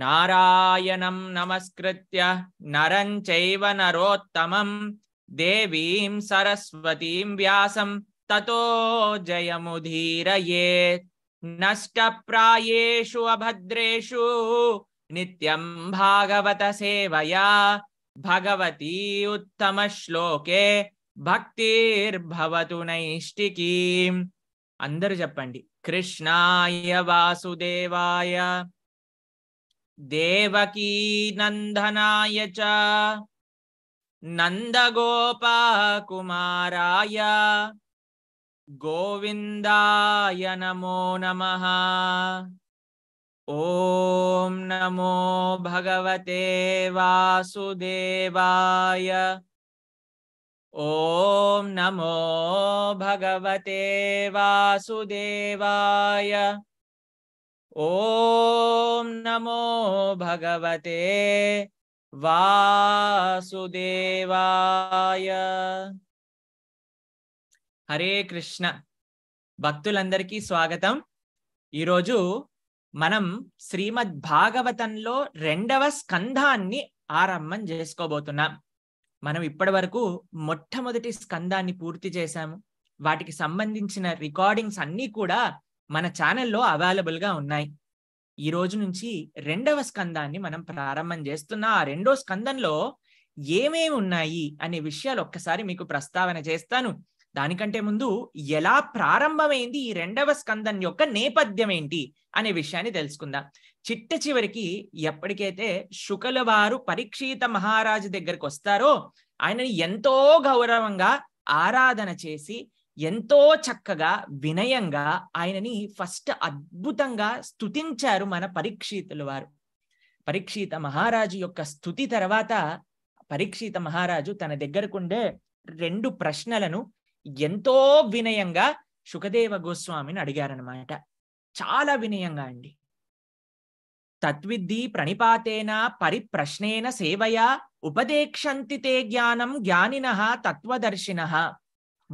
नारायणं नमस्कृत्य नरं चैव नरोत्तमं देवीं सरस्वतीं व्यासं ततो जयमुदीरयेत् नष्टप्रायेषु अभद्रेषु नित्यं भागवतसेवया भगवती उत्तमश्लोके భక్తిర్భవతు నైష్టికీం అందరు చెప్పండి కృష్ణాయ వాసుదేవాయ नंदनाय च नन्दगोपाकुमाराय गोविंदाय नमो नमः ओम नमो भगवते वासुदेवाय ओम नमो भगवते वासुदेवाय ఓం నమో భగవతే వాసుదేవాయ హరే కృష్ణ భక్తులందరికీ స్వాగతం ఈరోజు మనం శ్రీమద్ భాగవతంలో రెండవ స్కంధాన్ని ఆరంభం చేసుకోబోతున్నాం మనం ఇప్పటి వరకు మొట్టమొదటి స్కందాన్ని పూర్తి చేశాము వాటికి సంబంధించిన రికార్డింగ్స్ అన్నీ కూడా మన ఛానల్లో అవైలబుల్గా ఉన్నాయి ఈ రోజు నుంచి రెండవ స్కందాన్ని మనం ప్రారంభం చేస్తున్న ఆ రెండో స్కందంలో ఏమేమి ఉన్నాయి అనే విషయాలు ఒక్కసారి మీకు ప్రస్తావన చేస్తాను దానికంటే ముందు ఎలా ప్రారంభమైంది ఈ రెండవ స్కందం యొక్క నేపథ్యం ఏంటి అనే విషయాన్ని తెలుసుకుందాం చిట్ట చివరికి ఎప్పటికైతే శుకల వారు పరీక్షిత మహారాజు దగ్గరకు వస్తారో ఆయనని ఎంతో గౌరవంగా ఆరాధన చేసి ఎంతో చక్కగా వినయంగా ఆయనని ఫస్ట్ అద్భుతంగా స్థుతించారు మన పరీక్షితుల వారు పరీక్షిత మహారాజు యొక్క స్థుతి తర్వాత పరీక్షిత మహారాజు తన దగ్గరకుండే రెండు ప్రశ్నలను ఎంతో వినయంగా సుఖదేవ గోస్వామిని అడిగారనమాట చాలా వినయంగా అండి తత్విద్ది ప్రణిపాతేన పరిప్రశ్నేన సేవయా ఉపదేక్షంతితే జ్ఞానం జ్ఞానిన తత్వదర్శిన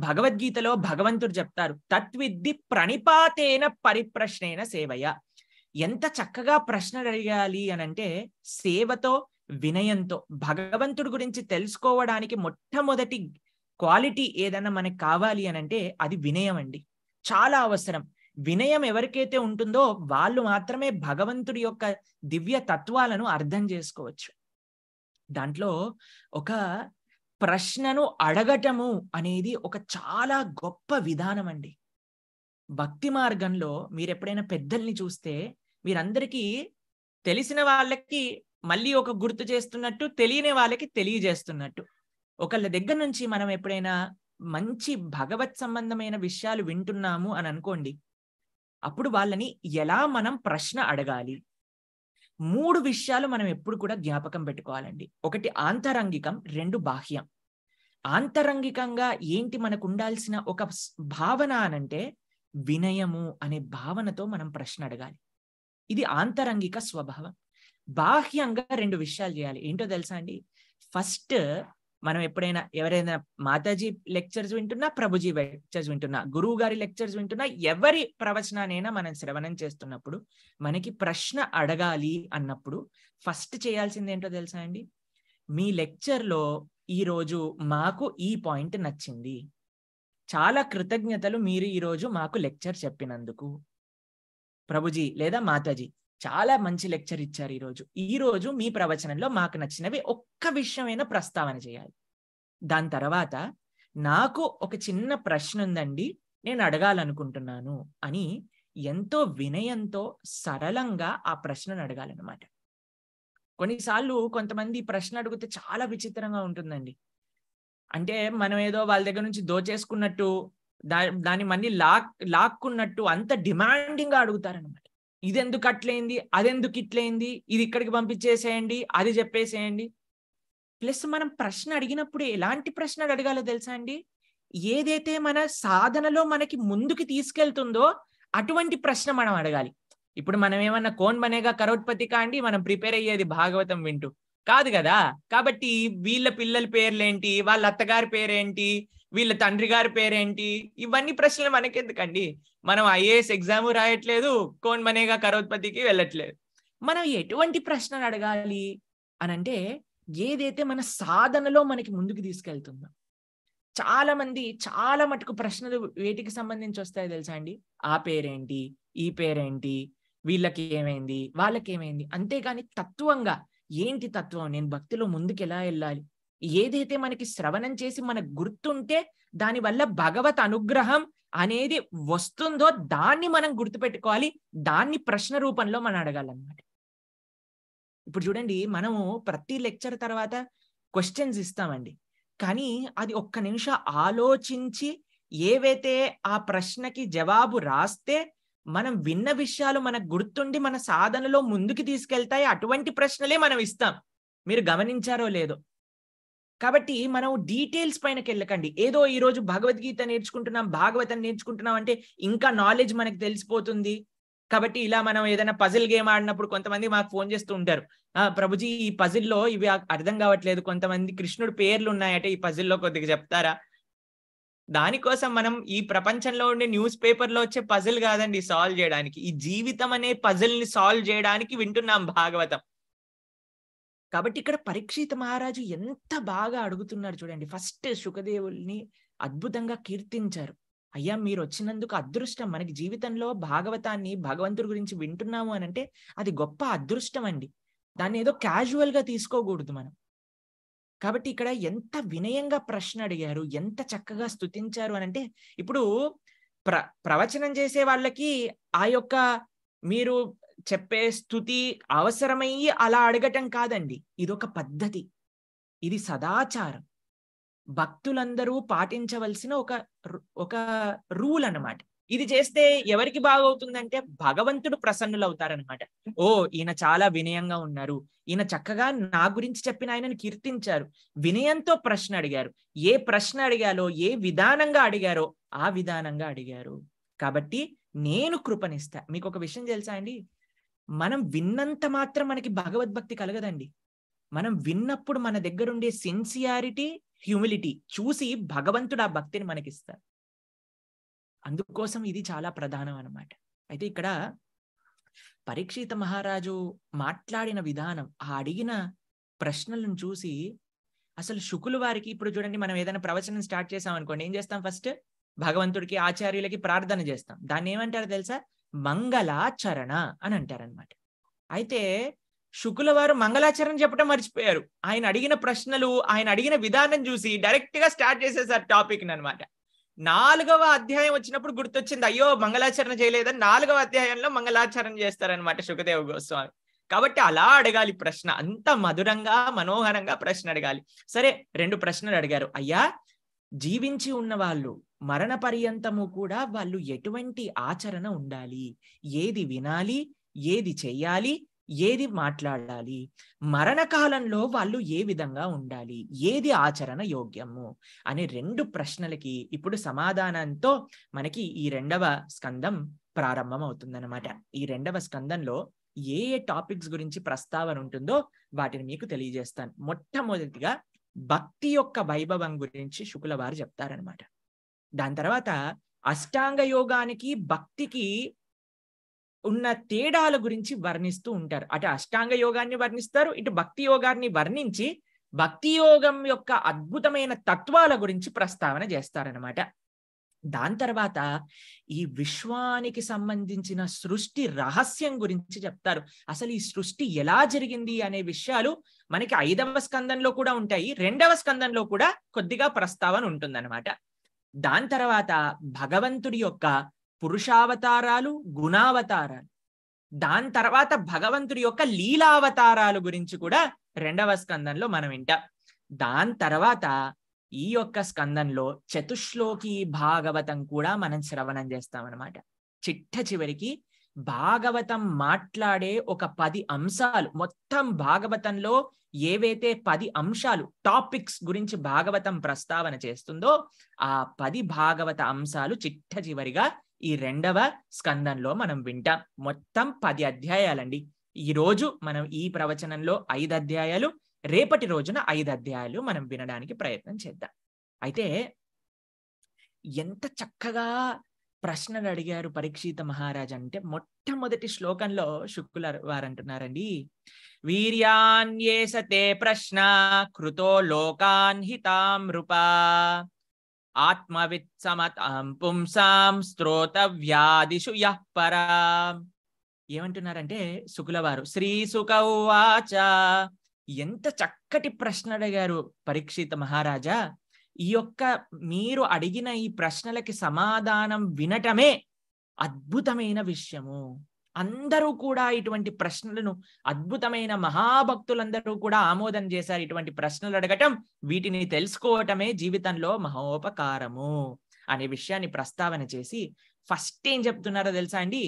భగవద్గీతలో భగవంతుడు చెప్తారు తత్విద్ది ప్రణిపాతేన పరిప్రశ్నేన సేవయ ఎంత చక్కగా ప్రశ్నలు అడగాలి అనంటే సేవతో వినయంతో భగవంతుడి గురించి తెలుసుకోవడానికి మొట్టమొదటి క్వాలిటీ ఏదైనా మనకు కావాలి అనంటే అది వినయం అండి చాలా అవసరం వినయం ఎవరికైతే ఉంటుందో వాళ్ళు మాత్రమే భగవంతుడి యొక్క దివ్య తత్వాలను అర్థం చేసుకోవచ్చు దాంట్లో ఒక ప్రశ్నను అడగటము అనేది ఒక చాలా గొప్ప విధానం అండి భక్తి మార్గంలో మీరు ఎప్పుడైనా పెద్దల్ని చూస్తే మీరందరికీ తెలిసిన వాళ్ళకి మళ్ళీ ఒక గుర్తు చేస్తున్నట్టు తెలియని వాళ్ళకి తెలియజేస్తున్నట్టు ఒకళ్ళ దగ్గర నుంచి మనం ఎప్పుడైనా మంచి భగవత్ సంబంధమైన విషయాలు వింటున్నాము అని అనుకోండి అప్పుడు వాళ్ళని ఎలా మనం ప్రశ్న అడగాలి మూడు విషయాలు మనం ఎప్పుడు కూడా జ్ఞాపకం పెట్టుకోవాలండి ఒకటి ఆంతరంగికం రెండు బాహ్యం ఆంతరంగికంగా ఏంటి మనకు ఉండాల్సిన ఒక భావన అనంటే వినయము అనే భావనతో మనం ప్రశ్న అడగాలి ఇది ఆంతరంగిక స్వభావం బాహ్యంగా రెండు విషయాలు చేయాలి ఏంటో తెలుసా అండి ఫస్ట్ మనం ఎప్పుడైనా ఎవరైనా మాతాజీ లెక్చర్స్ వింటున్నా ప్రభుజీ లెక్చర్స్ వింటున్నా గురువు గారి లెక్చర్స్ వింటున్నా ఎవరి ప్రవచనానైనా మనం శ్రవణం చేస్తున్నప్పుడు మనకి ప్రశ్న అడగాలి అన్నప్పుడు ఫస్ట్ చేయాల్సింది ఏంటో తెలుసా అండి మీ లెక్చర్లో ఈరోజు మాకు ఈ పాయింట్ నచ్చింది చాలా కృతజ్ఞతలు మీరు ఈరోజు మాకు లెక్చర్ చెప్పినందుకు ప్రభుజీ లేదా మాతాజీ చాలా మంచి లెక్చర్ ఇచ్చారు ఈరోజు ఈరోజు మీ ప్రవచనంలో మాకు నచ్చినవి ఒక్క విషయమైన ప్రస్తావన చేయాలి దాని తర్వాత నాకు ఒక చిన్న ప్రశ్న ఉందండి నేను అడగాలనుకుంటున్నాను అని ఎంతో వినయంతో సరళంగా ఆ ప్రశ్నను అడగాలన్నమాట కొన్నిసార్లు కొంతమంది ప్రశ్న అడిగితే చాలా విచిత్రంగా ఉంటుందండి అంటే మనం ఏదో వాళ్ళ దగ్గర నుంచి దోచేసుకున్నట్టు దా దాన్ని మళ్ళీ లాక్ లాక్కున్నట్టు అంత డిమాండింగ్గా అడుగుతారనమాట ఇది ఎందుకు అట్లయింది అదెందుకు ఇట్లయింది ఇది ఇక్కడికి పంపించేసేయండి అది చెప్పేసేయండి ప్లస్ మనం ప్రశ్న అడిగినప్పుడు ఎలాంటి ప్రశ్నలు అడగాలో తెలుసా అండి ఏదైతే మన సాధనలో మనకి ముందుకు తీసుకెళ్తుందో అటువంటి ప్రశ్న మనం అడగాలి ఇప్పుడు మనం ఏమన్నా కోన్ బనేగా కరోత్పత్తి కాండి మనం ప్రిపేర్ అయ్యేది భాగవతం వింటూ కాదు కదా కాబట్టి వీళ్ళ పిల్లల పేర్లేంటి వాళ్ళ అత్తగారి పేరేంటి వీళ్ళ తండ్రి గారి పేరేంటి ఇవన్నీ ప్రశ్నలు మనకెందుకండి మనం ఐఏఎస్ ఎగ్జామ్ రాయట్లేదు కోన్ మనేగా కరోత్పతికి వెళ్ళట్లేదు మనం ఎటువంటి ప్రశ్నలు అడగాలి అని అంటే ఏదైతే మన సాధనలో మనకి ముందుకు తీసుకెళ్తుందో చాలా మంది చాలా మటుకు ప్రశ్నలు వేటికి సంబంధించి వస్తాయి తెలుసా అండి ఆ పేరేంటి ఈ పేరేంటి వీళ్ళకి ఏమైంది వాళ్ళకి ఏమైంది అంతేగాని తత్వంగా ఏంటి తత్వం నేను భక్తిలో ముందుకు ఎలా వెళ్ళాలి ఏదైతే మనకి శ్రవణం చేసి మనకు గుర్తుంటే దానివల్ల భగవత్ అనుగ్రహం అనేది వస్తుందో దాన్ని మనం గుర్తుపెట్టుకోవాలి దాన్ని ప్రశ్న రూపంలో మనం అడగాలన్నమాట ఇప్పుడు చూడండి మనము ప్రతి లెక్చర్ తర్వాత క్వశ్చన్స్ ఇస్తామండి కానీ అది ఒక్క నిమిషం ఆలోచించి ఏవైతే ఆ ప్రశ్నకి జవాబు రాస్తే మనం విన్న విషయాలు మనకు గుర్తుండి మన సాధనలో ముందుకు తీసుకెళ్తాయి అటువంటి ప్రశ్నలే మనం ఇస్తాం మీరు గమనించారో లేదో కాబట్టి మనం డీటెయిల్స్ పైనకి వెళ్ళకండి ఏదో ఈ రోజు భగవద్గీత నేర్చుకుంటున్నాం భాగవతం నేర్చుకుంటున్నాం అంటే ఇంకా నాలెడ్జ్ మనకి తెలిసిపోతుంది కాబట్టి ఇలా మనం ఏదైనా పజిల్ గేమ్ ఆడినప్పుడు కొంతమంది మాకు ఫోన్ చేస్తూ ఉంటారు ప్రభుజీ ఈ పజిల్లో ఇవి అర్థం కావట్లేదు కొంతమంది కృష్ణుడు పేర్లు ఉన్నాయట ఈ పజిల్లో కొద్దిగా చెప్తారా దానికోసం మనం ఈ ప్రపంచంలో ఉండే న్యూస్ పేపర్లో వచ్చే పజిల్ కాదండి సాల్వ్ చేయడానికి ఈ జీవితం అనే పజిల్ని సాల్వ్ చేయడానికి వింటున్నాం భాగవతం కాబట్టి ఇక్కడ పరీక్షిత మహారాజు ఎంత బాగా అడుగుతున్నారు చూడండి ఫస్ట్ సుఖదేవుల్ని అద్భుతంగా కీర్తించారు అయ్యా మీరు వచ్చినందుకు అదృష్టం మనకి జీవితంలో భాగవతాన్ని భగవంతుడి గురించి వింటున్నాము అని అంటే అది గొప్ప అదృష్టం అండి దాన్ని ఏదో క్యాజువల్ గా తీసుకోకూడదు మనం కాబట్టి ఇక్కడ ఎంత వినయంగా ప్రశ్న అడిగారు ఎంత చక్కగా స్థుతించారు అని అంటే ఇప్పుడు ప్ర ప్రవచనం చేసే వాళ్ళకి ఆ యొక్క మీరు చెప్పే స్థుతి అవసరమయ్యి అలా అడగటం కాదండి ఇదొక పద్ధతి ఇది సదాచారం భక్తులందరూ పాటించవలసిన ఒక ఒక రూల్ అనమాట ఇది చేస్తే ఎవరికి బాగవుతుందంటే భగవంతుడు ప్రసన్నులు అవుతారనమాట ఓ ఈయన చాలా వినయంగా ఉన్నారు ఈయన చక్కగా నా గురించి చెప్పిన ఆయనను కీర్తించారు వినయంతో ప్రశ్న అడిగారు ఏ ప్రశ్న అడిగాలో ఏ విధానంగా అడిగారో ఆ విధానంగా అడిగారు కాబట్టి నేను కృపనిస్తా మీకు ఒక విషయం తెలుసా అండి మనం విన్నంత మాత్రం మనకి భగవద్భక్తి కలగదండి మనం విన్నప్పుడు మన దగ్గరుండే సిన్సియారిటీ హ్యూమిలిటీ చూసి భగవంతుడు ఆ భక్తిని మనకిస్తారు అందుకోసం ఇది చాలా ప్రధానం అనమాట అయితే ఇక్కడ పరీక్షిత మహారాజు మాట్లాడిన విధానం ఆ అడిగిన ప్రశ్నలను చూసి అసలు శుకులు వారికి ఇప్పుడు చూడండి మనం ఏదైనా ప్రవచనం స్టార్ట్ చేసాం అనుకోండి ఏం చేస్తాం ఫస్ట్ భగవంతుడికి ఆచార్యులకి ప్రార్థన చేస్తాం దాన్ని ఏమంటారు తెలుసా మంగళాచరణ అని అంటారనమాట అయితే వారు మంగళాచరణ చెప్పడం మర్చిపోయారు ఆయన అడిగిన ప్రశ్నలు ఆయన అడిగిన విధానం చూసి డైరెక్ట్ గా స్టార్ట్ చేసేసారు టాపిక్ అనమాట నాలుగవ అధ్యాయం వచ్చినప్పుడు గుర్తొచ్చింది అయ్యో మంగళాచరణ చేయలేదని నాలుగవ అధ్యాయంలో మంగళాచరణ చేస్తారనమాట శుకదేవ గోస్వామి కాబట్టి అలా అడగాలి ప్రశ్న అంత మధురంగా మనోహరంగా ప్రశ్న అడగాలి సరే రెండు ప్రశ్నలు అడిగారు అయ్యా జీవించి ఉన్న వాళ్ళు మరణ పర్యంతము కూడా వాళ్ళు ఎటువంటి ఆచరణ ఉండాలి ఏది వినాలి ఏది చెయ్యాలి ఏది మాట్లాడాలి మరణకాలంలో వాళ్ళు ఏ విధంగా ఉండాలి ఏది ఆచరణ యోగ్యము అనే రెండు ప్రశ్నలకి ఇప్పుడు సమాధానంతో మనకి ఈ రెండవ స్కందం ప్రారంభం అవుతుందన్నమాట ఈ రెండవ స్కందంలో ఏ ఏ టాపిక్స్ గురించి ప్రస్తావన ఉంటుందో వాటిని మీకు తెలియజేస్తాను మొట్టమొదటిగా భక్తి యొక్క వైభవం గురించి శుకుల వారు చెప్తారనమాట దాని తర్వాత అష్టాంగ యోగానికి భక్తికి ఉన్న తేడాల గురించి వర్ణిస్తూ ఉంటారు అటు అష్టాంగ యోగాన్ని వర్ణిస్తారు ఇటు భక్తి యోగాన్ని వర్ణించి భక్తి యోగం యొక్క అద్భుతమైన తత్వాల గురించి ప్రస్తావన చేస్తారనమాట దాని తర్వాత ఈ విశ్వానికి సంబంధించిన సృష్టి రహస్యం గురించి చెప్తారు అసలు ఈ సృష్టి ఎలా జరిగింది అనే విషయాలు మనకి ఐదవ స్కందంలో కూడా ఉంటాయి రెండవ స్కందంలో కూడా కొద్దిగా ప్రస్తావన ఉంటుందన్నమాట దాని తర్వాత భగవంతుడి యొక్క పురుషావతారాలు గుణావతారాలు దాని తర్వాత భగవంతుడి యొక్క లీలావతారాలు గురించి కూడా రెండవ స్కందంలో మనం వింటాం దాని తర్వాత ఈ యొక్క స్కందంలో చతుశ్లోకి భాగవతం కూడా మనం శ్రవణం చేస్తామన్నమాట చిట్ట చివరికి భాగవతం మాట్లాడే ఒక పది అంశాలు మొత్తం భాగవతంలో ఏవైతే పది అంశాలు టాపిక్స్ గురించి భాగవతం ప్రస్తావన చేస్తుందో ఆ పది భాగవత అంశాలు చిట్ట చివరిగా ఈ రెండవ స్కందంలో మనం వింటాం మొత్తం పది అధ్యాయాలండి ఈ రోజు మనం ఈ ప్రవచనంలో ఐదు అధ్యాయాలు రేపటి రోజున ఐదు అధ్యాయాలు మనం వినడానికి ప్రయత్నం చేద్దాం అయితే ఎంత చక్కగా ప్రశ్నలు అడిగారు పరీక్షిత మహారాజ్ అంటే మొట్టమొదటి శ్లోకంలో శుక్ల వారు అంటున్నారండి వీర్యాన్యేసతే ప్రశ్న కృతో లోకాన్ హితాం నృప ఆత్మవిత్ సమతాం పుంసాం స్త్రోత యః పరా ఏమంటున్నారంటే శుకులవారు శ్రీ ఉవాచ ఎంత చక్కటి ప్రశ్న అడిగారు పరీక్షిత మహారాజా ఈ యొక్క మీరు అడిగిన ఈ ప్రశ్నలకి సమాధానం వినటమే అద్భుతమైన విషయము అందరూ కూడా ఇటువంటి ప్రశ్నలను అద్భుతమైన మహాభక్తులందరూ కూడా ఆమోదం చేశారు ఇటువంటి ప్రశ్నలు అడగటం వీటిని తెలుసుకోవటమే జీవితంలో మహోపకారము అనే విషయాన్ని ప్రస్తావన చేసి ఫస్ట్ ఏం చెప్తున్నారో తెలుసా అండి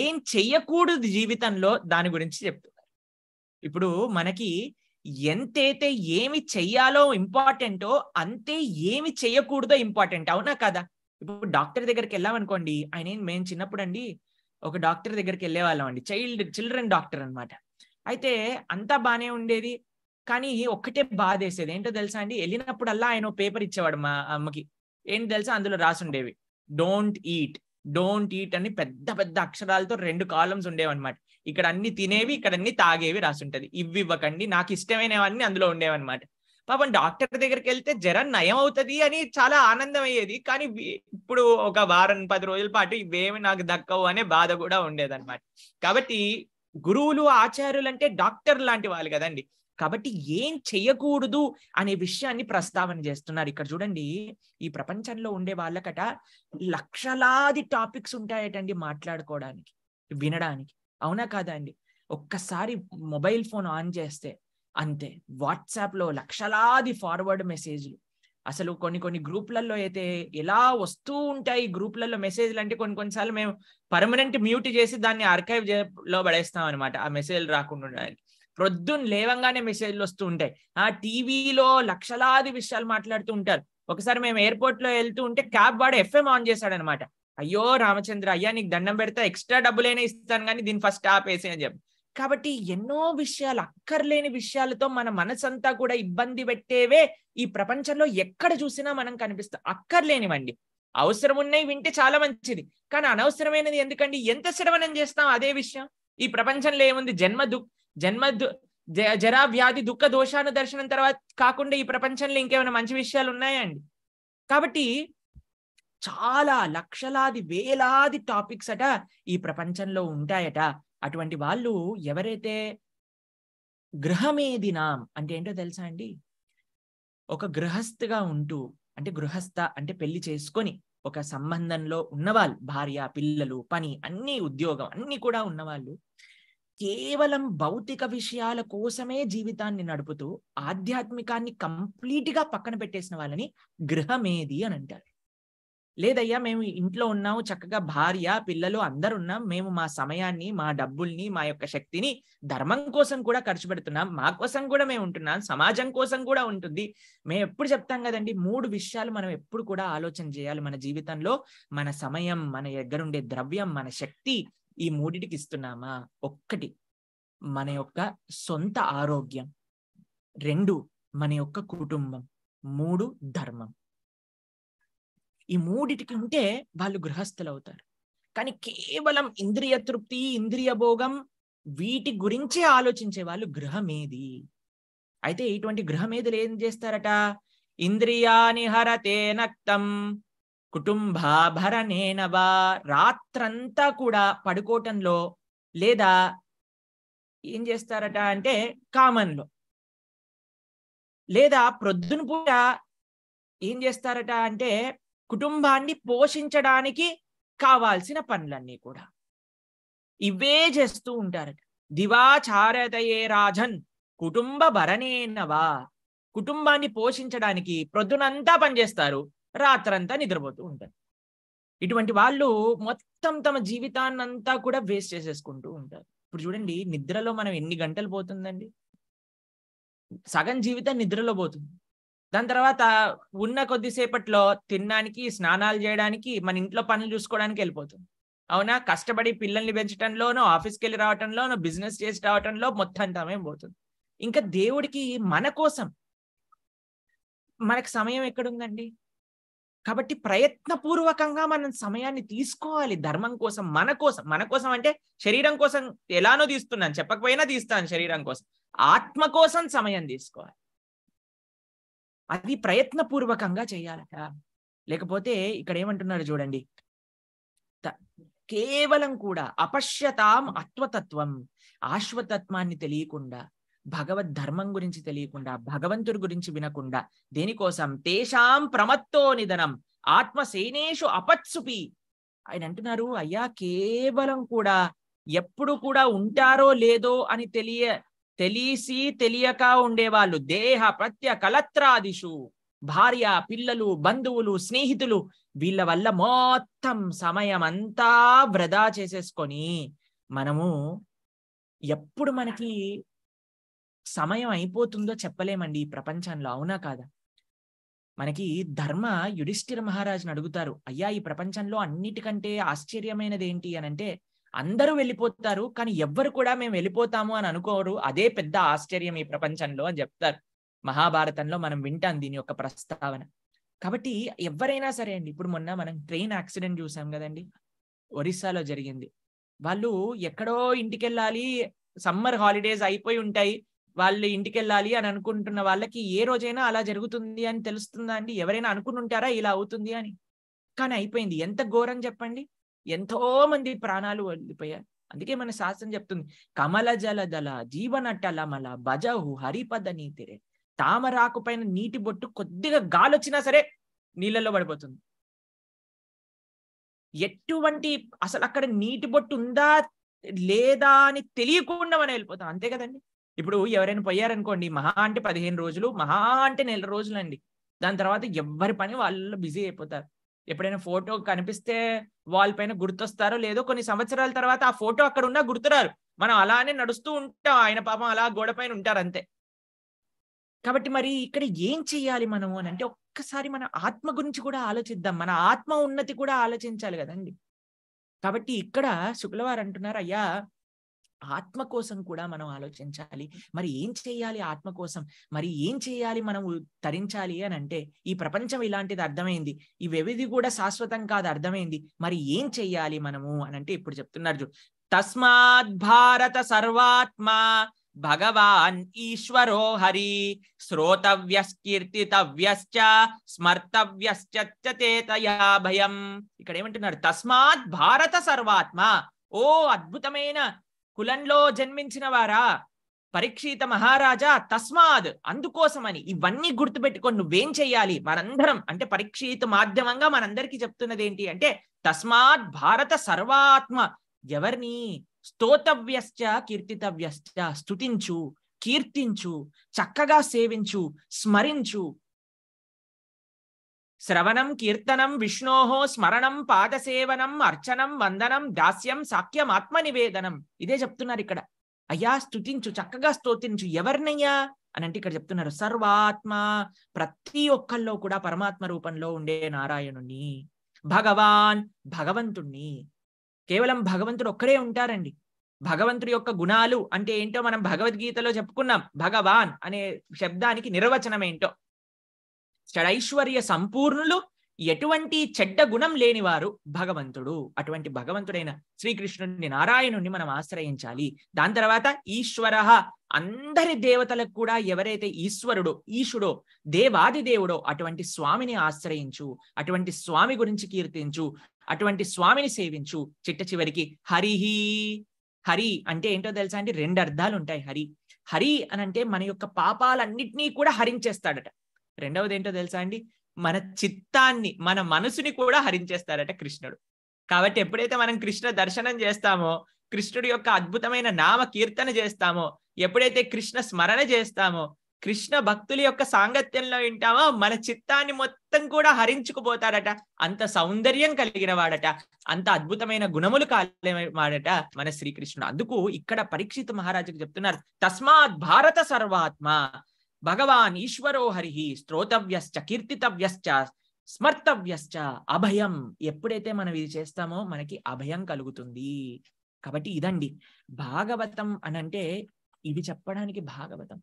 ఏం చెయ్యకూడదు జీవితంలో దాని గురించి చెప్తున్నారు ఇప్పుడు మనకి ఎంతైతే ఏమి చెయ్యాలో ఇంపార్టెంటో అంతే ఏమి చేయకూడదో ఇంపార్టెంట్ అవునా కదా ఇప్పుడు డాక్టర్ దగ్గరికి వెళ్ళామనుకోండి ఆయన మేము చిన్నప్పుడు అండి ఒక డాక్టర్ దగ్గరికి వెళ్ళేవాళ్ళం అండి చైల్డ్ చిల్డ్రన్ డాక్టర్ అనమాట అయితే అంతా బాగానే ఉండేది కానీ ఒక్కటే బాధ వేసేది ఏంటో తెలుసా అండి వెళ్ళినప్పుడల్లా ఆయన పేపర్ ఇచ్చేవాడు మా అమ్మకి ఏంటి తెలుసా అందులో రాసుండేవి డోంట్ ఈట్ డోంట్ ఈట్ అని పెద్ద పెద్ద అక్షరాలతో రెండు కాలమ్స్ ఉండేవన్నమాట ఇక్కడ అన్ని తినేవి ఇక్కడ అన్ని తాగేవి రాసుంటది ఇవి ఇవ్వకండి నాకు ఇష్టమైనవన్నీ అందులో ఉండేవన్నమాట పాపం డాక్టర్ దగ్గరికి వెళ్తే జ్వరం నయం అవుతుంది అని చాలా ఆనందం అయ్యేది కానీ ఇప్పుడు ఒక వారం పది రోజుల పాటు ఇవేమి నాకు దక్కవు అనే బాధ కూడా ఉండేదన్నమాట కాబట్టి గురువులు ఆచార్యులు అంటే డాక్టర్ లాంటి వాళ్ళు కదండి కాబట్టి ఏం చెయ్యకూడదు అనే విషయాన్ని ప్రస్తావన చేస్తున్నారు ఇక్కడ చూడండి ఈ ప్రపంచంలో ఉండే వాళ్ళకట లక్షలాది టాపిక్స్ ఉంటాయటండి మాట్లాడుకోవడానికి వినడానికి అవునా కాదా అండి ఒక్కసారి మొబైల్ ఫోన్ ఆన్ చేస్తే అంతే వాట్సాప్లో లక్షలాది ఫార్వర్డ్ మెసేజ్లు అసలు కొన్ని కొన్ని గ్రూప్లలో అయితే ఎలా వస్తూ ఉంటాయి గ్రూప్లలో మెసేజ్లు అంటే కొన్ని కొన్నిసార్లు మేము పర్మనెంట్ మ్యూట్ చేసి దాన్ని ఆర్కైవ్ లో పడేస్తాం అనమాట ఆ మెసేజ్ రాకుండా ఉండడానికి ప్రొద్దున్ లేవంగానే మెసేజ్లు వస్తూ ఉంటాయి ఆ టీవీలో లక్షలాది విషయాలు మాట్లాడుతూ ఉంటారు ఒకసారి మేము ఎయిర్పోర్ట్ లో వెళ్తూ ఉంటే క్యాబ్ వాడు ఎఫ్ఎం ఆన్ చేశాడనమాట అయ్యో రామచంద్ర అయ్యా నీకు దండం పెడతా ఎక్స్ట్రా డబ్బులైనా ఇస్తాను కానీ దీన్ని ఫస్ట్ ఆప్ అని చెప్పి కాబట్టి ఎన్నో విషయాలు అక్కర్లేని విషయాలతో మన మనసంతా కూడా ఇబ్బంది పెట్టేవే ఈ ప్రపంచంలో ఎక్కడ చూసినా మనం కనిపిస్తాం అక్కర్లేనివండి అవసరం ఉన్నాయి వింటే చాలా మంచిది కానీ అనవసరమైనది ఎందుకండి ఎంత శ్రవణం చేస్తాం అదే విషయం ఈ ప్రపంచంలో ఏముంది జన్మ దు జన్మ జరా వ్యాధి దుఃఖ దోషాను దర్శనం తర్వాత కాకుండా ఈ ప్రపంచంలో ఇంకేమైనా మంచి విషయాలు ఉన్నాయా అండి కాబట్టి చాలా లక్షలాది వేలాది టాపిక్స్ అట ఈ ప్రపంచంలో ఉంటాయట అటువంటి వాళ్ళు ఎవరైతే గృహమేది నాం అంటే ఏంటో తెలుసా అండి ఒక గృహస్థగా ఉంటూ అంటే గృహస్థ అంటే పెళ్లి చేసుకొని ఒక సంబంధంలో ఉన్నవాళ్ళు భార్య పిల్లలు పని అన్ని ఉద్యోగం అన్ని కూడా ఉన్నవాళ్ళు కేవలం భౌతిక విషయాల కోసమే జీవితాన్ని నడుపుతూ ఆధ్యాత్మికాన్ని కంప్లీట్ గా పక్కన పెట్టేసిన వాళ్ళని గృహమేది అని అంటారు లేదయ్యా మేము ఇంట్లో ఉన్నాము చక్కగా భార్య పిల్లలు అందరు ఉన్నాం మేము మా సమయాన్ని మా డబ్బుల్ని మా యొక్క శక్తిని ధర్మం కోసం కూడా ఖర్చు పెడుతున్నాం మా కోసం కూడా మేము ఉంటున్నాం సమాజం కోసం కూడా ఉంటుంది మేము ఎప్పుడు చెప్తాం కదండి మూడు విషయాలు మనం ఎప్పుడు కూడా ఆలోచన చేయాలి మన జీవితంలో మన సమయం మన దగ్గర ఉండే ద్రవ్యం మన శక్తి ఈ మూడిటికి ఇస్తున్నామా ఒక్కటి మన యొక్క సొంత ఆరోగ్యం రెండు మన యొక్క కుటుంబం మూడు ధర్మం ఈ మూడిటికి ఉంటే వాళ్ళు గృహస్థులు అవుతారు కానీ కేవలం ఇంద్రియ తృప్తి ఇంద్రియ భోగం వీటి గురించే ఆలోచించే వాళ్ళు గృహమేది అయితే ఇటువంటి గృహమేదులు ఏం చేస్తారట ఇంద్రియాని హరతే నక్తం కుటుంబాభరణేనవా రాత్రంతా కూడా పడుకోవటంలో లేదా ఏం చేస్తారట అంటే కామన్లో లేదా ప్రొద్దున పూట ఏం చేస్తారట అంటే కుటుంబాన్ని పోషించడానికి కావాల్సిన పనులన్నీ కూడా ఇవే చేస్తూ ఉంటారట దివాచారతయే రాజన్ కుటుంబ భరణేనవా కుటుంబాన్ని పోషించడానికి ప్రొద్దునంతా పనిచేస్తారు రాత్రంతా నిద్రపోతూ ఉంటారు ఇటువంటి వాళ్ళు మొత్తం తమ జీవితాన్నంతా కూడా వేస్ట్ చేసేసుకుంటూ ఉంటారు ఇప్పుడు చూడండి నిద్రలో మనం ఎన్ని గంటలు పోతుందండి సగం జీవితం నిద్రలో పోతుంది దాని తర్వాత ఉన్న కొద్దిసేపట్లో తినడానికి స్నానాలు చేయడానికి మన ఇంట్లో పనులు చూసుకోవడానికి వెళ్ళిపోతుంది అవునా కష్టపడి పిల్లల్ని పెంచడంలోనో ఆఫీస్కి వెళ్ళి రావటంలోనో బిజినెస్ చేసి రావటంలో మొత్తం సమయం పోతుంది ఇంకా దేవుడికి మన కోసం మనకు సమయం ఎక్కడుందండి కాబట్టి ప్రయత్నపూర్వకంగా మనం సమయాన్ని తీసుకోవాలి ధర్మం కోసం మన కోసం మన కోసం అంటే శరీరం కోసం ఎలానో తీస్తున్నాను చెప్పకపోయినా తీస్తాను శరీరం కోసం ఆత్మ కోసం సమయం తీసుకోవాలి అది ప్రయత్నపూర్వకంగా చేయాలట లేకపోతే ఇక్కడ ఏమంటున్నారు చూడండి కేవలం కూడా అపశ్యతాం అత్వతత్వం ఆశ్వతత్వాన్ని తెలియకుండా భగవద్ ధర్మం గురించి తెలియకుండా భగవంతుడి గురించి వినకుండా దేనికోసం తేషాం ప్రమత్తో నిధనం ఆత్మసేనేషు అపత్సుపి ఆయన అంటున్నారు అయ్యా కేవలం కూడా ఎప్పుడు కూడా ఉంటారో లేదో అని తెలియ తెలిసి తెలియక ఉండేవాళ్ళు దేహ ప్రత్య కలత్రాదిషు భార్య పిల్లలు బంధువులు స్నేహితులు వీళ్ళ వల్ల మొత్తం సమయం అంతా వృధా చేసేసుకొని మనము ఎప్పుడు మనకి సమయం అయిపోతుందో చెప్పలేమండి ఈ ప్రపంచంలో అవునా కాదా మనకి ధర్మ యుధిష్ఠిర మహారాజుని అడుగుతారు అయ్యా ఈ ప్రపంచంలో అన్నిటికంటే ఆశ్చర్యమైనది ఏంటి అని అంటే అందరూ వెళ్ళిపోతారు కానీ ఎవ్వరు కూడా మేము వెళ్ళిపోతాము అని అనుకోరు అదే పెద్ద ఆశ్చర్యం ఈ ప్రపంచంలో అని చెప్తారు మహాభారతంలో మనం వింటాం దీని యొక్క ప్రస్తావన కాబట్టి ఎవరైనా సరే అండి ఇప్పుడు మొన్న మనం ట్రైన్ యాక్సిడెంట్ చూసాం కదండి ఒరిస్సాలో జరిగింది వాళ్ళు ఎక్కడో ఇంటికి వెళ్ళాలి సమ్మర్ హాలిడేస్ అయిపోయి ఉంటాయి వాళ్ళు ఇంటికి వెళ్ళాలి అని అనుకుంటున్న వాళ్ళకి ఏ రోజైనా అలా జరుగుతుంది అని తెలుస్తుందా అండి ఎవరైనా అనుకుంటుంటారా ఇలా అవుతుంది అని కానీ అయిపోయింది ఎంత ఘోరం చెప్పండి ఎంతో మంది ప్రాణాలు వదిలిపోయారు అందుకే మన శాస్త్రం చెప్తుంది కమల జల దళ జీవనటలమల భజహు హరిపద నీతిరే తామరాకు పైన నీటి బొట్టు కొద్దిగా గాలొచ్చినా సరే నీళ్ళలో పడిపోతుంది ఎటువంటి అసలు అక్కడ నీటి బొట్టు ఉందా లేదా అని తెలియకుండా మనం వెళ్ళిపోతాం అంతే కదండి ఇప్పుడు ఎవరైనా పోయారనుకోండి మహా అంటే పదిహేను రోజులు మహా అంటే నెల రోజులు అండి దాని తర్వాత ఎవరి పని వాళ్ళు బిజీ అయిపోతారు ఎప్పుడైనా ఫోటో కనిపిస్తే వాళ్ళ పైన గుర్తొస్తారో లేదో కొన్ని సంవత్సరాల తర్వాత ఆ ఫోటో అక్కడ ఉన్నా గుర్తురారు మనం అలానే నడుస్తూ ఉంటాం ఆయన పాపం అలా గోడ పైన ఉంటారు అంతే కాబట్టి మరి ఇక్కడ ఏం చెయ్యాలి మనము అని అంటే ఒక్కసారి మన ఆత్మ గురించి కూడా ఆలోచిద్దాం మన ఆత్మ ఉన్నతి కూడా ఆలోచించాలి కదండి కాబట్టి ఇక్కడ శుక్లవారు అంటున్నారు అయ్యా ఆత్మ కోసం కూడా మనం ఆలోచించాలి మరి ఏం చేయాలి ఆత్మ కోసం మరి ఏం చేయాలి మనం తరించాలి అని అంటే ఈ ప్రపంచం ఇలాంటిది అర్థమైంది ఈ వ్యవిధి కూడా శాశ్వతం కాదు అర్థమైంది మరి ఏం చెయ్యాలి మనము అని అంటే ఇప్పుడు చెప్తున్నారు తస్మాత్ భారత సర్వాత్మా భగవాన్ ఈశ్వరో హరి శ్రోతవ్యస్కీర్తితవ్యశ్చ స్మర్తవ్యశ్చేతయా భయం ఇక్కడ ఏమంటున్నారు తస్మాత్ భారత సర్వాత్మ ఓ అద్భుతమైన కులంలో జన్మించిన వారా పరీక్షిత మహారాజా తస్మాద్ అందుకోసమని ఇవన్నీ గుర్తుపెట్టుకొని నువ్వేం చెయ్యాలి మనందరం అంటే పరీక్షిత మాధ్యమంగా మనందరికి చెప్తున్నది ఏంటి అంటే తస్మాత్ భారత సర్వాత్మ ఎవరిని స్తోతవ్యశ్చ కీర్తితవ్యశ్చ స్తుతించు కీర్తించు చక్కగా సేవించు స్మరించు శ్రవణం కీర్తనం విష్ణో స్మరణం పాదసేవనం అర్చనం వందనం దాస్యం సాఖ్యం ఆత్మనివేదనం ఇదే చెప్తున్నారు ఇక్కడ అయ్యా స్తుతించు చక్కగా స్తోతించు ఎవరినయ్యా అని అంటే ఇక్కడ చెప్తున్నారు సర్వాత్మ ప్రతి ఒక్కల్లో కూడా పరమాత్మ రూపంలో ఉండే నారాయణుణ్ణి భగవాన్ భగవంతుణ్ణి కేవలం భగవంతుడు ఒక్కడే ఉంటారండి భగవంతుడి యొక్క గుణాలు అంటే ఏంటో మనం భగవద్గీతలో చెప్పుకున్నాం భగవాన్ అనే శబ్దానికి నిర్వచనం ఏంటో షడైశ్వర్య సంపూర్ణులు ఎటువంటి చెడ్డ గుణం లేనివారు భగవంతుడు అటువంటి భగవంతుడైన శ్రీకృష్ణుడిని నారాయణుణ్ణి మనం ఆశ్రయించాలి దాని తర్వాత ఈశ్వర అందరి దేవతలకు కూడా ఎవరైతే ఈశ్వరుడు ఈశుడో దేవాది దేవుడో అటువంటి స్వామిని ఆశ్రయించు అటువంటి స్వామి గురించి కీర్తించు అటువంటి స్వామిని సేవించు చిట్ట చివరికి హరిహి హరి అంటే ఏంటో తెలుసా అండి రెండు అర్థాలు ఉంటాయి హరి హరి అని అంటే మన యొక్క పాపాలన్నింటినీ కూడా హరించేస్తాడట రెండవది ఏంటో తెలుసా అండి మన చిత్తాన్ని మన మనసుని కూడా హరించేస్తారట కృష్ణుడు కాబట్టి ఎప్పుడైతే మనం కృష్ణ దర్శనం చేస్తామో కృష్ణుడి యొక్క అద్భుతమైన నామ కీర్తన చేస్తామో ఎప్పుడైతే కృష్ణ స్మరణ చేస్తామో కృష్ణ భక్తుల యొక్క సాంగత్యంలో వింటామో మన చిత్తాన్ని మొత్తం కూడా హరించుకుపోతారట అంత సౌందర్యం కలిగిన వాడట అంత అద్భుతమైన గుణములు వాడట మన శ్రీకృష్ణుడు అందుకు ఇక్కడ పరీక్షిత మహారాజుకు చెప్తున్నారు తస్మాత్ భారత సర్వాత్మ భగవాన్ ఈశ్వరో హరి శ్రోతవ్యశ్చ కీర్తితవ్యశ్చ స్మర్తవ్యశ్చ అభయం ఎప్పుడైతే మనం ఇది చేస్తామో మనకి అభయం కలుగుతుంది కాబట్టి ఇదండి భాగవతం అనంటే ఇది చెప్పడానికి భాగవతం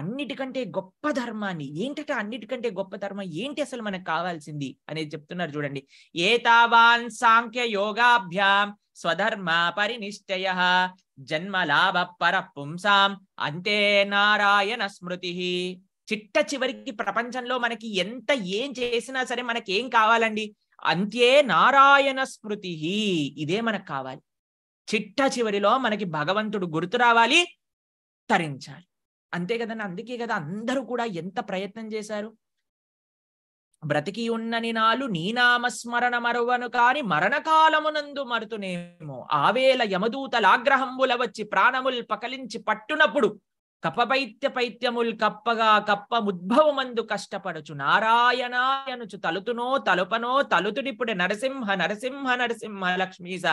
అన్నిటికంటే గొప్ప ధర్మాన్ని ఏంటంటే అన్నిటికంటే గొప్ప ధర్మం ఏంటి అసలు మనకు కావాల్సింది అనేది చెప్తున్నారు చూడండి ఏతావాన్ సాంఖ్య యోగాభ్యాం స్వధర్మ పరినిశ్చయ జన్మలాభ పుంసాం అంతే నారాయణ స్మృతి చిట్ట చివరికి ప్రపంచంలో మనకి ఎంత ఏం చేసినా సరే మనకేం కావాలండి అంతే నారాయణ స్మృతి ఇదే మనకు కావాలి చిట్ట చివరిలో మనకి భగవంతుడు గుర్తు రావాలి తరించాలి అంతే కదండి అందుకే కదా అందరూ కూడా ఎంత ప్రయత్నం చేశారు బ్రతికి ఉన్నని నాలు నీ నామస్మరణ మరువను కాని మరణకాలమునందు మరుతునేమో ఆవేల యమదూతలాగ్రహంబుల వచ్చి ప్రాణముల్ పకలించి పట్టునప్పుడు కపపైత్య పైత్యముల్ కప్పగా కప్ప ఉద్భవమందు కష్టపడుచు నారాయణాయనుచు తలుతునో తలుపనో తలుతునిప్పుడే నరసింహ నరసింహ నరసింహ లక్ష్మీస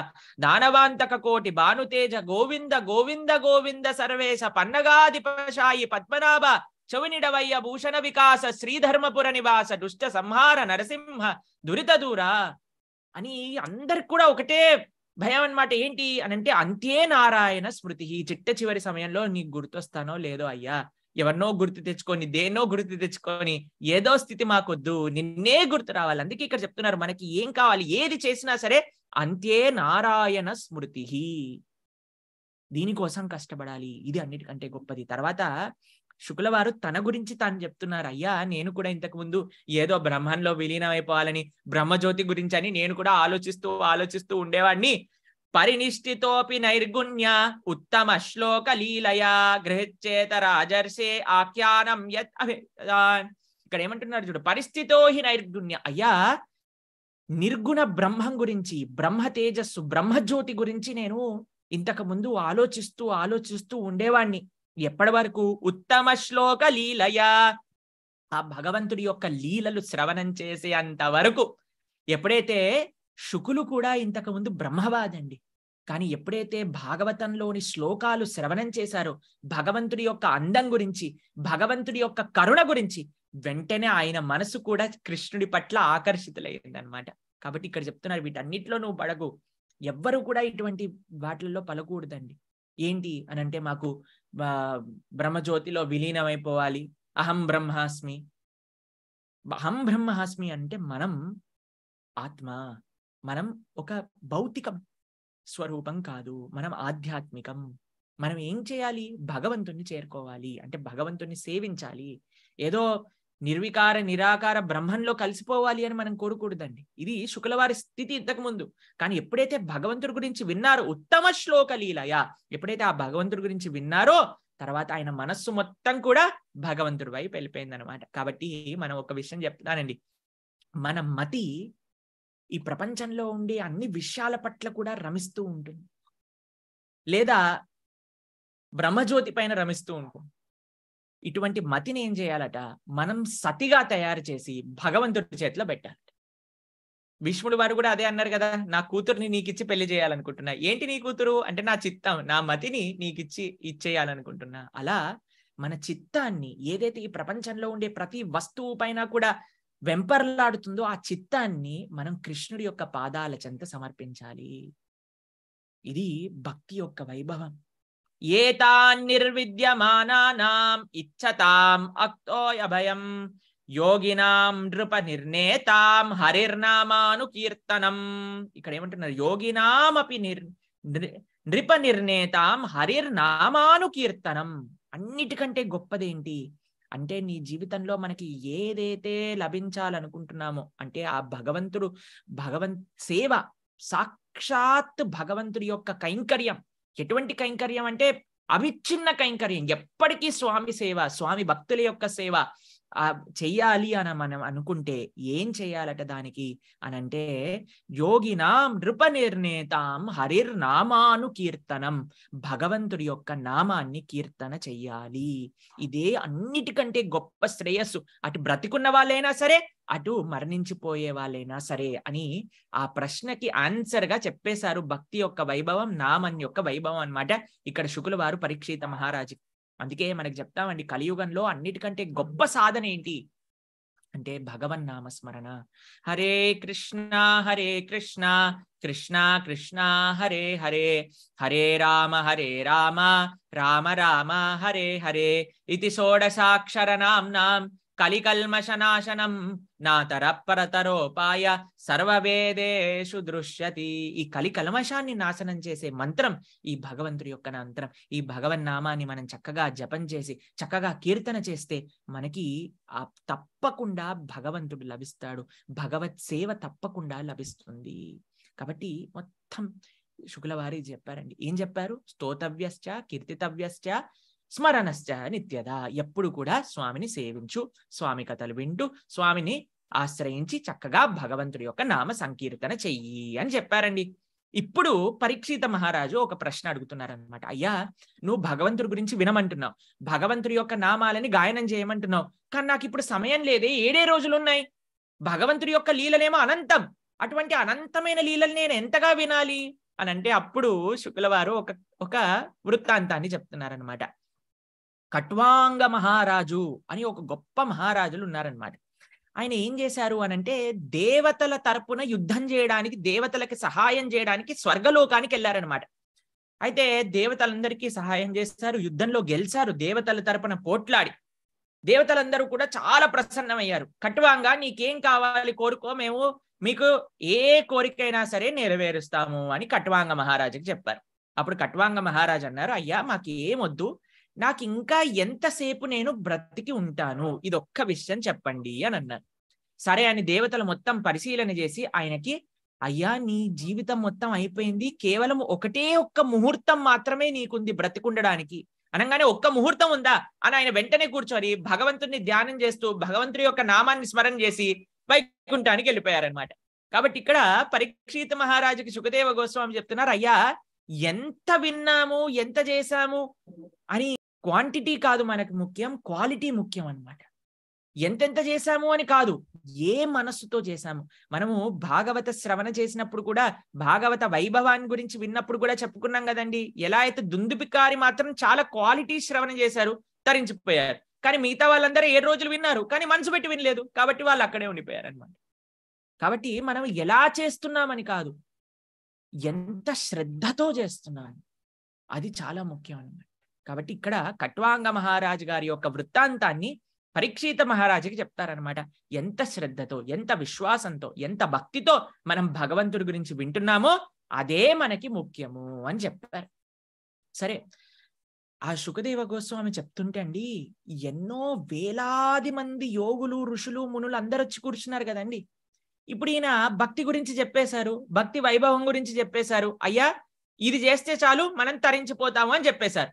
దానవాంతక కోటి భానుతేజ గోవింద గోవింద గోవింద సర్వేశ పన్నగాధిపశాయి పద్మనాభ చవినిడవయ్య భూషణ వికాస శ్రీధర్మపుర నివాస దుష్ట సంహార నరసింహ దురిత దూర అని అందరికి కూడా ఒకటే భయం అనమాట ఏంటి అని అంటే అంతే నారాయణ స్మృతి ఈ చిట్ట చివరి సమయంలో నీకు గుర్తొస్తానో లేదో అయ్యా ఎవరినో గుర్తు తెచ్చుకొని దేన్నో గుర్తు తెచ్చుకొని ఏదో స్థితి మాకొద్దు నిన్నే గుర్తు రావాలి అందుకే ఇక్కడ చెప్తున్నారు మనకి ఏం కావాలి ఏది చేసినా సరే అంతే నారాయణ స్మృతి దీనికోసం కష్టపడాలి ఇది అన్నిటికంటే గొప్పది తర్వాత శుక్ల వారు తన గురించి తాను చెప్తున్నారు అయ్యా నేను కూడా ఇంతకు ముందు ఏదో బ్రహ్మంలో విలీనం అయిపోవాలని బ్రహ్మజ్యోతి గురించి అని నేను కూడా ఆలోచిస్తూ ఆలోచిస్తూ ఉండేవాడిని పరినిష్టితోపి నైర్గుణ్య ఉత్తమ శ్లోక లీలయా గృహచేత రాజర్షే ఆఖ్యానం యత్ ఇక్కడ ఏమంటున్నారు చూడు హి నైర్గుణ్య అయ్యా నిర్గుణ బ్రహ్మం గురించి బ్రహ్మ తేజస్సు బ్రహ్మజ్యోతి గురించి నేను ఇంతకు ముందు ఆలోచిస్తూ ఆలోచిస్తూ ఉండేవాణ్ణి ఎప్పటి వరకు ఉత్తమ శ్లోక లీలయా ఆ భగవంతుడి యొక్క లీలలు శ్రవణం అంత వరకు ఎప్పుడైతే శుకులు కూడా ఇంతకుముందు బ్రహ్మవాదండి కానీ ఎప్పుడైతే భాగవతంలోని శ్లోకాలు శ్రవణం చేశారో భగవంతుడి యొక్క అందం గురించి భగవంతుడి యొక్క కరుణ గురించి వెంటనే ఆయన మనసు కూడా కృష్ణుడి పట్ల ఆకర్షితులైందనమాట కాబట్టి ఇక్కడ చెప్తున్నారు వీటన్నిటిలో నువ్వు పడకు ఎవ్వరు కూడా ఇటువంటి వాటిల్లో పలకూడదండి ఏంటి అనంటే మాకు బ్రహ్మజ్యోతిలో విలీనమైపోవాలి అహం బ్రహ్మాస్మి అహం బ్రహ్మాస్మి అంటే మనం ఆత్మ మనం ఒక భౌతిక స్వరూపం కాదు మనం ఆధ్యాత్మికం మనం ఏం చేయాలి భగవంతుణ్ణి చేరుకోవాలి అంటే భగవంతుణ్ణి సేవించాలి ఏదో నిర్వికార నిరాకార బ్రహ్మంలో కలిసిపోవాలి అని మనం కోరుకూడదండి ఇది శుక్లవారి స్థితి ఇంతకుముందు కానీ ఎప్పుడైతే భగవంతుడి గురించి విన్నారో ఉత్తమ శ్లోక లీలయ ఎప్పుడైతే ఆ భగవంతుడి గురించి విన్నారో తర్వాత ఆయన మనస్సు మొత్తం కూడా భగవంతుడి వైపు వెళ్ళిపోయింది అనమాట కాబట్టి మనం ఒక విషయం చెప్తానండి మన మతి ఈ ప్రపంచంలో ఉండే అన్ని విషయాల పట్ల కూడా రమిస్తూ ఉంటుంది లేదా బ్రహ్మజ్యోతి పైన రమిస్తూ ఉంటుంది ఇటువంటి మతిని ఏం చేయాలట మనం సతిగా తయారు చేసి భగవంతుడి చేతిలో పెట్టాలి విష్ణుడు వారు కూడా అదే అన్నారు కదా నా కూతురుని నీకిచ్చి పెళ్లి చేయాలనుకుంటున్నా ఏంటి నీ కూతురు అంటే నా చిత్తం నా మతిని నీకిచ్చి ఇచ్చేయాలనుకుంటున్నా అలా మన చిత్తాన్ని ఏదైతే ఈ ప్రపంచంలో ఉండే ప్రతి వస్తువు పైన కూడా వెంపర్లాడుతుందో ఆ చిత్తాన్ని మనం కృష్ణుడి యొక్క పాదాల చెంత సమర్పించాలి ఇది భక్తి యొక్క వైభవం ఏతాన్నిర్విద్యమానానాం ఇచ్చతాం అక్తోయభయం యోగినాం నృప నిర్ణేతాం హరిర్నామానుకీర్తనం ఇక్కడ ఏమంటున్నారు యోగినామపి నిర్ నృప నిర్ణేతాం హరిర్నామానుకీర్తనం అన్నిటికంటే గొప్పదేంటి అంటే నీ జీవితంలో మనకి ఏదైతే లభించాలనుకుంటున్నామో అంటే ఆ భగవంతుడు భగవంత్ సేవ సాక్షాత్ భగవంతుడి యొక్క కైంకర్యం ఎటువంటి కైంకర్యం అంటే అవిచ్ఛిన్న కైంకర్యం ఎప్పటికీ స్వామి సేవ స్వామి భక్తుల యొక్క సేవ ఆ చెయ్యాలి అని మనం అనుకుంటే ఏం చెయ్యాలట దానికి అనంటే యోగినాం నృప నిర్ణేతాం హరిర్నామాను కీర్తనం భగవంతుడి యొక్క నామాన్ని కీర్తన చెయ్యాలి ఇదే అన్నిటికంటే గొప్ప శ్రేయస్సు అటు బ్రతికున్న వాళ్ళైనా సరే అటు మరణించిపోయే వాళ్ళైనా సరే అని ఆ ప్రశ్నకి ఆన్సర్ గా చెప్పేశారు భక్తి యొక్క వైభవం నామన్ యొక్క వైభవం అనమాట ఇక్కడ శుకుల వారు పరీక్షిత మహారాజు అందుకే మనకు చెప్తామండి కలియుగంలో అన్నిటికంటే గొప్ప సాధన ఏంటి అంటే భగవన్ నామస్మరణ హరే కృష్ణ హరే కృష్ణ కృష్ణ కృష్ణ హరే హరే హరే రామ హరే రామ రామ రామ హరే హరే ఇది షోడశాక్షర నాం కలికల్మశనాశనం నాతర పరతరోపాయ సర్వవేదేషు దృశ్యతి ఈ కలికల్మశాన్ని నాశనం చేసే మంత్రం ఈ భగవంతుడి యొక్క మంత్రం ఈ భగవన్నామాన్ని మనం చక్కగా జపం చేసి చక్కగా కీర్తన చేస్తే మనకి ఆ తప్పకుండా భగవంతుడు లభిస్తాడు భగవత్ సేవ తప్పకుండా లభిస్తుంది కాబట్టి మొత్తం శుక్లవారి చెప్పారండి ఏం చెప్పారు స్తోతవ్యశ్చ కీర్తితవ్యశ్చ స్మరణశ్చ నిత్యద ఎప్పుడు కూడా స్వామిని సేవించు స్వామి కథలు వింటూ స్వామిని ఆశ్రయించి చక్కగా భగవంతుడి యొక్క నామ సంకీర్తన చెయ్యి అని చెప్పారండి ఇప్పుడు పరీక్షిత మహారాజు ఒక ప్రశ్న అడుగుతున్నారనమాట అయ్యా నువ్వు భగవంతుడి గురించి వినమంటున్నావు భగవంతుడి యొక్క నామాలని గాయనం చేయమంటున్నావు కానీ నాకు ఇప్పుడు సమయం లేదే ఏడే రోజులు ఉన్నాయి భగవంతుడి యొక్క లీలలేమో అనంతం అటువంటి అనంతమైన లీలలు నేను ఎంతగా వినాలి అని అంటే అప్పుడు శుక్లవారు ఒక ఒక వృత్తాంతాన్ని చెప్తున్నారనమాట కట్వాంగ మహారాజు అని ఒక గొప్ప మహారాజులు ఉన్నారనమాట ఆయన ఏం చేశారు అనంటే దేవతల తరపున యుద్ధం చేయడానికి దేవతలకి సహాయం చేయడానికి స్వర్గలోకానికి వెళ్ళారనమాట అయితే దేవతలందరికీ సహాయం చేస్తారు యుద్ధంలో గెలిచారు దేవతల తరపున పోట్లాడి దేవతలందరూ కూడా చాలా ప్రసన్నమయ్యారు కట్వాంగా నీకేం కావాలి కోరుకో మేము మీకు ఏ కోరికైనా సరే నెరవేరుస్తాము అని కట్వాంగ మహారాజుకి చెప్పారు అప్పుడు కట్వాంగ మహారాజు అన్నారు అయ్యా మాకు ఏమొద్దు నాకు ఇంకా ఎంతసేపు నేను బ్రతికి ఉంటాను ఇది ఒక్క విషయం చెప్పండి అని అన్నాను సరే అని దేవతలు మొత్తం పరిశీలన చేసి ఆయనకి అయ్యా నీ జీవితం మొత్తం అయిపోయింది కేవలం ఒకటే ఒక్క ముహూర్తం మాత్రమే నీకుంది బ్రతికుండడానికి అనగానే ఒక్క ముహూర్తం ఉందా అని ఆయన వెంటనే కూర్చొని భగవంతుడిని ధ్యానం చేస్తూ భగవంతుడి యొక్క నామాన్ని స్మరణ చేసి వైకుంఠానికి వెళ్ళిపోయారనమాట కాబట్టి ఇక్కడ పరీక్షిత మహారాజుకి సుఖదేవ గోస్వామి చెప్తున్నారు అయ్యా ఎంత విన్నాము ఎంత చేశాము అని క్వాంటిటీ కాదు మనకు ముఖ్యం క్వాలిటీ ముఖ్యం అనమాట ఎంతెంత చేశాము అని కాదు ఏ మనస్సుతో చేశాము మనము భాగవత శ్రవణ చేసినప్పుడు కూడా భాగవత వైభవాన్ని గురించి విన్నప్పుడు కూడా చెప్పుకున్నాం కదండి ఎలా అయితే దుందుపికారి మాత్రం చాలా క్వాలిటీ శ్రవణ చేశారు తరించిపోయారు కానీ మిగతా వాళ్ళందరూ ఏడు రోజులు విన్నారు కానీ మనసు పెట్టి వినలేదు కాబట్టి వాళ్ళు అక్కడే ఉండిపోయారు అనమాట కాబట్టి మనం ఎలా చేస్తున్నామని కాదు ఎంత శ్రద్ధతో చేస్తున్నామని అది చాలా ముఖ్యం అనమాట కాబట్టి ఇక్కడ కట్వాంగ మహారాజు గారి యొక్క వృత్తాంతాన్ని పరీక్షిత మహారాజుకి చెప్తారనమాట ఎంత శ్రద్ధతో ఎంత విశ్వాసంతో ఎంత భక్తితో మనం భగవంతుడి గురించి వింటున్నామో అదే మనకి ముఖ్యము అని చెప్పారు సరే ఆ సుఖదేవ గోస్వామి చెప్తుంటే అండి ఎన్నో వేలాది మంది యోగులు ఋషులు మునులు అందరు వచ్చి కూర్చున్నారు కదండి ఇప్పుడు ఈయన భక్తి గురించి చెప్పేశారు భక్తి వైభవం గురించి చెప్పేశారు అయ్యా ఇది చేస్తే చాలు మనం తరించిపోతాము అని చెప్పేశారు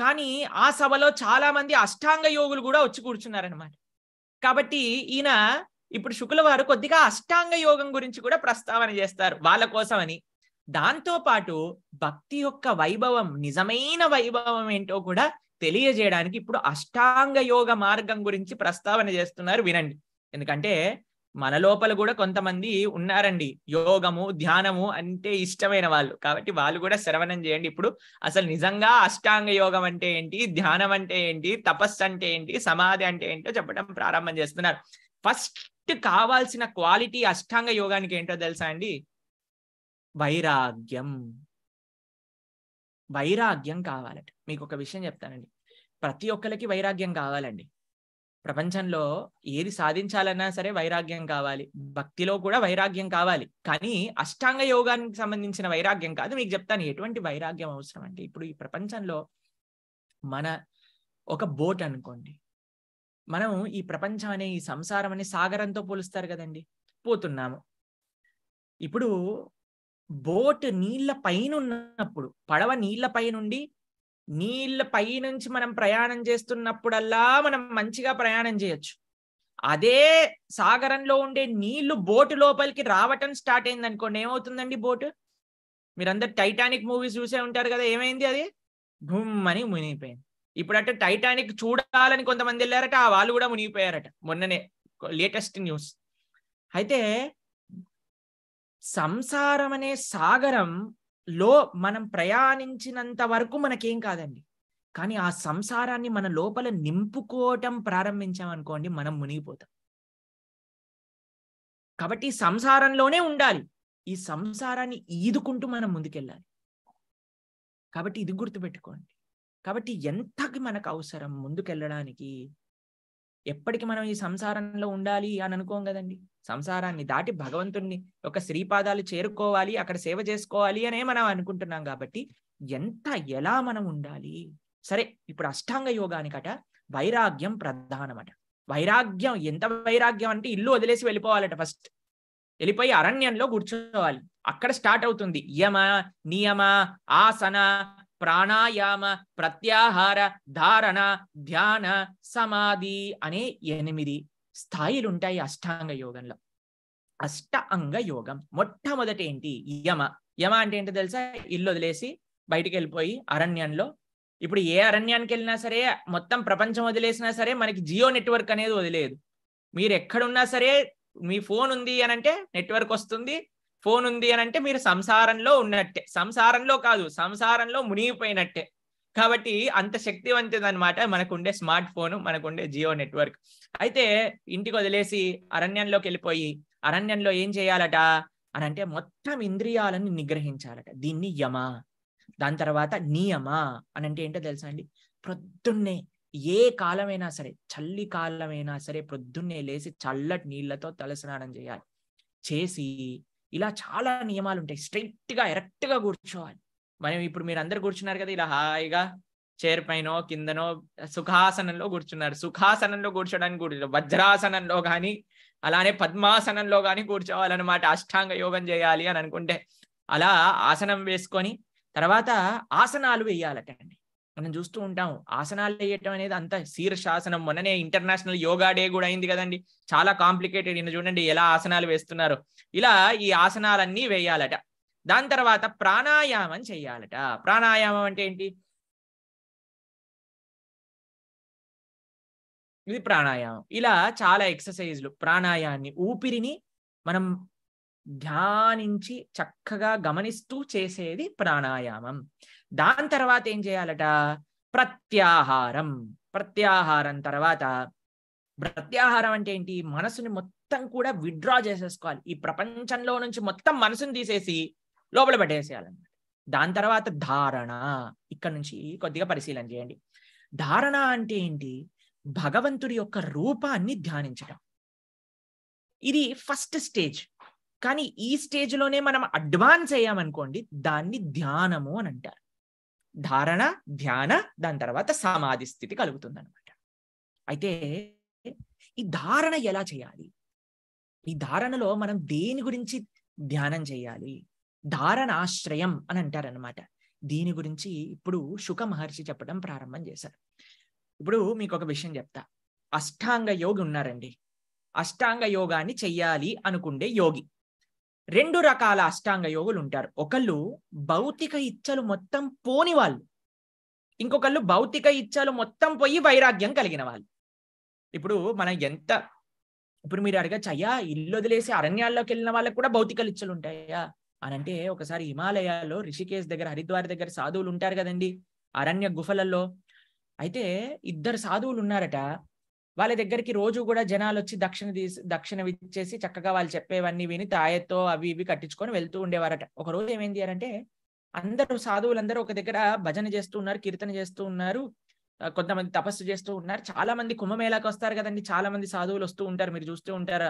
కానీ ఆ సభలో చాలా మంది అష్టాంగ యోగులు కూడా వచ్చి కూర్చున్నారనమాట కాబట్టి ఈయన ఇప్పుడు శుక్లవారు కొద్దిగా అష్టాంగ యోగం గురించి కూడా ప్రస్తావన చేస్తారు వాళ్ళ కోసమని పాటు భక్తి యొక్క వైభవం నిజమైన వైభవం ఏంటో కూడా తెలియజేయడానికి ఇప్పుడు అష్టాంగ యోగ మార్గం గురించి ప్రస్తావన చేస్తున్నారు వినండి ఎందుకంటే మన లోపల కూడా కొంతమంది ఉన్నారండి యోగము ధ్యానము అంటే ఇష్టమైన వాళ్ళు కాబట్టి వాళ్ళు కూడా శ్రవణం చేయండి ఇప్పుడు అసలు నిజంగా అష్టాంగ యోగం అంటే ఏంటి ధ్యానం అంటే ఏంటి తపస్సు అంటే ఏంటి సమాధి అంటే ఏంటో చెప్పడం ప్రారంభం చేస్తున్నారు ఫస్ట్ కావాల్సిన క్వాలిటీ అష్టాంగ యోగానికి ఏంటో తెలుసా అండి వైరాగ్యం వైరాగ్యం కావాలండి మీకు ఒక విషయం చెప్తానండి ప్రతి ఒక్కరికి వైరాగ్యం కావాలండి ప్రపంచంలో ఏది సాధించాలన్నా సరే వైరాగ్యం కావాలి భక్తిలో కూడా వైరాగ్యం కావాలి కానీ అష్టాంగ యోగానికి సంబంధించిన వైరాగ్యం కాదు మీకు చెప్తాను ఎటువంటి వైరాగ్యం అవసరం అంటే ఇప్పుడు ఈ ప్రపంచంలో మన ఒక బోట్ అనుకోండి మనం ఈ ప్రపంచం అనే ఈ సంసారం అనే సాగరంతో పోలుస్తారు కదండి పోతున్నాము ఇప్పుడు బోట్ నీళ్ల పైన ఉన్నప్పుడు పడవ నీళ్ల పైనుండి నీళ్ళ పై నుంచి మనం ప్రయాణం చేస్తున్నప్పుడల్లా మనం మంచిగా ప్రయాణం చేయొచ్చు అదే సాగరంలో ఉండే నీళ్లు బోటు లోపలికి రావటం స్టార్ట్ అయింది అనుకోండి ఏమవుతుందండి బోటు మీరందరు టైటానిక్ మూవీస్ చూసే ఉంటారు కదా ఏమైంది అది అని మునిగిపోయింది ఇప్పుడు టైటానిక్ చూడాలని కొంతమంది వెళ్ళారట ఆ వాళ్ళు కూడా మునిగిపోయారట మొన్ననే లేటెస్ట్ న్యూస్ అయితే సంసారం అనే సాగరం లో మనం ప్రయాణించినంత వరకు మనకేం కాదండి కానీ ఆ సంసారాన్ని మన లోపల నింపుకోవటం ప్రారంభించామనుకోండి మనం మునిగిపోతాం కాబట్టి సంసారంలోనే ఉండాలి ఈ సంసారాన్ని ఈదుకుంటూ మనం ముందుకెళ్ళాలి కాబట్టి ఇది గుర్తుపెట్టుకోండి కాబట్టి ఎంతకి మనకు అవసరం ముందుకెళ్ళడానికి ఎప్పటికి మనం ఈ సంసారంలో ఉండాలి అని అనుకోం కదండి సంసారాన్ని దాటి భగవంతుణ్ణి ఒక శ్రీపాదాలు చేరుకోవాలి అక్కడ సేవ చేసుకోవాలి అనే మనం అనుకుంటున్నాం కాబట్టి ఎంత ఎలా మనం ఉండాలి సరే ఇప్పుడు అష్టాంగ యోగానికట వైరాగ్యం ప్రధానమట వైరాగ్యం ఎంత వైరాగ్యం అంటే ఇల్లు వదిలేసి వెళ్ళిపోవాలట ఫస్ట్ వెళ్ళిపోయి అరణ్యంలో కూర్చోవాలి అక్కడ స్టార్ట్ అవుతుంది యమ నియమ ఆసన ప్రాణాయామ ప్రత్యాహార ధారణ ధ్యాన సమాధి అనే ఎనిమిది స్థాయిలుంటాయి అష్టాంగ యోగంలో అష్ట అంగ యోగం మొట్టమొదటి ఏంటి యమ యమ అంటే ఏంటో తెలుసా ఇల్లు వదిలేసి బయటికి వెళ్ళిపోయి అరణ్యంలో ఇప్పుడు ఏ అరణ్యానికి వెళ్ళినా సరే మొత్తం ప్రపంచం వదిలేసినా సరే మనకి జియో నెట్వర్క్ అనేది వదిలేదు మీరు ఎక్కడున్నా సరే మీ ఫోన్ ఉంది అని అంటే నెట్వర్క్ వస్తుంది ఫోన్ ఉంది అని అంటే మీరు సంసారంలో ఉన్నట్టే సంసారంలో కాదు సంసారంలో మునిగిపోయినట్టే కాబట్టి అంత శక్తివంతదనమాట మనకుండే స్మార్ట్ ఫోన్ మనకుండే జియో నెట్వర్క్ అయితే ఇంటికి వదిలేసి అరణ్యంలోకి వెళ్ళిపోయి అరణ్యంలో ఏం చేయాలట అని అంటే మొత్తం ఇంద్రియాలను నిగ్రహించాలట దీన్ని యమా దాని తర్వాత నియమా అని అంటే ఏంటో తెలుసా అండి ప్రొద్దున్నే ఏ కాలమైనా సరే చల్లి కాలమైనా సరే ప్రొద్దున్నే లేచి చల్లటి నీళ్లతో తలస్నానం చేయాలి చేసి ఇలా చాలా నియమాలు ఉంటాయి గా ఎరెక్ట్ గా కూర్చోవాలి మనం ఇప్పుడు మీరు అందరు కూర్చున్నారు కదా ఇలా హాయిగా చైర్ పైనో కిందనో సుఖాసనంలో కూర్చున్నారు సుఖాసనంలో కూర్చోడానికి కూర్చో వజ్రాసనంలో కానీ అలానే పద్మాసనంలో కానీ కూర్చోవాలన్నమాట అష్టాంగ యోగం చేయాలి అని అనుకుంటే అలా ఆసనం వేసుకొని తర్వాత ఆసనాలు వేయాలటండి మనం చూస్తూ ఉంటాం ఆసనాలు వేయటం అనేది అంత శీర్షాసనం మొన్ననే ఇంటర్నేషనల్ యోగా డే కూడా అయింది కదండి చాలా కాంప్లికేటెడ్ నిన్న చూడండి ఎలా ఆసనాలు వేస్తున్నారు ఇలా ఈ ఆసనాలన్నీ వేయాలట దాని తర్వాత ప్రాణాయామం చేయాలట ప్రాణాయామం అంటే ఏంటి ఇది ప్రాణాయామం ఇలా చాలా ఎక్సర్సైజ్లు ప్రాణాయాన్ని ఊపిరిని మనం ధ్యానించి చక్కగా గమనిస్తూ చేసేది ప్రాణాయామం దాని తర్వాత ఏం చేయాలట ప్రత్యాహారం ప్రత్యాహారం తర్వాత ప్రత్యాహారం అంటే ఏంటి మనసుని మొత్తం కూడా విడ్డ్రా చేసేసుకోవాలి ఈ ప్రపంచంలో నుంచి మొత్తం మనసుని తీసేసి లోపల పెట్టేసేయాలన్నమాట దాని తర్వాత ధారణ ఇక్కడ నుంచి కొద్దిగా పరిశీలన చేయండి ధారణ అంటే ఏంటి భగవంతుడి యొక్క రూపాన్ని ధ్యానించడం ఇది ఫస్ట్ స్టేజ్ కానీ ఈ స్టేజ్లోనే మనం అడ్వాన్స్ అయ్యామనుకోండి దాన్ని ధ్యానము అని అంటారు ధారణ ధ్యాన దాని తర్వాత సమాధి స్థితి కలుగుతుందనమాట అయితే ఈ ధారణ ఎలా చేయాలి ఈ ధారణలో మనం దేని గురించి ధ్యానం చేయాలి ధారణ ఆశ్రయం అని అంటారనమాట దీని గురించి ఇప్పుడు శుక మహర్షి చెప్పడం ప్రారంభం చేశారు ఇప్పుడు మీకు ఒక విషయం చెప్తా అష్టాంగ యోగి ఉన్నారండి అష్టాంగ యోగాన్ని చెయ్యాలి అనుకుండే యోగి రెండు రకాల అష్టాంగ యోగులు ఉంటారు ఒకళ్ళు భౌతిక ఇచ్చలు మొత్తం పోని వాళ్ళు ఇంకొకళ్ళు భౌతిక ఇచ్చలు మొత్తం పోయి వైరాగ్యం కలిగిన వాళ్ళు ఇప్పుడు మనం ఎంత ఇప్పుడు మీరు అడగచ్చు అయ్యా ఇల్లు వదిలేసి అరణ్యాల్లోకి వెళ్ళిన వాళ్ళకి కూడా భౌతిక ఇచ్చలు ఉంటాయా అని అంటే ఒకసారి హిమాలయాల్లో రిషికేశ్ దగ్గర హరిద్వార్ దగ్గర సాధువులు ఉంటారు కదండి అరణ్య గుఫలల్లో అయితే ఇద్దరు సాధువులు ఉన్నారట వాళ్ళ దగ్గరికి రోజు కూడా జనాలు వచ్చి దక్షిణ తీసి దక్షిణ ఇచ్చేసి చక్కగా వాళ్ళు చెప్పేవన్నీ విని తాయతో అవి ఇవి కట్టించుకొని వెళ్తూ ఉండేవారట ఒక రోజు ఏమైంది అంటే అందరూ సాధువులందరూ ఒక దగ్గర భజన చేస్తూ ఉన్నారు కీర్తన చేస్తూ ఉన్నారు కొంతమంది తపస్సు చేస్తూ ఉన్నారు చాలా మంది కుంభమేళాకి వస్తారు కదండి చాలా మంది సాధువులు వస్తూ ఉంటారు మీరు చూస్తూ ఉంటారు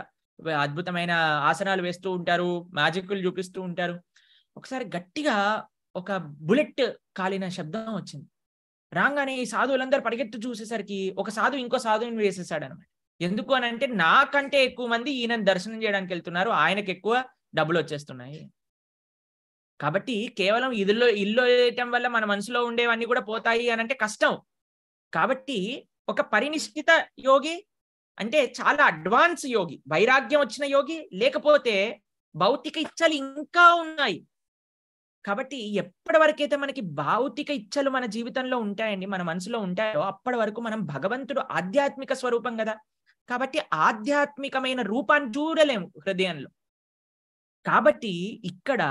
అద్భుతమైన ఆసనాలు వేస్తూ ఉంటారు మ్యాజిక్లు చూపిస్తూ ఉంటారు ఒకసారి గట్టిగా ఒక బుల్లెట్ కాలిన శబ్దం వచ్చింది రాగానే ఈ సాధువులందరూ పరిగెత్తు చూసేసరికి ఒక సాధు ఇంకో సాధువుని వేసేసాడు అనమాట ఎందుకు అని అంటే నాకంటే ఎక్కువ మంది ఈయనను దర్శనం చేయడానికి వెళ్తున్నారు ఆయనకు ఎక్కువ డబ్బులు వచ్చేస్తున్నాయి కాబట్టి కేవలం ఇదిలో ఇల్లు వేయటం వల్ల మన మనసులో ఉండేవన్నీ కూడా పోతాయి అని అంటే కష్టం కాబట్టి ఒక పరినిష్ఠిత యోగి అంటే చాలా అడ్వాన్స్ యోగి వైరాగ్యం వచ్చిన యోగి లేకపోతే భౌతిక ఇచ్చలు ఇంకా ఉన్నాయి కాబట్టి ఎప్పటి వరకైతే మనకి భౌతిక ఇచ్చలు మన జీవితంలో ఉంటాయండి మన మనసులో ఉంటాయో అప్పటి వరకు మనం భగవంతుడు ఆధ్యాత్మిక స్వరూపం కదా కాబట్టి ఆధ్యాత్మికమైన రూపాన్ని చూడలేము హృదయంలో కాబట్టి ఇక్కడ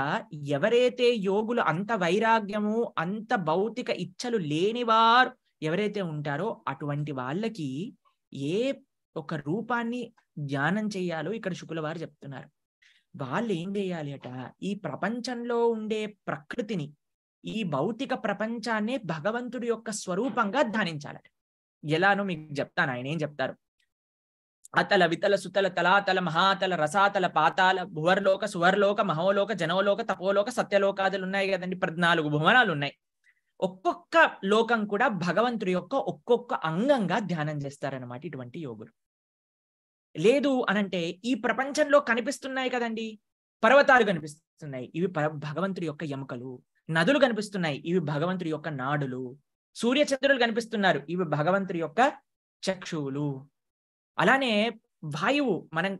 ఎవరైతే యోగులు అంత వైరాగ్యము అంత భౌతిక ఇచ్చలు లేనివారు ఎవరైతే ఉంటారో అటువంటి వాళ్ళకి ఏ ఒక రూపాన్ని ధ్యానం చేయాలో ఇక్కడ శుకుల వారు చెప్తున్నారు వాళ్ళు ఏం చేయాలి అట ఈ ప్రపంచంలో ఉండే ప్రకృతిని ఈ భౌతిక ప్రపంచాన్ని భగవంతుడి యొక్క స్వరూపంగా ధ్యానించాలట ఎలానో మీకు చెప్తాను ఆయన ఏం చెప్తారు అతల వితల సుతల తలాతల మహాతల రసాతల పాతాల భువర్లోక సువర్లోక మహోలోక జనవలోక తపోలోక సత్యలోకాదులు ఉన్నాయి కదండి పద్నాలుగు భువనాలు ఉన్నాయి ఒక్కొక్క లోకం కూడా భగవంతుడి యొక్క ఒక్కొక్క అంగంగా ధ్యానం చేస్తారనమాట ఇటువంటి యోగులు లేదు అనంటే ఈ ప్రపంచంలో కనిపిస్తున్నాయి కదండి పర్వతాలు కనిపిస్తున్నాయి ఇవి భగవంతుడి యొక్క ఎముకలు నదులు కనిపిస్తున్నాయి ఇవి భగవంతుడి యొక్క నాడులు సూర్యచంద్రులు కనిపిస్తున్నారు ఇవి భగవంతుడి యొక్క చక్షువులు అలానే వాయువు మనం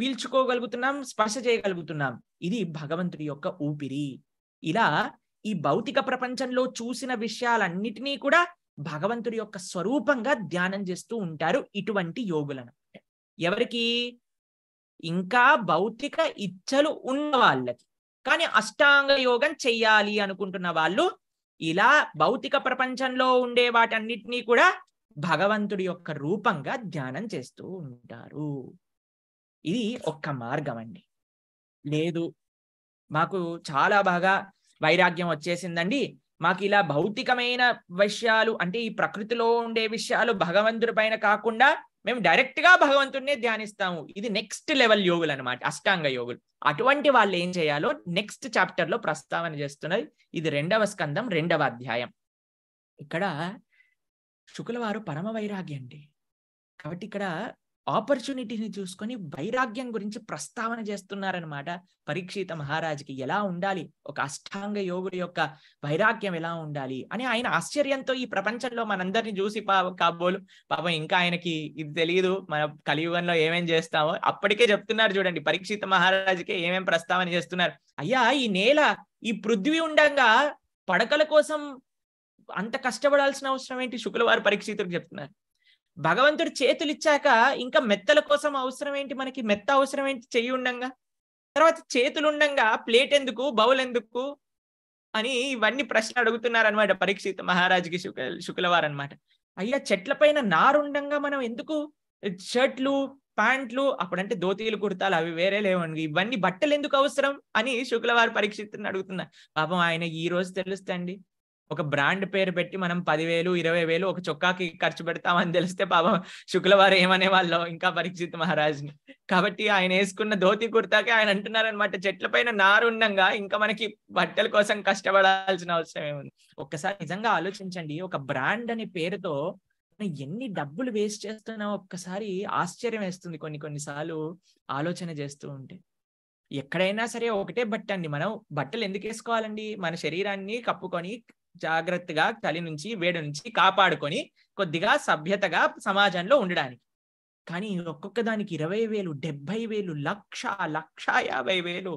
పీల్చుకోగలుగుతున్నాం స్పర్శ చేయగలుగుతున్నాం ఇది భగవంతుడి యొక్క ఊపిరి ఇలా ఈ భౌతిక ప్రపంచంలో చూసిన విషయాలన్నిటినీ కూడా భగవంతుడి యొక్క స్వరూపంగా ధ్యానం చేస్తూ ఉంటారు ఇటువంటి యోగులను ఎవరికి ఇంకా భౌతిక ఇచ్చలు ఉన్న వాళ్ళకి కానీ అష్టాంగ యోగం చెయ్యాలి అనుకుంటున్న వాళ్ళు ఇలా భౌతిక ప్రపంచంలో ఉండే వాటన్నిటినీ కూడా భగవంతుడి యొక్క రూపంగా ధ్యానం చేస్తూ ఉంటారు ఇది ఒక్క మార్గం అండి లేదు మాకు చాలా బాగా వైరాగ్యం వచ్చేసిందండి మాకు ఇలా భౌతికమైన విషయాలు అంటే ఈ ప్రకృతిలో ఉండే విషయాలు భగవంతుడి పైన కాకుండా మేము డైరెక్ట్ గా భగవంతుడినే ధ్యానిస్తాము ఇది నెక్స్ట్ లెవెల్ యోగులు అనమాట అష్టాంగ యోగులు అటువంటి వాళ్ళు ఏం చేయాలో నెక్స్ట్ చాప్టర్ లో ప్రస్తావన చేస్తున్నది ఇది రెండవ స్కందం రెండవ అధ్యాయం ఇక్కడ శుకులవారు పరమ వైరాగ్యం అండి కాబట్టి ఇక్కడ ఆపర్చునిటీని చూసుకొని వైరాగ్యం గురించి ప్రస్తావన చేస్తున్నారనమాట పరీక్షిత మహారాజుకి ఎలా ఉండాలి ఒక అష్టాంగ యోగుడి యొక్క వైరాగ్యం ఎలా ఉండాలి అని ఆయన ఆశ్చర్యంతో ఈ ప్రపంచంలో మనందరిని చూసి పా కాబోలు పాపం ఇంకా ఆయనకి ఇది తెలియదు మన కలియుగంలో ఏమేం చేస్తామో అప్పటికే చెప్తున్నారు చూడండి పరీక్షిత మహారాజుకి ఏమేం ప్రస్తావన చేస్తున్నారు అయ్యా ఈ నేల ఈ పృథ్వీ ఉండగా పడకల కోసం అంత కష్టపడాల్సిన అవసరం ఏంటి శుక్రవారు పరీక్షితులకు చెప్తున్నారు భగవంతుడు చేతులు ఇచ్చాక ఇంకా మెత్తల కోసం అవసరం ఏంటి మనకి మెత్త అవసరం ఏంటి చెయ్యి ఉండంగా తర్వాత చేతులు ఉండంగా ప్లేట్ ఎందుకు బౌల్ ఎందుకు అని ఇవన్నీ ప్రశ్న అడుగుతున్నారనమాట పరీక్షిత్ మహారాజుకి శుక్ల శుక్లవారు అనమాట అయ్యా చెట్ల పైన నారుండంగా మనం ఎందుకు షర్ట్లు ప్యాంట్లు అప్పుడంటే దోతీలు కుర్తాలు అవి వేరే లేవండి ఇవన్నీ బట్టలు ఎందుకు అవసరం అని శుక్లవారు పరీక్షిత్తుని అడుగుతున్నారు పాపం ఆయన ఈ రోజు తెలుస్తండి ఒక బ్రాండ్ పేరు పెట్టి మనం పదివేలు ఇరవై వేలు ఒక చొక్కాకి ఖర్చు పెడతామని తెలిస్తే పాపం శుక్లవారు ఏమనే వాళ్ళు ఇంకా పరీక్షిత్ మహారాజ్ని కాబట్టి ఆయన వేసుకున్న ధోతి కుర్తాకి ఆయన అంటున్నారనమాట చెట్ల పైన నారు ఉండంగా ఇంకా మనకి బట్టల కోసం కష్టపడాల్సిన అవసరం ఏముంది ఒక్కసారి నిజంగా ఆలోచించండి ఒక బ్రాండ్ అనే పేరుతో ఎన్ని డబ్బులు వేస్ట్ చేస్తున్నా ఒక్కసారి ఆశ్చర్యం వేస్తుంది కొన్ని కొన్నిసార్లు ఆలోచన చేస్తూ ఉంటే ఎక్కడైనా సరే ఒకటే బట్ట అండి మనం బట్టలు ఎందుకు వేసుకోవాలండి మన శరీరాన్ని కప్పుకొని జాగ్రత్తగా చలి నుంచి వేడి నుంచి కాపాడుకొని కొద్దిగా సభ్యతగా సమాజంలో ఉండడానికి కానీ ఒక్కొక్క దానికి ఇరవై వేలు డెబ్బై వేలు లక్ష లక్ష యాభై వేలు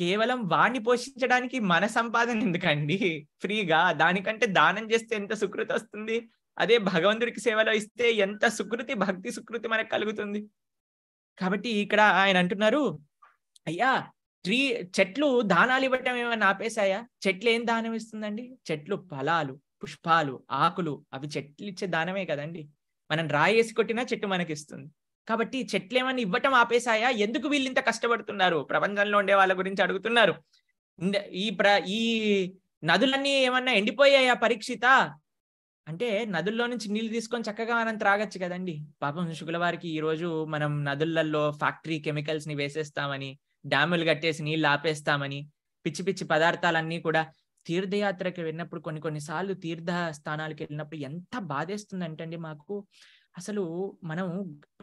కేవలం వాణ్ణి పోషించడానికి మన సంపాదన ఎందుకండి ఫ్రీగా దానికంటే దానం చేస్తే ఎంత సుకృతి వస్తుంది అదే భగవంతుడికి సేవలో ఇస్తే ఎంత సుకృతి భక్తి సుకృతి మనకు కలుగుతుంది కాబట్టి ఇక్కడ ఆయన అంటున్నారు అయ్యా ట్రీ చెట్లు దానాలు ఇవ్వటం ఏమైనా ఆపేశాయా చెట్లు ఏం దానం ఇస్తుందండి చెట్లు ఫలాలు పుష్పాలు ఆకులు అవి చెట్లు ఇచ్చే దానమే కదండి మనం వేసి కొట్టినా చెట్టు మనకి ఇస్తుంది కాబట్టి చెట్లు ఏమైనా ఇవ్వటం ఆపేశాయా ఎందుకు వీళ్ళు ఇంత కష్టపడుతున్నారు ప్రపంచంలో ఉండే వాళ్ళ గురించి అడుగుతున్నారు ఈ ప్ర ఈ నదులన్నీ ఏమన్నా ఎండిపోయాయా పరీక్షిత అంటే నదుల్లో నుంచి నీళ్లు తీసుకొని చక్కగా మనం త్రాగొచ్చు కదండి పాపం శుకుల వారికి ఈరోజు మనం నదులలో ఫ్యాక్టరీ కెమికల్స్ ని వేసేస్తామని డ్యాములు కట్టేసి నీళ్ళు ఆపేస్తామని పిచ్చి పిచ్చి పదార్థాలన్నీ కూడా తీర్థయాత్రకి వెళ్ళినప్పుడు కొన్ని కొన్నిసార్లు తీర్థ స్థానాలకు వెళ్ళినప్పుడు ఎంత బాధేస్తుందంటే అండి మాకు అసలు మనం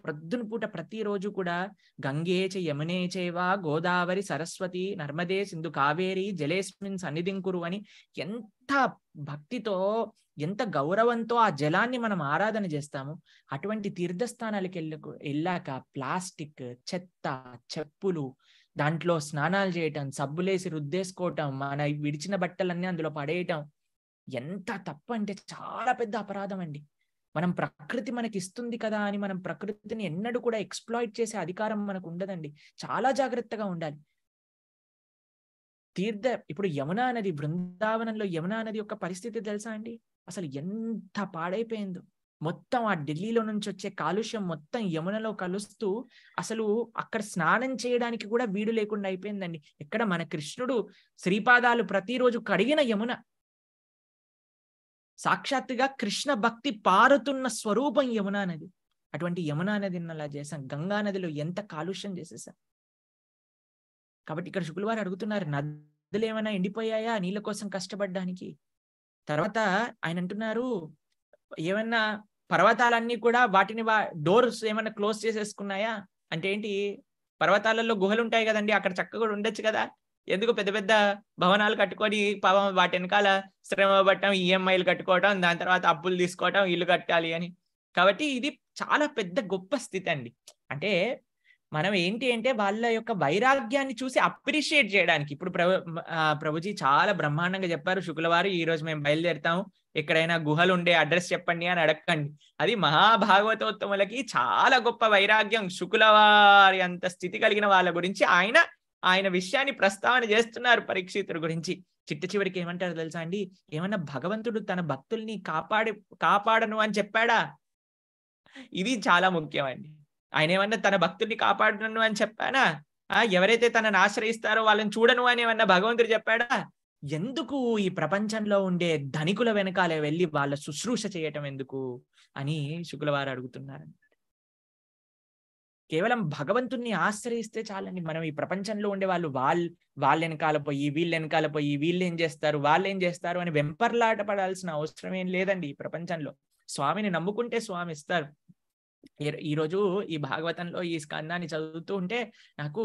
ప్రొద్దున పూట ప్రతిరోజు కూడా గంగే చ యమునే చేవా గోదావరి సరస్వతి నర్మదే సింధు కావేరి జలేస్మిన్ సన్నిధింకురు అని ఎంత భక్తితో ఎంత గౌరవంతో ఆ జలాన్ని మనం ఆరాధన చేస్తాము అటువంటి తీర్థస్థానాలకు వెళ్ళకు వెళ్ళాక ప్లాస్టిక్ చెత్త చెప్పులు దాంట్లో స్నానాలు చేయటం సబ్బులేసి రుద్దేసుకోవటం మన విడిచిన బట్టలన్నీ అందులో పడేయటం ఎంత తప్పు అంటే చాలా పెద్ద అపరాధం అండి మనం ప్రకృతి మనకి ఇస్తుంది కదా అని మనం ప్రకృతిని ఎన్నడూ కూడా ఎక్స్ప్లాయిట్ చేసే అధికారం మనకు ఉండదండి చాలా జాగ్రత్తగా ఉండాలి తీర్థ ఇప్పుడు యమునా నది బృందావనంలో యమునా నది యొక్క పరిస్థితి తెలుసా అండి అసలు ఎంత పాడైపోయిందో మొత్తం ఆ ఢిల్లీలో నుంచి వచ్చే కాలుష్యం మొత్తం యమునలో కలుస్తూ అసలు అక్కడ స్నానం చేయడానికి కూడా వీడు లేకుండా అయిపోయిందండి ఇక్కడ మన కృష్ణుడు శ్రీపాదాలు ప్రతిరోజు కడిగిన యమున సాక్షాత్తుగా కృష్ణ భక్తి పారుతున్న స్వరూపం యమునా నది అటువంటి యమునా నదిని అలా చేశాం గంగా నదిలో ఎంత కాలుష్యం చేసేసాం కాబట్టి ఇక్కడ శుక్రవారు అడుగుతున్నారు నదులు ఏమైనా ఎండిపోయాయా నీళ్ళ కోసం కష్టపడడానికి తర్వాత ఆయన అంటున్నారు ఏమన్నా పర్వతాలన్నీ కూడా వాటిని వా డోర్స్ ఏమైనా క్లోజ్ చేసేసుకున్నాయా అంటే ఏంటి పర్వతాలలో గుహలు ఉంటాయి కదండి అక్కడ చక్కగా ఉండొచ్చు కదా ఎందుకు పెద్ద పెద్ద భవనాలు కట్టుకొని పాపం వాటి వెనకాల శ్రమ పట్టడం ఈఎంఐలు e కట్టుకోవటం దాని తర్వాత అప్పులు తీసుకోవటం ఇల్లు కట్టాలి అని కాబట్టి ఇది చాలా పెద్ద గొప్ప స్థితి అండి అంటే మనం ఏంటి అంటే వాళ్ళ యొక్క వైరాగ్యాన్ని చూసి అప్రిషియేట్ చేయడానికి ఇప్పుడు ప్రభు ప్రభుజీ చాలా బ్రహ్మాండంగా చెప్పారు శుక్రవారం ఈ రోజు మేము బయలుదేరుతాము ఎక్కడైనా గుహలు ఉండే అడ్రస్ చెప్పండి అని అడగండి అది మహాభాగవతోత్తములకి చాలా గొప్ప వైరాగ్యం శుకులవారి అంత స్థితి కలిగిన వాళ్ళ గురించి ఆయన ఆయన విషయాన్ని ప్రస్తావన చేస్తున్నారు పరీక్షితుల గురించి చిట్ట చివరికి ఏమంటారు తెలుసా అండి ఏమన్నా భగవంతుడు తన భక్తుల్ని కాపాడి కాపాడను అని చెప్పాడా ఇది చాలా ముఖ్యమండి ఆయన ఏమన్నా తన భక్తుడిని కాపాడను అని చెప్పానా ఆ ఎవరైతే తనని ఆశ్రయిస్తారో వాళ్ళని చూడను అని ఏమన్నా భగవంతుడు చెప్పాడా ఎందుకు ఈ ప్రపంచంలో ఉండే ధనికుల వెనకాలే వెళ్ళి వాళ్ళ శుశ్రూష చేయటం ఎందుకు అని శుక్లవారు అడుగుతున్నారు కేవలం భగవంతుణ్ణి ఆశ్రయిస్తే చాలండి మనం ఈ ప్రపంచంలో ఉండే వాళ్ళు వాళ్ళ వాళ్ళ వెనకాల పోయి వీళ్ళు వెనకాల పోయి వీళ్ళు ఏం చేస్తారు వాళ్ళు ఏం చేస్తారు అని వెంపర్లాట పడాల్సిన అవసరం ఏం లేదండి ఈ ప్రపంచంలో స్వామిని నమ్ముకుంటే స్వామి ఇస్తారు ఈరోజు ఈ భాగవతంలో ఈ స్కందాన్ని చదువుతూ ఉంటే నాకు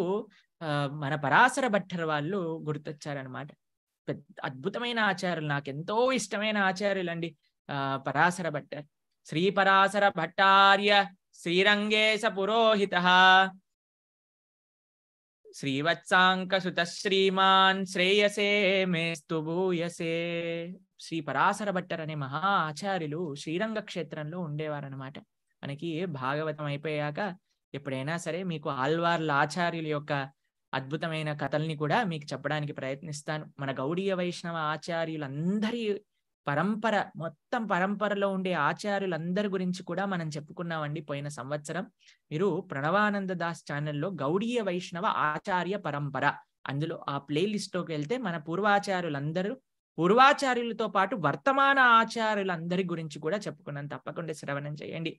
మన పరాశర భట్టర్ వాళ్ళు గుర్తొచ్చారనమాట పెద్ద అద్భుతమైన ఆచార్యులు నాకు ఎంతో ఇష్టమైన ఆచార్యులు అండి ఆ పరాశర భట్టర్ శ్రీ పరాశర భట్టార్య శ్రీరంగేశ పురోహిత శ్రీవత్సాంకసుత శ్రీమాన్ శ్రేయసే మేస్తు భూయసే శ్రీ పరాశర భట్టర్ అనే మహా ఆచార్యులు శ్రీరంగ క్షేత్రంలో ఉండేవారనమాట మనకి భాగవతం అయిపోయాక ఎప్పుడైనా సరే మీకు ఆల్వార్ల ఆచార్యుల యొక్క అద్భుతమైన కథల్ని కూడా మీకు చెప్పడానికి ప్రయత్నిస్తాను మన గౌడీయ వైష్ణవ ఆచార్యులందరి పరంపర మొత్తం పరంపరలో ఉండే ఆచార్యులందరి గురించి కూడా మనం చెప్పుకున్నామండి పోయిన సంవత్సరం మీరు ప్రణవానంద దాస్ ఛానల్లో గౌడీయ వైష్ణవ ఆచార్య పరంపర అందులో ఆ ప్లేలిస్ట్లోకి వెళ్తే మన పూర్వాచార్యులందరూ పూర్వాచార్యులతో పాటు వర్తమాన ఆచార్యులందరి గురించి కూడా చెప్పుకున్నాను తప్పకుండా శ్రవణం చేయండి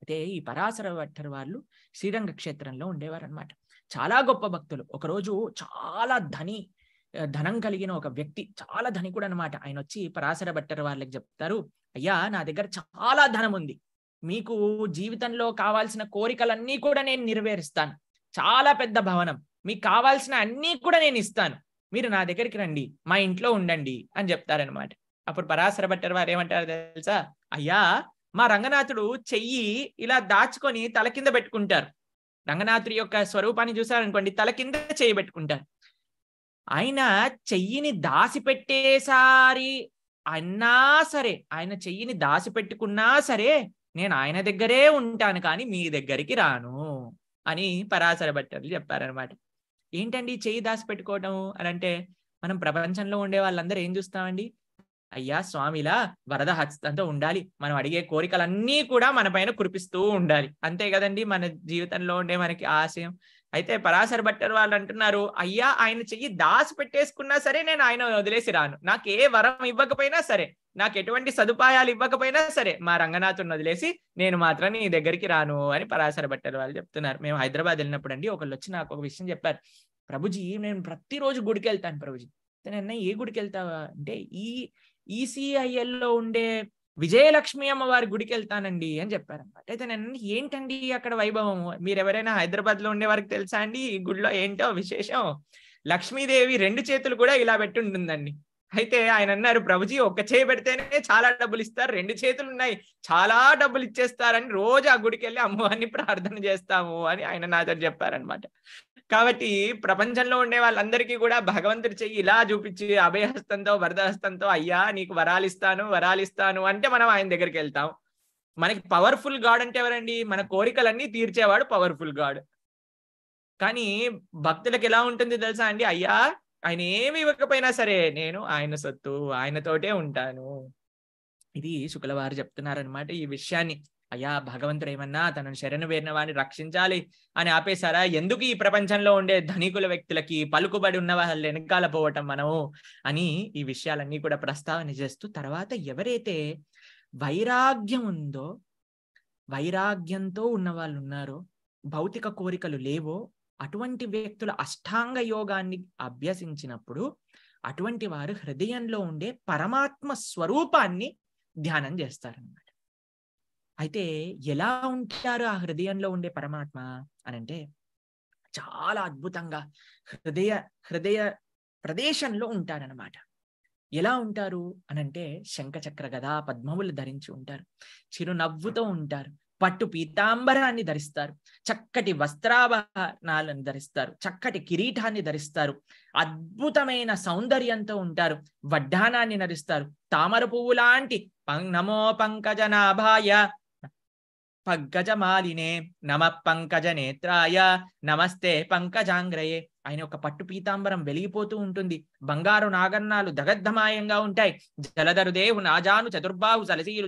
అయితే ఈ పరాశర భట్టర్ వాళ్ళు శ్రీరంగ క్షేత్రంలో ఉండేవారనమాట చాలా గొప్ప భక్తులు ఒకరోజు చాలా ధని ధనం కలిగిన ఒక వ్యక్తి చాలా ధని కూడా అనమాట ఆయన వచ్చి పరాశర భట్టర్ వాళ్ళకి చెప్తారు అయ్యా నా దగ్గర చాలా ధనం ఉంది మీకు జీవితంలో కావాల్సిన కోరికలన్నీ కూడా నేను నెరవేరుస్తాను చాలా పెద్ద భవనం మీకు కావాల్సిన అన్నీ కూడా నేను ఇస్తాను మీరు నా దగ్గరికి రండి మా ఇంట్లో ఉండండి అని చెప్తారనమాట అప్పుడు పరాశర భట్టర్ వారు ఏమంటారు తెలుసా అయ్యా మా రంగనాథుడు చెయ్యి ఇలా దాచుకొని తల కింద పెట్టుకుంటారు రంగనాథుడి యొక్క స్వరూపాన్ని చూసారనుకోండి తల కింద చెయ్యి పెట్టుకుంటారు ఆయన చెయ్యిని దాసిపెట్టేసారి అన్నా సరే ఆయన చెయ్యిని దాసిపెట్టుకున్నా సరే నేను ఆయన దగ్గరే ఉంటాను కానీ మీ దగ్గరికి రాను అని పరాశర భట్టర్లు చెప్పారనమాట ఏంటండి చెయ్యి పెట్టుకోవటం అని అంటే మనం ప్రపంచంలో ఉండే వాళ్ళందరూ ఏం చూస్తామండి అయ్యా స్వామిలా వరద హస్తంతో ఉండాలి మనం అడిగే కోరికలన్నీ కూడా మన పైన కురిపిస్తూ ఉండాలి అంతే కదండి మన జీవితంలో ఉండే మనకి ఆశయం అయితే పరాశర భట్టర్ వాళ్ళు అంటున్నారు అయ్యా ఆయన చెయ్యి దాసి పెట్టేసుకున్నా సరే నేను ఆయన వదిలేసి రాను నాకు ఏ వరం ఇవ్వకపోయినా సరే నాకు ఎటువంటి సదుపాయాలు ఇవ్వకపోయినా సరే మా రంగనాథుని వదిలేసి నేను మాత్రం నీ దగ్గరికి రాను అని పరాశర భట్టర్ వాళ్ళు చెప్తున్నారు మేము హైదరాబాద్ వెళ్ళినప్పుడు అండి ఒకళ్ళు వచ్చి నాకు ఒక విషయం చెప్పారు ప్రభుజీ నేను ప్రతిరోజు గుడికి వెళ్తాను ప్రభుజీ నిన్న ఏ గుడికి వెళ్తావా అంటే ఈ ఈసీఐఎల్లో e ఉండే విజయలక్ష్మి అమ్మవారి గుడికి వెళ్తానండి అని చెప్పారనమాట అయితే నేను ఏంటండి అక్కడ వైభవం మీరు ఎవరైనా హైదరాబాద్ లో ఉండే వారికి తెలుసా అండి ఈ గుడిలో ఏంటో విశేషం లక్ష్మీదేవి రెండు చేతులు కూడా ఇలా పెట్టి ఉంటుందండి అయితే ఆయన అన్నారు ప్రభుజీ ఒక్క చేయి పెడితేనే చాలా డబ్బులు ఇస్తారు రెండు చేతులు ఉన్నాయి చాలా డబ్బులు ఇచ్చేస్తారని రోజు ఆ గుడికి వెళ్ళి అమ్మవారిని ప్రార్థన చేస్తాము అని ఆయన నాతో చెప్పారనమాట కాబట్టి ప్రపంచంలో ఉండే వాళ్ళందరికీ కూడా భగవంతుడి చెయ్యి ఇలా చూపించి అభయహస్తంతో వరదహస్తంతో అయ్యా నీకు వరాలిస్తాను వరాలిస్తాను అంటే మనం ఆయన దగ్గరికి వెళ్తాం మనకి పవర్ఫుల్ గాడ్ అంటే ఎవరండి మన కోరికలన్నీ తీర్చేవాడు పవర్ఫుల్ గాడ్ కానీ భక్తులకు ఎలా ఉంటుంది తెలుసా అండి అయ్యా ఆయన ఏమి ఇవ్వకపోయినా సరే నేను ఆయన సత్తు ఆయనతోటే ఉంటాను ఇది శుక్లవారు చెప్తున్నారనమాట ఈ విషయాన్ని అయ్యా భగవంతుడు ఏమన్నా తనను శరణ వేరిన వాడిని రక్షించాలి అని ఆపేశారా ఎందుకు ఈ ప్రపంచంలో ఉండే ధనికుల వ్యక్తులకి పలుకుబడి ఉన్న వాళ్ళు వెనకాల పోవటం మనము అని ఈ విషయాలన్నీ కూడా ప్రస్తావన చేస్తూ తర్వాత ఎవరైతే వైరాగ్యం ఉందో వైరాగ్యంతో ఉన్న వాళ్ళు ఉన్నారో భౌతిక కోరికలు లేవో అటువంటి వ్యక్తుల అష్టాంగ యోగాన్ని అభ్యసించినప్పుడు అటువంటి వారు హృదయంలో ఉండే పరమాత్మ స్వరూపాన్ని ధ్యానం చేస్తారన్నమాట అయితే ఎలా ఉంటారు ఆ హృదయంలో ఉండే పరమాత్మ అని అంటే చాలా అద్భుతంగా హృదయ హృదయ ప్రదేశంలో ఉంటారనమాట ఎలా ఉంటారు అనంటే శంఖచక్ర గదా పద్మములు ధరించి ఉంటారు చిరునవ్వుతో ఉంటారు పట్టు పీతాంబరాన్ని ధరిస్తారు చక్కటి వస్త్రాభరణాలను ధరిస్తారు చక్కటి కిరీటాన్ని ధరిస్తారు అద్భుతమైన సౌందర్యంతో ఉంటారు వడ్డానాన్ని నరిస్తారు తామర పువ్వు లాంటి నమో పంకజనాభాయ పగ్గజమాలినే నమ పంకజ నేత్రాయ నమస్తే పంకజాంగ్రయే ఆయన ఒక పట్టు పీతాంబరం వెలిగిపోతూ ఉంటుంది బంగారు నాగన్నాలు దగద్ధమాయంగా ఉంటాయి దేవు నాజాను చతుర్బాహు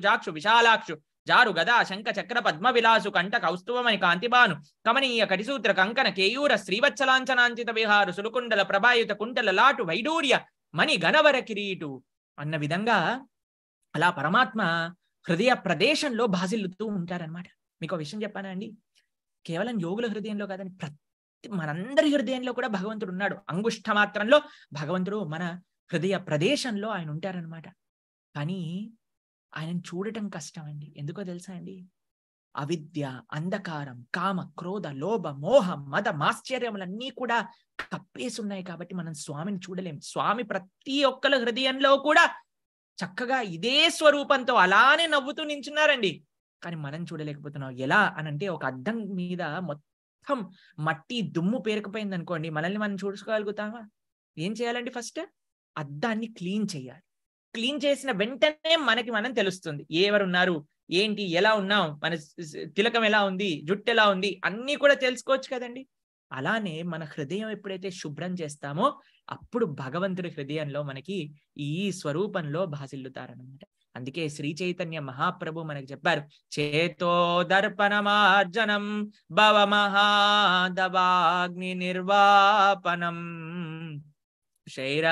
జాక్షు విశాలాక్షు జారు గదా శంఖ చక్ర పద్మ విలాసు కంట కౌస్తువమని కాంతిబాను కమనీయ కటిసూత్ర కంకన కేయూర శ్రీవత్సలాంచనాంచిత విహారు సులుకుండల ప్రభాయుత కుంటల లాటు వైడూర్య మణి గణవర కిరీటు అన్న విధంగా అలా పరమాత్మ హృదయ ప్రదేశంలో బాసిల్లుతూ ఉంటారనమాట మీకు ఒక విషయం చెప్పానా అండి కేవలం యోగుల హృదయంలో కాదని ప్రతి మనందరి హృదయంలో కూడా భగవంతుడు ఉన్నాడు అంగుష్ట మాత్రంలో భగవంతుడు మన హృదయ ప్రదేశంలో ఆయన ఉంటారనమాట కానీ ఆయనను చూడటం కష్టం అండి ఎందుకో తెలుసా అండి అవిద్య అంధకారం కామ క్రోధ లోభ మోహ మద మాశ్చర్యములన్నీ కూడా కప్పేసి ఉన్నాయి కాబట్టి మనం స్వామిని చూడలేం స్వామి ప్రతి ఒక్కల హృదయంలో కూడా చక్కగా ఇదే స్వరూపంతో అలానే నవ్వుతూ నించున్నారండి కానీ మనం చూడలేకపోతున్నాం ఎలా అనంటే ఒక అద్దం మీద మొత్తం మట్టి దుమ్ము పేరుకుపోయింది అనుకోండి మనల్ని మనం చూసుకోగలుగుతామా ఏం చేయాలండి ఫస్ట్ అద్దాన్ని క్లీన్ చేయాలి క్లీన్ చేసిన వెంటనే మనకి మనం తెలుస్తుంది ఎవరున్నారు ఏంటి ఎలా ఉన్నాం మన తిలకం ఎలా ఉంది జుట్టు ఎలా ఉంది అన్నీ కూడా తెలుసుకోవచ్చు కదండి అలానే మన హృదయం ఎప్పుడైతే శుభ్రం చేస్తామో అప్పుడు భగవంతుడి హృదయంలో మనకి ఈ స్వరూపంలో భాసిల్లుతారనమాట అందుకే శ్రీ చైతన్య మహాప్రభు మనకి చెప్పారు చేతో దర్పణమార్జనం భవ మహాదవాగ్ని నిర్వాపనం శైర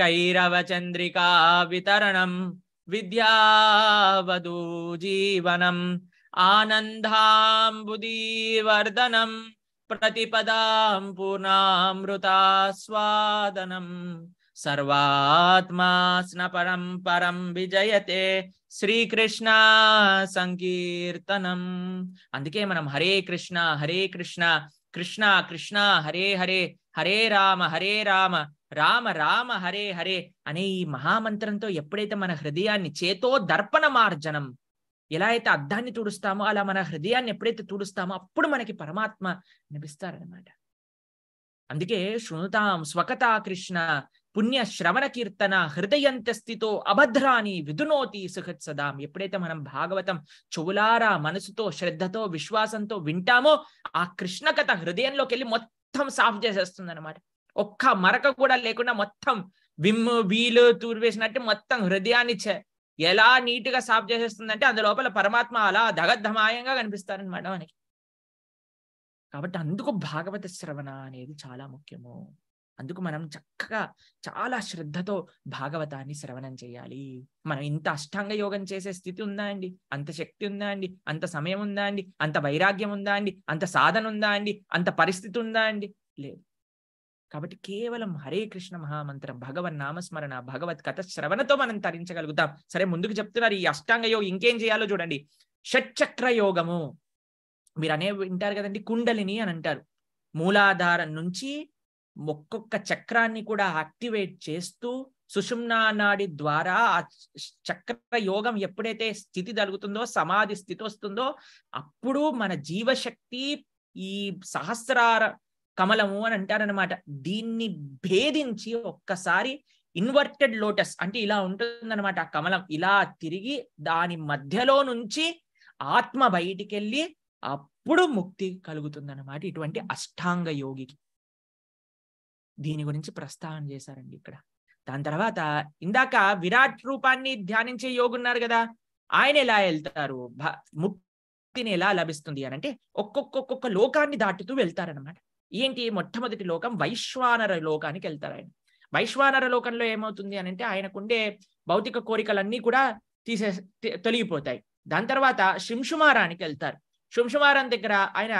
కైరవ చంద్రికా వితరణం విద్యావధూ జీవనం ఆనందాంబుదీవర్ధనం प्रतिपदां पूर्णामृतास्वादनं सर्वात्मास्नपरं పరం విజయతే శ్రీకృష్ణ సంకీర్తనం అందుకే మనం హరే కృష్ణ హరే కృష్ణ కృష్ణ కృష్ణ హరే హరే హరే రామ హరే రామ రామ రామ హరే హరే అనే ఈ మహామంత్రంతో ఎప్పుడైతే మన హృదయాన్ని చేతో దర్పణ మార్జనం ఎలా అయితే అద్దాన్ని తుడుస్తామో అలా మన హృదయాన్ని ఎప్పుడైతే తుడుస్తామో అప్పుడు మనకి పరమాత్మ నిపిస్తారనమాట అందుకే శృణుతాం స్వకతా కృష్ణ పుణ్య శ్రవణ కీర్తన హృదయంత స్థితో అభద్రాని విధునోతి సుఖత్ సదాం ఎప్పుడైతే మనం భాగవతం చెవులారా మనసుతో శ్రద్ధతో విశ్వాసంతో వింటామో ఆ కృష్ణ కథ హృదయంలోకి వెళ్ళి మొత్తం సాఫ్ చేసేస్తుంది అనమాట ఒక్క మరక కూడా లేకుండా మొత్తం విమ్ వీలు తూర్వేసినట్టు మొత్తం హృదయాన్ని ఎలా నీట్గా సాఫ్ చేసేస్తుందంటే అందులోపల పరమాత్మ అలా దగద్ధమాయంగా కనిపిస్తారనమాట మనకి కాబట్టి అందుకు భాగవత శ్రవణ అనేది చాలా ముఖ్యము అందుకు మనం చక్కగా చాలా శ్రద్ధతో భాగవతాన్ని శ్రవణం చేయాలి మనం ఇంత అష్టాంగ యోగం చేసే స్థితి ఉందా అండి అంత శక్తి ఉందా అండి అంత సమయం ఉందా అండి అంత వైరాగ్యం ఉందా అండి అంత సాధన ఉందా అండి అంత పరిస్థితి ఉందా అండి లేదు కాబట్టి కేవలం హరే కృష్ణ మహామంత్రం భగవన్ నామస్మరణ భగవత్ కథ శ్రవణతో మనం తరించగలుగుతాం సరే ముందుకు చెప్తున్నారు ఈ అష్టాంగ యోగం ఇంకేం చేయాలో చూడండి షట్చక్ర యోగము మీరు అనే వింటారు కదండి కుండలిని అని అంటారు మూలాధారం నుంచి ఒక్కొక్క చక్రాన్ని కూడా యాక్టివేట్ చేస్తూ సుషుమ్నా నాడి ద్వారా ఆ చక్ర యోగం ఎప్పుడైతే స్థితి జరుగుతుందో సమాధి స్థితి వస్తుందో అప్పుడు మన జీవశక్తి ఈ సహస్రార కమలము అని అంటారనమాట దీన్ని భేదించి ఒక్కసారి ఇన్వర్టెడ్ లోటస్ అంటే ఇలా ఉంటుందన్నమాట ఆ కమలం ఇలా తిరిగి దాని మధ్యలో నుంచి ఆత్మ బయటికెళ్ళి అప్పుడు ముక్తి కలుగుతుందన్నమాట ఇటువంటి అష్టాంగ యోగికి దీని గురించి ప్రస్తావన చేశారండి ఇక్కడ దాని తర్వాత ఇందాక విరాట్ రూపాన్ని ధ్యానించే ఉన్నారు కదా ఆయన ఎలా వెళ్తారు ముక్తిని ఎలా లభిస్తుంది అని అంటే ఒక్కొక్క లోకాన్ని దాటుతూ వెళ్తారనమాట ఏంటి మొట్టమొదటి లోకం వైశ్వానర లోకానికి వెళ్తారు ఆయన వైశ్వానర లోకంలో ఏమవుతుంది అని అంటే ఆయనకుండే భౌతిక కోరికలన్నీ కూడా తీసే తొలగిపోతాయి దాని తర్వాత శింషుమారానికి వెళ్తారు శింషుమారం దగ్గర ఆయన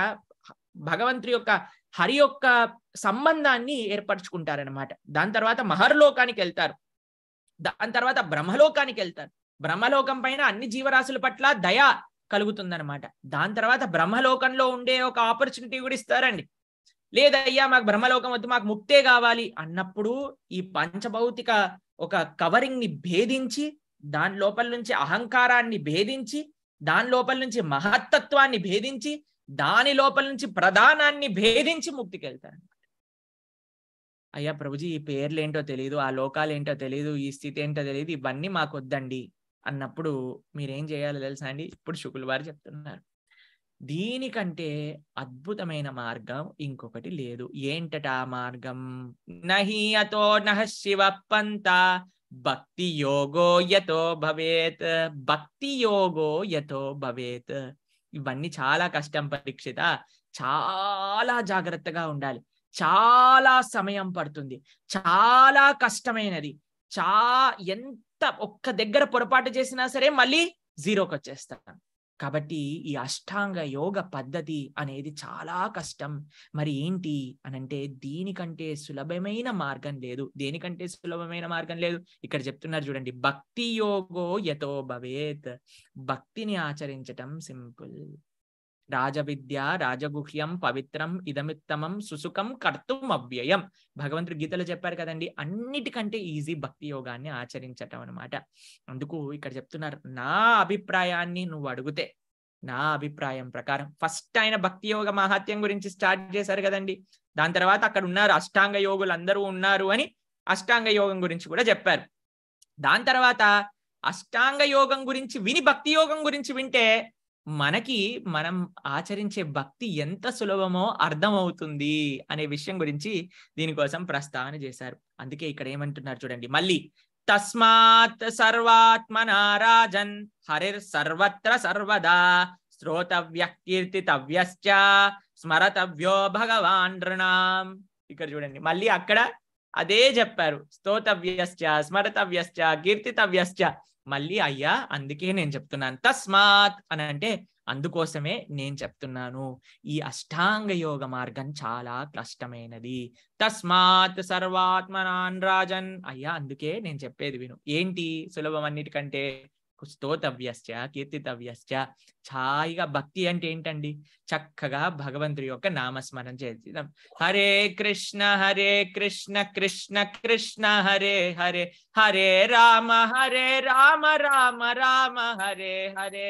భగవంతుడి యొక్క హరి యొక్క సంబంధాన్ని ఏర్పరచుకుంటారనమాట దాని తర్వాత మహర్లోకానికి వెళ్తారు దాని తర్వాత బ్రహ్మలోకానికి వెళ్తారు బ్రహ్మలోకం పైన అన్ని జీవరాశుల పట్ల దయ కలుగుతుందనమాట దాని తర్వాత బ్రహ్మలోకంలో ఉండే ఒక ఆపర్చునిటీ కూడా ఇస్తారండి లేదయ్యా మాకు బ్రహ్మలోకం వద్దు మాకు ముక్తే కావాలి అన్నప్పుడు ఈ పంచభౌతిక ఒక కవరింగ్ ని భేదించి దాని లోపల నుంచి అహంకారాన్ని భేదించి దాని లోపల నుంచి మహత్తత్వాన్ని భేదించి దాని లోపల నుంచి ప్రధానాన్ని భేదించి ముక్తికి వెళ్తారు అయ్యా ప్రభుజీ ఈ పేర్లు ఏంటో తెలియదు ఆ లోకాలు ఏంటో తెలియదు ఈ స్థితి ఏంటో తెలియదు ఇవన్నీ మాకు వద్దండి అన్నప్పుడు మీరేం చేయాలో తెలుసా అండి ఇప్పుడు శుకులు వారు చెప్తున్నారు దీనికంటే అద్భుతమైన మార్గం ఇంకొకటి లేదు ఏంటట ఆ మార్గం నహి అతో నహ శివ పంత భక్తి యోగో యతో భవేత్ భక్తి యోగో యతో భవేత్ ఇవన్నీ చాలా కష్టం పరీక్షిత చాలా జాగ్రత్తగా ఉండాలి చాలా సమయం పడుతుంది చాలా కష్టమైనది చా ఎంత ఒక్క దగ్గర పొరపాటు చేసినా సరే మళ్ళీ జీరోకి వచ్చేస్తాను కాబట్టి ఈ అష్టాంగ యోగ పద్ధతి అనేది చాలా కష్టం మరి ఏంటి అనంటే దీనికంటే సులభమైన మార్గం లేదు దేనికంటే సులభమైన మార్గం లేదు ఇక్కడ చెప్తున్నారు చూడండి భక్తి యోగో యతో భవేత్ భక్తిని ఆచరించటం సింపుల్ రాజవిద్య రాజగుహ్యం పవిత్రం ఇదమిత్తమం సుసుఖం కర్తుం అవ్యయం భగవంతుడు గీతలో చెప్పారు కదండి అన్నిటికంటే ఈజీ భక్తి యోగాన్ని ఆచరించటం అనమాట అందుకు ఇక్కడ చెప్తున్నారు నా అభిప్రాయాన్ని నువ్వు అడిగితే నా అభిప్రాయం ప్రకారం ఫస్ట్ ఆయన భక్తి యోగ మహాత్యం గురించి స్టార్ట్ చేశారు కదండి దాని తర్వాత అక్కడ ఉన్నారు అష్టాంగ యోగులు అందరూ ఉన్నారు అని అష్టాంగ యోగం గురించి కూడా చెప్పారు దాని తర్వాత అష్టాంగ యోగం గురించి విని భక్తి యోగం గురించి వింటే మనకి మనం ఆచరించే భక్తి ఎంత సులభమో అర్థమవుతుంది అనే విషయం గురించి దీనికోసం ప్రస్తావన చేశారు అందుకే ఇక్కడ ఏమంటున్నారు చూడండి మళ్ళీ తస్మాత్ నారాజన్ హరిర్ సర్వత్ర సర్వదా శ్రోతవ్య కీర్తితవ్యశ్చ స్మరతవ్యో భగవాన్ నృణాం ఇక్కడ చూడండి మళ్ళీ అక్కడ అదే చెప్పారు స్తోతవ్యశ్చ స్మరతవ్యశ్చ కీర్తితవ్యశ్చ మళ్ళీ అయ్యా అందుకే నేను చెప్తున్నాను తస్మాత్ అని అంటే అందుకోసమే నేను చెప్తున్నాను ఈ అష్టాంగ యోగ మార్గం చాలా కష్టమైనది తస్మాత్ సర్వాత్మనాన్ రాజన్ అయ్యా అందుకే నేను చెప్పేది విను ఏంటి సులభం అన్నిటికంటే स्तोतव्य कीर्तितव्य छाई भक्ति अंटी चक्कर भगवंत नामस्मरण से हरे कृष्ण हरे कृष्ण कृष्ण कृष्ण हरे हरे हरे राम हरे राम राम राम हरे हरे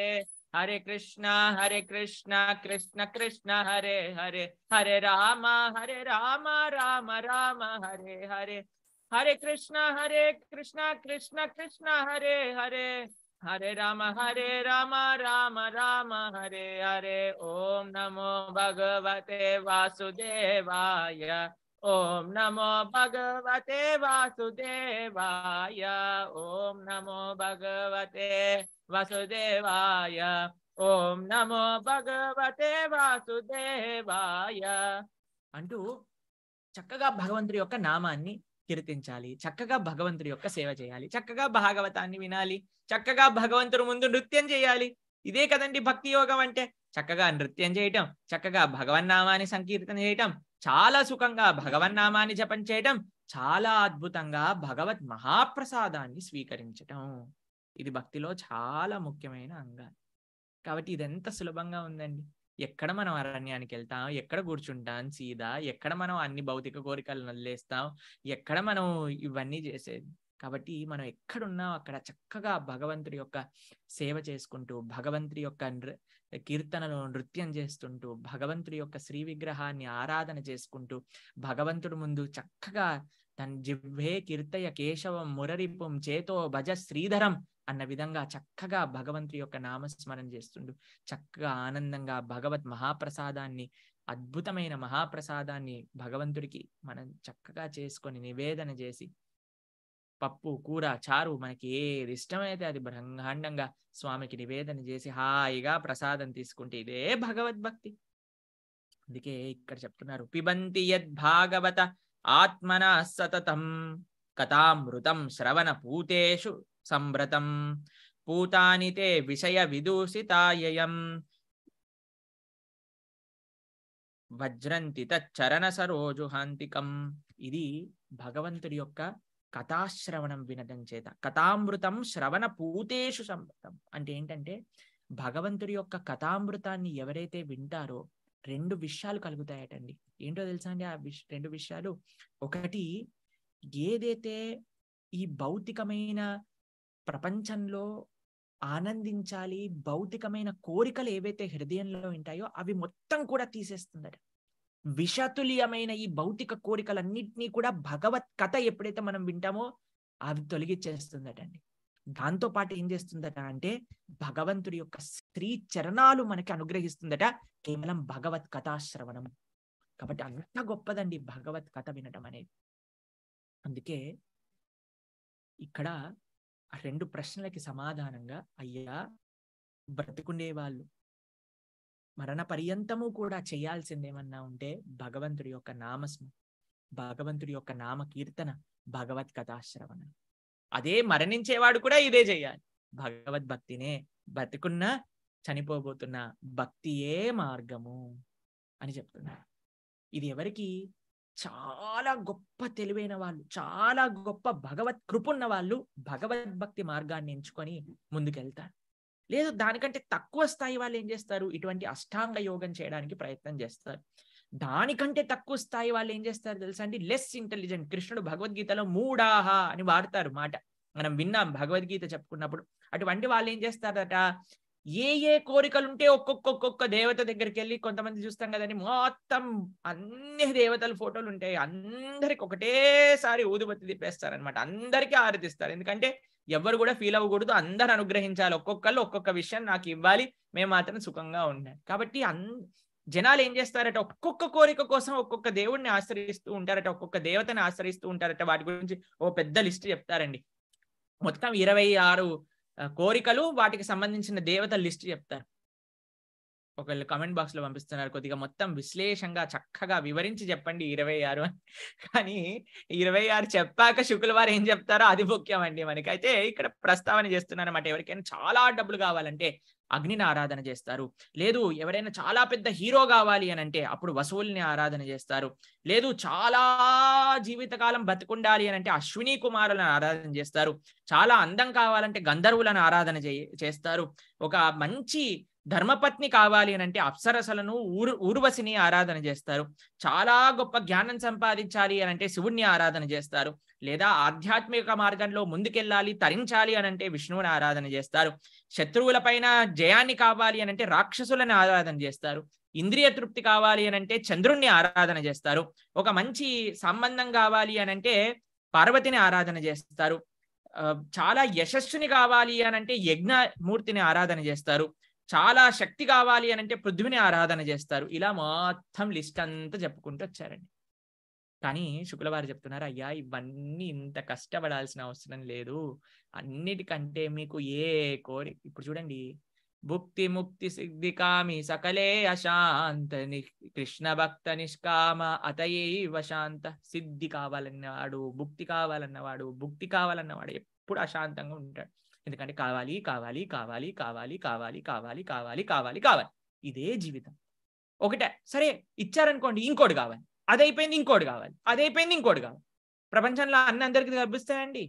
हरे कृष्ण हरे कृष्ण कृष्ण कृष्ण हरे हरे हरे राम हरे राम राम राम हरे हरे हरे कृष्ण हरे कृष्ण कृष्ण कृष्ण हरे, हरे హరే రామ హరే రామ రామ రామ హరే హరే ఓం నమో భగవతే వాసుదేవాయ ఓం నమో భగవతే వాసుదేవాయ ఓం నమో భగవతే వాసుదేవాయ ఓం నమో భగవతే వాసుదేవాయ అంటూ చక్కగా భగవంతుడి యొక్క నామాన్ని కీర్తించాలి చక్కగా భగవంతుడి యొక్క సేవ చేయాలి చక్కగా భాగవతాన్ని వినాలి చక్కగా భగవంతుడు ముందు నృత్యం చేయాలి ఇదే కదండి భక్తి యోగం అంటే చక్కగా నృత్యం చేయటం చక్కగా భగవన్నామాన్ని సంకీర్తన చేయటం చాలా సుఖంగా భగవన్నామాన్ని జపం చేయటం చాలా అద్భుతంగా భగవత్ మహాప్రసాదాన్ని స్వీకరించటం ఇది భక్తిలో చాలా ముఖ్యమైన అంగాలు కాబట్టి ఇదెంత సులభంగా ఉందండి ఎక్కడ మనం అరణ్యానికి వెళ్తాం ఎక్కడ కూర్చుంటాం సీదా ఎక్కడ మనం అన్ని భౌతిక కోరికలను వదిలేస్తాం ఎక్కడ మనం ఇవన్నీ చేసేది కాబట్టి మనం ఎక్కడున్నా అక్కడ చక్కగా భగవంతుడి యొక్క సేవ చేసుకుంటూ భగవంతుడి యొక్క కీర్తనలో నృత్యం చేస్తుంటూ భగవంతుడి యొక్క శ్రీ విగ్రహాన్ని ఆరాధన చేసుకుంటూ భగవంతుడి ముందు చక్కగా తన జివ్వే కీర్తయ కేశవం మురరిపుం చేతో భజ శ్రీధరం అన్న విధంగా చక్కగా భగవంతుడి యొక్క నామస్మరణ చేస్తుండు చక్కగా ఆనందంగా భగవత్ మహాప్రసాదాన్ని అద్భుతమైన మహాప్రసాదాన్ని భగవంతుడికి మనం చక్కగా చేసుకొని నివేదన చేసి పప్పు కూర చారు మనకి ఏది ఇష్టమైతే అది బ్రహ్మాండంగా స్వామికి నివేదన చేసి హాయిగా ప్రసాదం తీసుకుంటే ఇదే భగవద్భక్తి అందుకే ఇక్కడ చెప్తున్నారు పిబంతి యద్భాగవత ఆత్మన సతతం కథామృతం శ్రవణ పూతేషు సంబ్రతం పూతాని తే విషయ విదూషితాయయం వజ్రంతి తచ్చరణ సరోజుహాంతికం ఇది భగవంతుడి యొక్క కథాశ్రవణం వినడం చేత కథామృతం శ్రవణ పూతేషు సంబ్రతం అంటే ఏంటంటే భగవంతుడి యొక్క కథామృతాన్ని ఎవరైతే వింటారో రెండు విషయాలు కలుగుతాయటండి ఏంటో తెలుసా అండి ఆ విష రెండు విషయాలు ఒకటి ఏదైతే ఈ భౌతికమైన ప్రపంచంలో ఆనందించాలి భౌతికమైన కోరికలు ఏవైతే హృదయంలో ఉంటాయో అవి మొత్తం కూడా తీసేస్తుందట విషతుల్యమైన ఈ భౌతిక కోరికలన్నింటినీ కూడా భగవత్ కథ ఎప్పుడైతే మనం వింటామో అవి తొలగించేస్తుందటండి దాంతో పాటు ఏం చేస్తుందట అంటే భగవంతుడి యొక్క స్త్రీ చరణాలు మనకి అనుగ్రహిస్తుందట కేవలం భగవత్ కథాశ్రవణం కాబట్టి అంత గొప్పదండి భగవత్ కథ వినటం అనేది అందుకే ఇక్కడ ఆ రెండు ప్రశ్నలకి సమాధానంగా అయ్యా బ్రతుకుండే వాళ్ళు మరణ పర్యంతము కూడా చేయాల్సిందేమన్నా ఉంటే భగవంతుడి యొక్క నామస్మ భగవంతుడి యొక్క నామ కీర్తన భగవత్ కథాశ్రవణ అదే మరణించేవాడు కూడా ఇదే చేయాలి భగవద్భక్తినే బతుకున్న చనిపోబోతున్న భక్తియే మార్గము అని చెప్తున్నారు ఇది ఎవరికి చాలా గొప్ప తెలివైన వాళ్ళు చాలా గొప్ప భగవత్ కృపున్న వాళ్ళు భగవద్భక్తి మార్గాన్ని ఎంచుకొని ముందుకెళ్తారు లేదు దానికంటే తక్కువ స్థాయి వాళ్ళు ఏం చేస్తారు ఇటువంటి అష్టాంగ యోగం చేయడానికి ప్రయత్నం చేస్తారు దానికంటే తక్కువ స్థాయి వాళ్ళు ఏం చేస్తారు తెలుసా అండి లెస్ ఇంటెలిజెంట్ కృష్ణుడు భగవద్గీతలో మూడాహ అని వాడతారు మాట మనం విన్నాం భగవద్గీత చెప్పుకున్నప్పుడు అటువంటి వాళ్ళు ఏం చేస్తారట ఏ ఏ కోరికలుంటే ఒక్కొక్కొక్కొక్క దేవత దగ్గరికి వెళ్ళి కొంతమంది చూస్తాం కదండి మొత్తం అన్ని దేవతల ఫోటోలు ఉంటాయి అందరికి ఒకటేసారి ఊదుబత్తి తిప్పేస్తారనమాట అందరికీ ఆరతిస్తారు ఎందుకంటే ఎవరు కూడా ఫీల్ అవ్వకూడదు అందరు అనుగ్రహించాలి ఒక్కొక్కళ్ళు ఒక్కొక్క విషయం నాకు ఇవ్వాలి మేము మాత్రం సుఖంగా ఉండాలి కాబట్టి అన్ జనాలు ఏం చేస్తారట ఒక్కొక్క కోరిక కోసం ఒక్కొక్క దేవుడిని ఆశ్రయిస్తూ ఉంటారట ఒక్కొక్క దేవతని ఆశ్రయిస్తూ ఉంటారట వాటి గురించి ఓ పెద్ద లిస్ట్ చెప్తారండి మొత్తం ఇరవై ఆరు కోరికలు వాటికి సంబంధించిన దేవతల లిస్ట్ చెప్తారు ఒకళ్ళు కమెంట్ బాక్స్ లో పంపిస్తున్నారు కొద్దిగా మొత్తం విశ్లేషంగా చక్కగా వివరించి చెప్పండి ఇరవై ఆరు కానీ ఇరవై ఆరు చెప్పాక శుక్రవారం ఏం చెప్తారో అది ముఖ్యం అండి మనకి అయితే ఇక్కడ ప్రస్తావన చేస్తున్నారు అనమాట ఎవరికైనా చాలా డబ్బులు కావాలంటే అగ్నిని ఆరాధన చేస్తారు లేదు ఎవరైనా చాలా పెద్ద హీరో కావాలి అని అంటే అప్పుడు వసూల్ని ఆరాధన చేస్తారు లేదు చాలా జీవితకాలం బతుకుండాలి అని అంటే అశ్విని కుమారులను ఆరాధన చేస్తారు చాలా అందం కావాలంటే గంధర్వులను ఆరాధన చేస్తారు ఒక మంచి ధర్మపత్ని కావాలి అని అంటే అప్సరసలను ఊరు ఊర్వశిని ఆరాధన చేస్తారు చాలా గొప్ప జ్ఞానం సంపాదించాలి అని అంటే శివుణ్ణి ఆరాధన చేస్తారు లేదా ఆధ్యాత్మిక మార్గంలో ముందుకెళ్ళాలి తరించాలి అని అంటే విష్ణువుని ఆరాధన చేస్తారు శత్రువులపైన జయాన్ని కావాలి అని అంటే రాక్షసులను ఆరాధన చేస్తారు ఇంద్రియ తృప్తి కావాలి అని అంటే చంద్రుణ్ణి ఆరాధన చేస్తారు ఒక మంచి సంబంధం కావాలి అని అంటే పార్వతిని ఆరాధన చేస్తారు చాలా యశస్సుని కావాలి అని అంటే యజ్ఞమూర్తిని ఆరాధన చేస్తారు చాలా శక్తి కావాలి అని అంటే పృథ్వీని ఆరాధన చేస్తారు ఇలా మొత్తం లిస్ట్ అంతా చెప్పుకుంటూ వచ్చారండి కానీ శుక్లవారు చెప్తున్నారు అయ్యా ఇవన్నీ ఇంత కష్టపడాల్సిన అవసరం లేదు అన్నిటికంటే మీకు ఏ కోరి ఇప్పుడు చూడండి భుక్తి ముక్తి సిద్ధి కామి సకలే అశాంత కృష్ణ భక్త నిష్కామ అతయే శాంత సిద్ధి కావాలన్నవాడు భుక్తి కావాలన్నవాడు భుక్తి కావాలన్నవాడు ఎప్పుడు అశాంతంగా ఉంటాడు ఎందుకంటే కావాలి కావాలి కావాలి కావాలి కావాలి కావాలి కావాలి కావాలి కావాలి ఇదే జీవితం ఒకటే సరే ఇచ్చారనుకోండి ఇంకోటి కావాలి అది అయిపోయింది ఇంకోటి కావాలి అది అయిపోయింది ఇంకోటి కావాలి ప్రపంచంలో అన్ని అందరికీ కనిపిస్తాయండి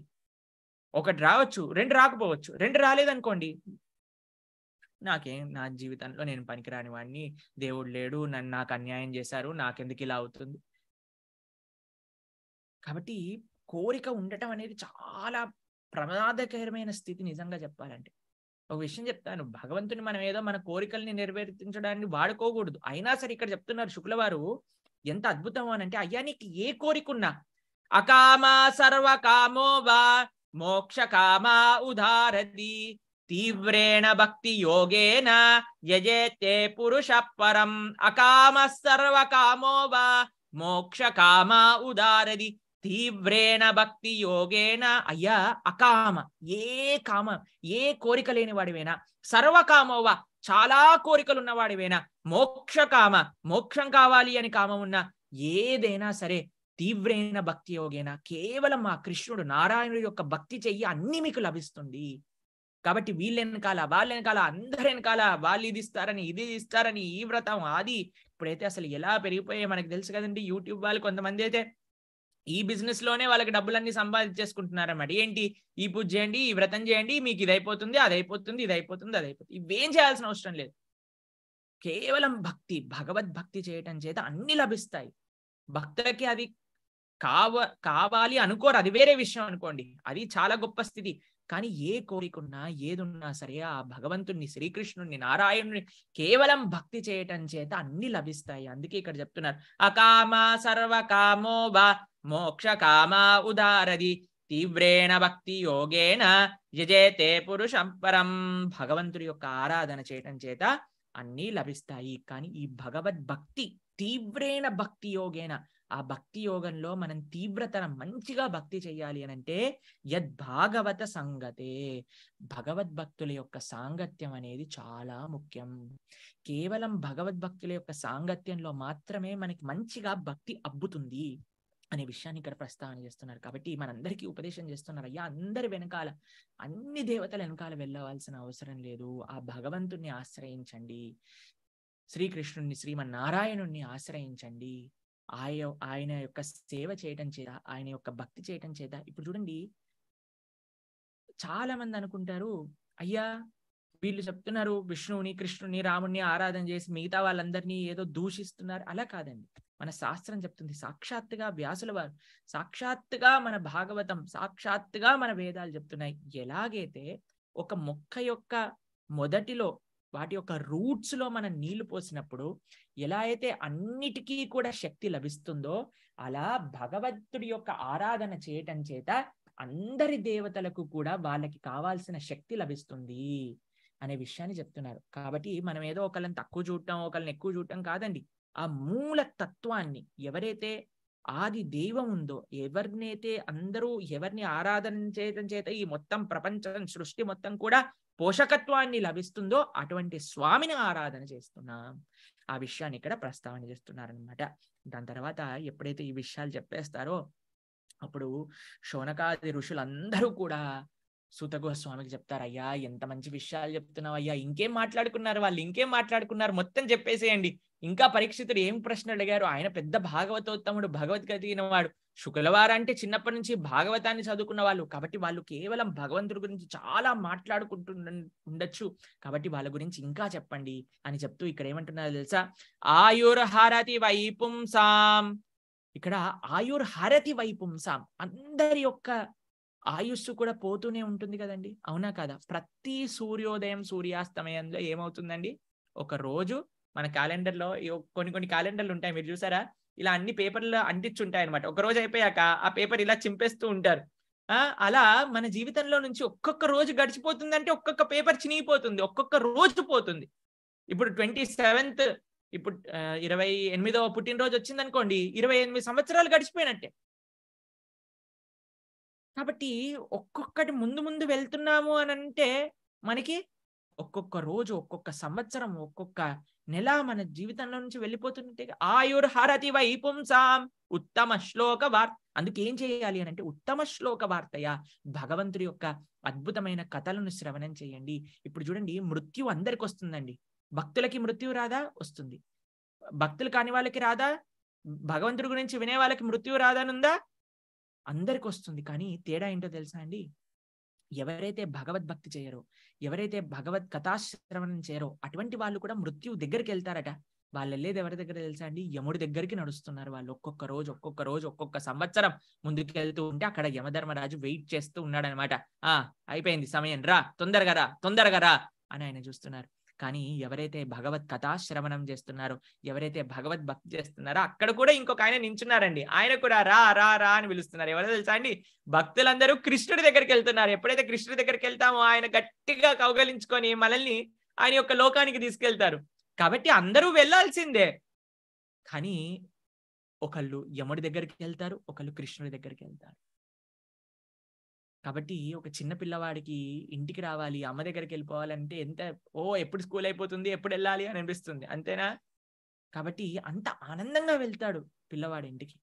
ఒకటి రావచ్చు రెండు రాకపోవచ్చు రెండు రాలేదనుకోండి నాకేం నా జీవితంలో నేను పనికిరాని వాడిని దేవుడు లేడు నన్ను నాకు అన్యాయం చేశారు నాకెందుకు ఇలా అవుతుంది కాబట్టి కోరిక ఉండటం అనేది చాలా ప్రమాదకరమైన స్థితి నిజంగా చెప్పాలంటే ఒక విషయం చెప్తాను భగవంతుని మనం ఏదో మన కోరికల్ని నెరవేర్తించడానికి వాడుకోకూడదు అయినా సరే ఇక్కడ చెప్తున్నారు శుక్లవారు ఎంత అద్భుతం అని అంటే అయ్యా నీకు ఏ ఉన్నా అకామా సర్వ కామో మోక్ష కామా ఉదారది తీవ్రేణ భక్తి యోగేన యజేతే పురుష పరం అకామ సర్వ కామో మోక్ష కామా ఉదారది తీవ్రేణ భక్తి యోగేన అయ్యా అకామ ఏ కామ ఏ కోరిక లేని వాడివేనా సర్వకామోవ చాలా కోరికలు ఉన్నవాడివేనా మోక్ష కామ మోక్షం కావాలి అని కామం ఉన్నా ఏదైనా సరే తీవ్రైన భక్తి యోగేనా కేవలం మా కృష్ణుడు నారాయణుడు యొక్క భక్తి చెయ్యి అన్ని మీకు లభిస్తుంది కాబట్టి వీళ్ళెనకాల వాళ్ళెనకాల అందరెనకాల వాళ్ళు ఇది ఇస్తారని ఇది ఇస్తారని ఈ వ్రతం అది ఇప్పుడైతే అసలు ఎలా పెరిగిపోయాయి మనకు తెలుసు కదండి యూట్యూబ్ వాళ్ళు కొంతమంది అయితే ఈ బిజినెస్ లోనే వాళ్ళకి డబ్బులన్నీ సంపాదించేసుకుంటున్నారు అన్నమాట ఏంటి ఈ పూజ చేయండి ఈ వ్రతం చేయండి మీకు ఇది అయిపోతుంది అది అయిపోతుంది ఇది అయిపోతుంది అది అయిపోతుంది ఇవేం చేయాల్సిన అవసరం లేదు కేవలం భక్తి భగవద్భక్తి చేయటం చేత అన్ని లభిస్తాయి భక్తులకి అది కావ కావాలి అనుకోరు అది వేరే విషయం అనుకోండి అది చాలా గొప్ప స్థితి కానీ ఏ కోరికున్నా ఏదున్నా సరే ఆ భగవంతుణ్ణి శ్రీకృష్ణుణ్ణి నారాయణుని కేవలం భక్తి చేయటం చేత అన్ని లభిస్తాయి అందుకే ఇక్కడ చెప్తున్నారు అకామ సర్వకామో వా మోక్ష కామ ఉదారది తీవ్రేణ భక్తి యోగేన యజేతే పురుషం పరం భగవంతుడి యొక్క ఆరాధన చేయటం చేత అన్నీ లభిస్తాయి కానీ ఈ భగవద్భక్తి తీవ్రేణ భక్తి యోగేన ఆ భక్తి యోగంలో మనం తీవ్రతన మంచిగా భక్తి చేయాలి అని అంటే యద్భాగవత సంగతే భగవద్భక్తుల యొక్క సాంగత్యం అనేది చాలా ముఖ్యం కేవలం భగవద్భక్తుల యొక్క సాంగత్యంలో మాత్రమే మనకి మంచిగా భక్తి అబ్బుతుంది అనే విషయాన్ని ఇక్కడ ప్రస్తావన చేస్తున్నారు కాబట్టి మనందరికీ ఉపదేశం చేస్తున్నారు అయ్యా అందరి వెనకాల అన్ని దేవతల వెనకాల వెళ్ళవలసిన అవసరం లేదు ఆ భగవంతుణ్ణి ఆశ్రయించండి శ్రీకృష్ణుణ్ణి శ్రీమన్నారాయణుణ్ణి ఆశ్రయించండి ఆయన ఆయన యొక్క సేవ చేయటం చేత ఆయన యొక్క భక్తి చేయటం చేత ఇప్పుడు చూడండి చాలా మంది అనుకుంటారు అయ్యా వీళ్ళు చెప్తున్నారు విష్ణువుని కృష్ణుని రాముణ్ణి ఆరాధన చేసి మిగతా వాళ్ళందరినీ ఏదో దూషిస్తున్నారు అలా కాదండి మన శాస్త్రం చెప్తుంది సాక్షాత్తుగా వ్యాసుల వారు సాక్షాత్తుగా మన భాగవతం సాక్షాత్తుగా మన వేదాలు చెప్తున్నాయి ఎలాగైతే ఒక మొక్క యొక్క మొదటిలో వాటి యొక్క రూట్స్ లో మనం నీళ్లు పోసినప్పుడు ఎలా అయితే అన్నిటికీ కూడా శక్తి లభిస్తుందో అలా భగవంతుడి యొక్క ఆరాధన చేయటం చేత అందరి దేవతలకు కూడా వాళ్ళకి కావాల్సిన శక్తి లభిస్తుంది అనే విషయాన్ని చెప్తున్నారు కాబట్టి మనం ఏదో ఒకళ్ళని తక్కువ చూడటం ఒకళ్ళని ఎక్కువ చూడటం కాదండి ఆ మూల తత్వాన్ని ఎవరైతే ఆది దైవం ఉందో ఎవరినైతే అందరూ ఎవరిని ఆరాధన చేయటం చేత ఈ మొత్తం ప్రపంచం సృష్టి మొత్తం కూడా పోషకత్వాన్ని లభిస్తుందో అటువంటి స్వామిని ఆరాధన చేస్తున్నాం ఆ విషయాన్ని ఇక్కడ ప్రస్తావన చేస్తున్నారనమాట దాని తర్వాత ఎప్పుడైతే ఈ విషయాలు చెప్పేస్తారో అప్పుడు శోనకాది ఋషులందరూ కూడా స్వామికి చెప్తారు అయ్యా ఎంత మంచి విషయాలు చెప్తున్నావు అయ్యా ఇంకేం మాట్లాడుకున్నారు వాళ్ళు ఇంకేం మాట్లాడుకున్నారు మొత్తం చెప్పేసేయండి ఇంకా పరీక్షితుడు ఏం ప్రశ్న అడిగారు ఆయన పెద్ద భాగవతోత్తముడు భగవద్గతిన వాడు శుక్రవారం అంటే చిన్నప్పటి నుంచి భాగవతాన్ని చదువుకున్న వాళ్ళు కాబట్టి వాళ్ళు కేవలం భగవంతుడి గురించి చాలా మాట్లాడుకుంటు ఉండొచ్చు కాబట్టి వాళ్ళ గురించి ఇంకా చెప్పండి అని చెప్తూ ఇక్కడ ఏమంటున్నారో తెలుసా ఆయుర్హారతి వైపుంసాం ఇక్కడ ఆయుర్హారతి వైపుంసాం అందరి యొక్క ఆయుస్సు కూడా పోతూనే ఉంటుంది కదండి అవునా కదా ప్రతి సూర్యోదయం సూర్యాస్తమయంలో ఏమవుతుందండి ఒక రోజు మన క్యాలెండర్ లో కొన్ని కొన్ని క్యాలెండర్లు ఉంటాయి మీరు చూసారా ఇలా అన్ని పేపర్లు ఉంటాయి అనమాట ఒక రోజు అయిపోయాక ఆ పేపర్ ఇలా చింపేస్తూ ఉంటారు అలా మన జీవితంలో నుంచి ఒక్కొక్క రోజు గడిచిపోతుంది అంటే ఒక్కొక్క పేపర్ చినిగిపోతుంది ఒక్కొక్క రోజు పోతుంది ఇప్పుడు ట్వంటీ సెవెంత్ ఇప్పుడు ఇరవై ఎనిమిదవ పుట్టినరోజు వచ్చింది అనుకోండి ఇరవై ఎనిమిది సంవత్సరాలు గడిచిపోయినట్టే కాబట్టి ఒక్కొక్కటి ముందు ముందు వెళ్తున్నాము అని అంటే మనకి ఒక్కొక్క రోజు ఒక్కొక్క సంవత్సరం ఒక్కొక్క నెల మన జీవితంలో నుంచి వెళ్ళిపోతుంటే ఆయుర్ హరతి వై పుంసాం ఉత్తమ శ్లోక వార్త అందుకేం చేయాలి అని అంటే ఉత్తమ శ్లోక వార్తయ భగవంతుడి యొక్క అద్భుతమైన కథలను శ్రవణం చేయండి ఇప్పుడు చూడండి మృత్యు అందరికి వస్తుందండి భక్తులకి మృత్యు రాదా వస్తుంది భక్తులు కాని వాళ్ళకి రాదా భగవంతుడి గురించి వినే వాళ్ళకి మృత్యు రాదానుందా అందరికి వస్తుంది కానీ తేడా ఏంటో తెలుసా అండి ఎవరైతే భగవద్భక్తి చేయరో ఎవరైతే భగవద్ కథాశ్రవణం చేయరో అటువంటి వాళ్ళు కూడా మృత్యు దగ్గరికి వెళ్తారట వాళ్ళు వెళ్ళేది ఎవరి దగ్గర తెలుసా అండి యముడి దగ్గరికి నడుస్తున్నారు వాళ్ళు ఒక్కొక్క రోజు ఒక్కొక్క రోజు ఒక్కొక్క సంవత్సరం ముందుకు వెళ్తూ ఉంటే అక్కడ యమధర్మరాజు వెయిట్ చేస్తూ ఉన్నాడు అనమాట ఆ అయిపోయింది సమయం రా తొందరగా రా తొందరగా రా అని ఆయన చూస్తున్నారు కానీ ఎవరైతే భగవత్ కథాశ్రవణం చేస్తున్నారో ఎవరైతే భగవద్ భక్తి చేస్తున్నారో అక్కడ కూడా ఇంకొక ఆయన నించున్నారండి ఆయన కూడా రా రా రా అని పిలుస్తున్నారు ఎవరో తెలుసా అండి భక్తులందరూ కృష్ణుడి దగ్గరికి వెళ్తున్నారు ఎప్పుడైతే కృష్ణుడి దగ్గరికి వెళ్తామో ఆయన గట్టిగా కౌగలించుకొని మనల్ని ఆయన యొక్క లోకానికి తీసుకెళ్తారు కాబట్టి అందరూ వెళ్ళాల్సిందే కానీ ఒకళ్ళు యముడి దగ్గరికి వెళ్తారు ఒకళ్ళు కృష్ణుడి దగ్గరికి వెళ్తారు కాబట్టి ఒక చిన్న పిల్లవాడికి ఇంటికి రావాలి అమ్మ దగ్గరికి వెళ్ళిపోవాలంటే ఎంత ఓ ఎప్పుడు స్కూల్ అయిపోతుంది ఎప్పుడు వెళ్ళాలి అని అనిపిస్తుంది అంతేనా కాబట్టి అంత ఆనందంగా వెళ్తాడు పిల్లవాడి ఇంటికి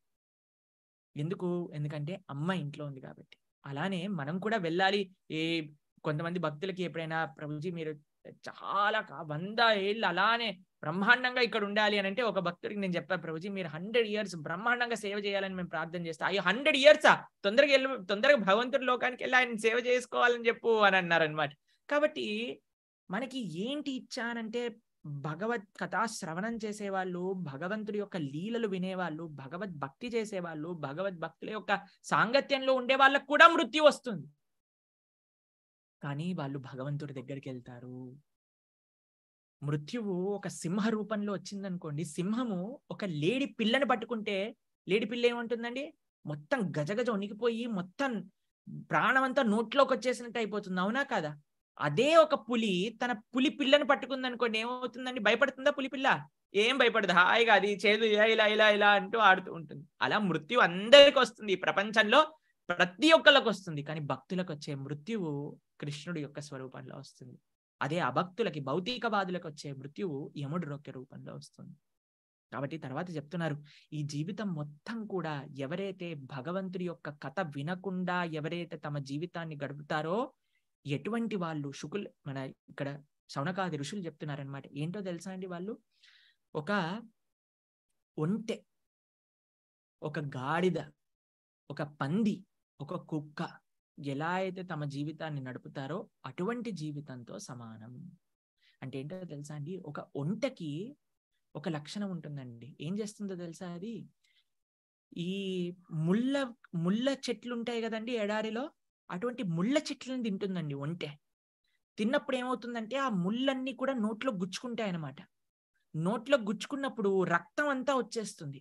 ఎందుకు ఎందుకంటే అమ్మ ఇంట్లో ఉంది కాబట్టి అలానే మనం కూడా వెళ్ళాలి ఏ కొంతమంది భక్తులకి ఎప్పుడైనా ప్రభుజీ మీరు చాలా వంద ఏళ్ళు అలానే బ్రహ్మాండంగా ఇక్కడ ఉండాలి అని అంటే ఒక భక్తుడికి నేను చెప్పాను ప్రభుజీ మీరు హండ్రెడ్ ఇయర్స్ బ్రహ్మాండంగా సేవ చేయాలని మేము ప్రార్థన చేస్తా అయ్యో హండ్రెడ్ ఇయర్సా తొందరగా వెళ్ళి తొందరగా భగవంతుడి లోకానికి వెళ్ళి ఆయన సేవ చేసుకోవాలని చెప్పు అని అన్నారనమాట కాబట్టి మనకి ఏంటి ఇచ్చానంటే భగవత్ కథా శ్రవణం చేసేవాళ్ళు భగవంతుడి యొక్క లీలలు వినేవాళ్ళు భగవద్భక్తి భక్తి చేసేవాళ్ళు భగవద్భక్తుల భక్తుల యొక్క సాంగత్యంలో ఉండే వాళ్ళకు కూడా మృత్యు వస్తుంది కానీ వాళ్ళు భగవంతుడి దగ్గరికి వెళ్తారు మృత్యువు ఒక సింహ రూపంలో వచ్చిందనుకోండి సింహము ఒక లేడి పిల్లని పట్టుకుంటే లేడి పిల్ల ఏమంటుందండి మొత్తం గజగజ ఉనికిపోయి మొత్తం ప్రాణమంతా నోట్లోకి వచ్చేసినట్టు అయిపోతుంది అవునా కాదా అదే ఒక పులి తన పులి పిల్లని పట్టుకుంది అనుకోండి ఏమవుతుందండి భయపడుతుందా పులి పిల్ల ఏం భయపడదు హాయిగా అది చేదు ఇలా ఇలా ఇలా అంటూ ఆడుతూ ఉంటుంది అలా మృత్యు అందరికి వస్తుంది ఈ ప్రపంచంలో ప్రతి ఒక్కళ్ళకి వస్తుంది కానీ భక్తులకు వచ్చే మృత్యువు కృష్ణుడి యొక్క స్వరూపంలో వస్తుంది అదే అభక్తులకి భౌతికవాదులకు వచ్చే మృత్యువు యముడు యొక్క రూపంలో వస్తుంది కాబట్టి తర్వాత చెప్తున్నారు ఈ జీవితం మొత్తం కూడా ఎవరైతే భగవంతుడి యొక్క కథ వినకుండా ఎవరైతే తమ జీవితాన్ని గడుపుతారో ఎటువంటి వాళ్ళు శుకులు మన ఇక్కడ శౌనకాది ఋషులు చెప్తున్నారనమాట ఏంటో తెలుసా అండి వాళ్ళు ఒక ఒంటె ఒక గాడిద ఒక పంది ఒక కుక్క ఎలా అయితే తమ జీవితాన్ని నడుపుతారో అటువంటి జీవితంతో సమానం అంటే ఏంటో తెలుసా అండి ఒక ఒంటకి ఒక లక్షణం ఉంటుందండి ఏం చేస్తుందో తెలుసా అది ఈ ముళ్ళ ముళ్ళ చెట్లు ఉంటాయి కదండి ఎడారిలో అటువంటి ముళ్ళ చెట్లను తింటుందండి ఒంటె తిన్నప్పుడు ఏమవుతుందంటే ఆ ముళ్ళన్నీ కూడా నోట్లో గుచ్చుకుంటాయి అనమాట నోట్లో గుచ్చుకున్నప్పుడు రక్తం అంతా వచ్చేస్తుంది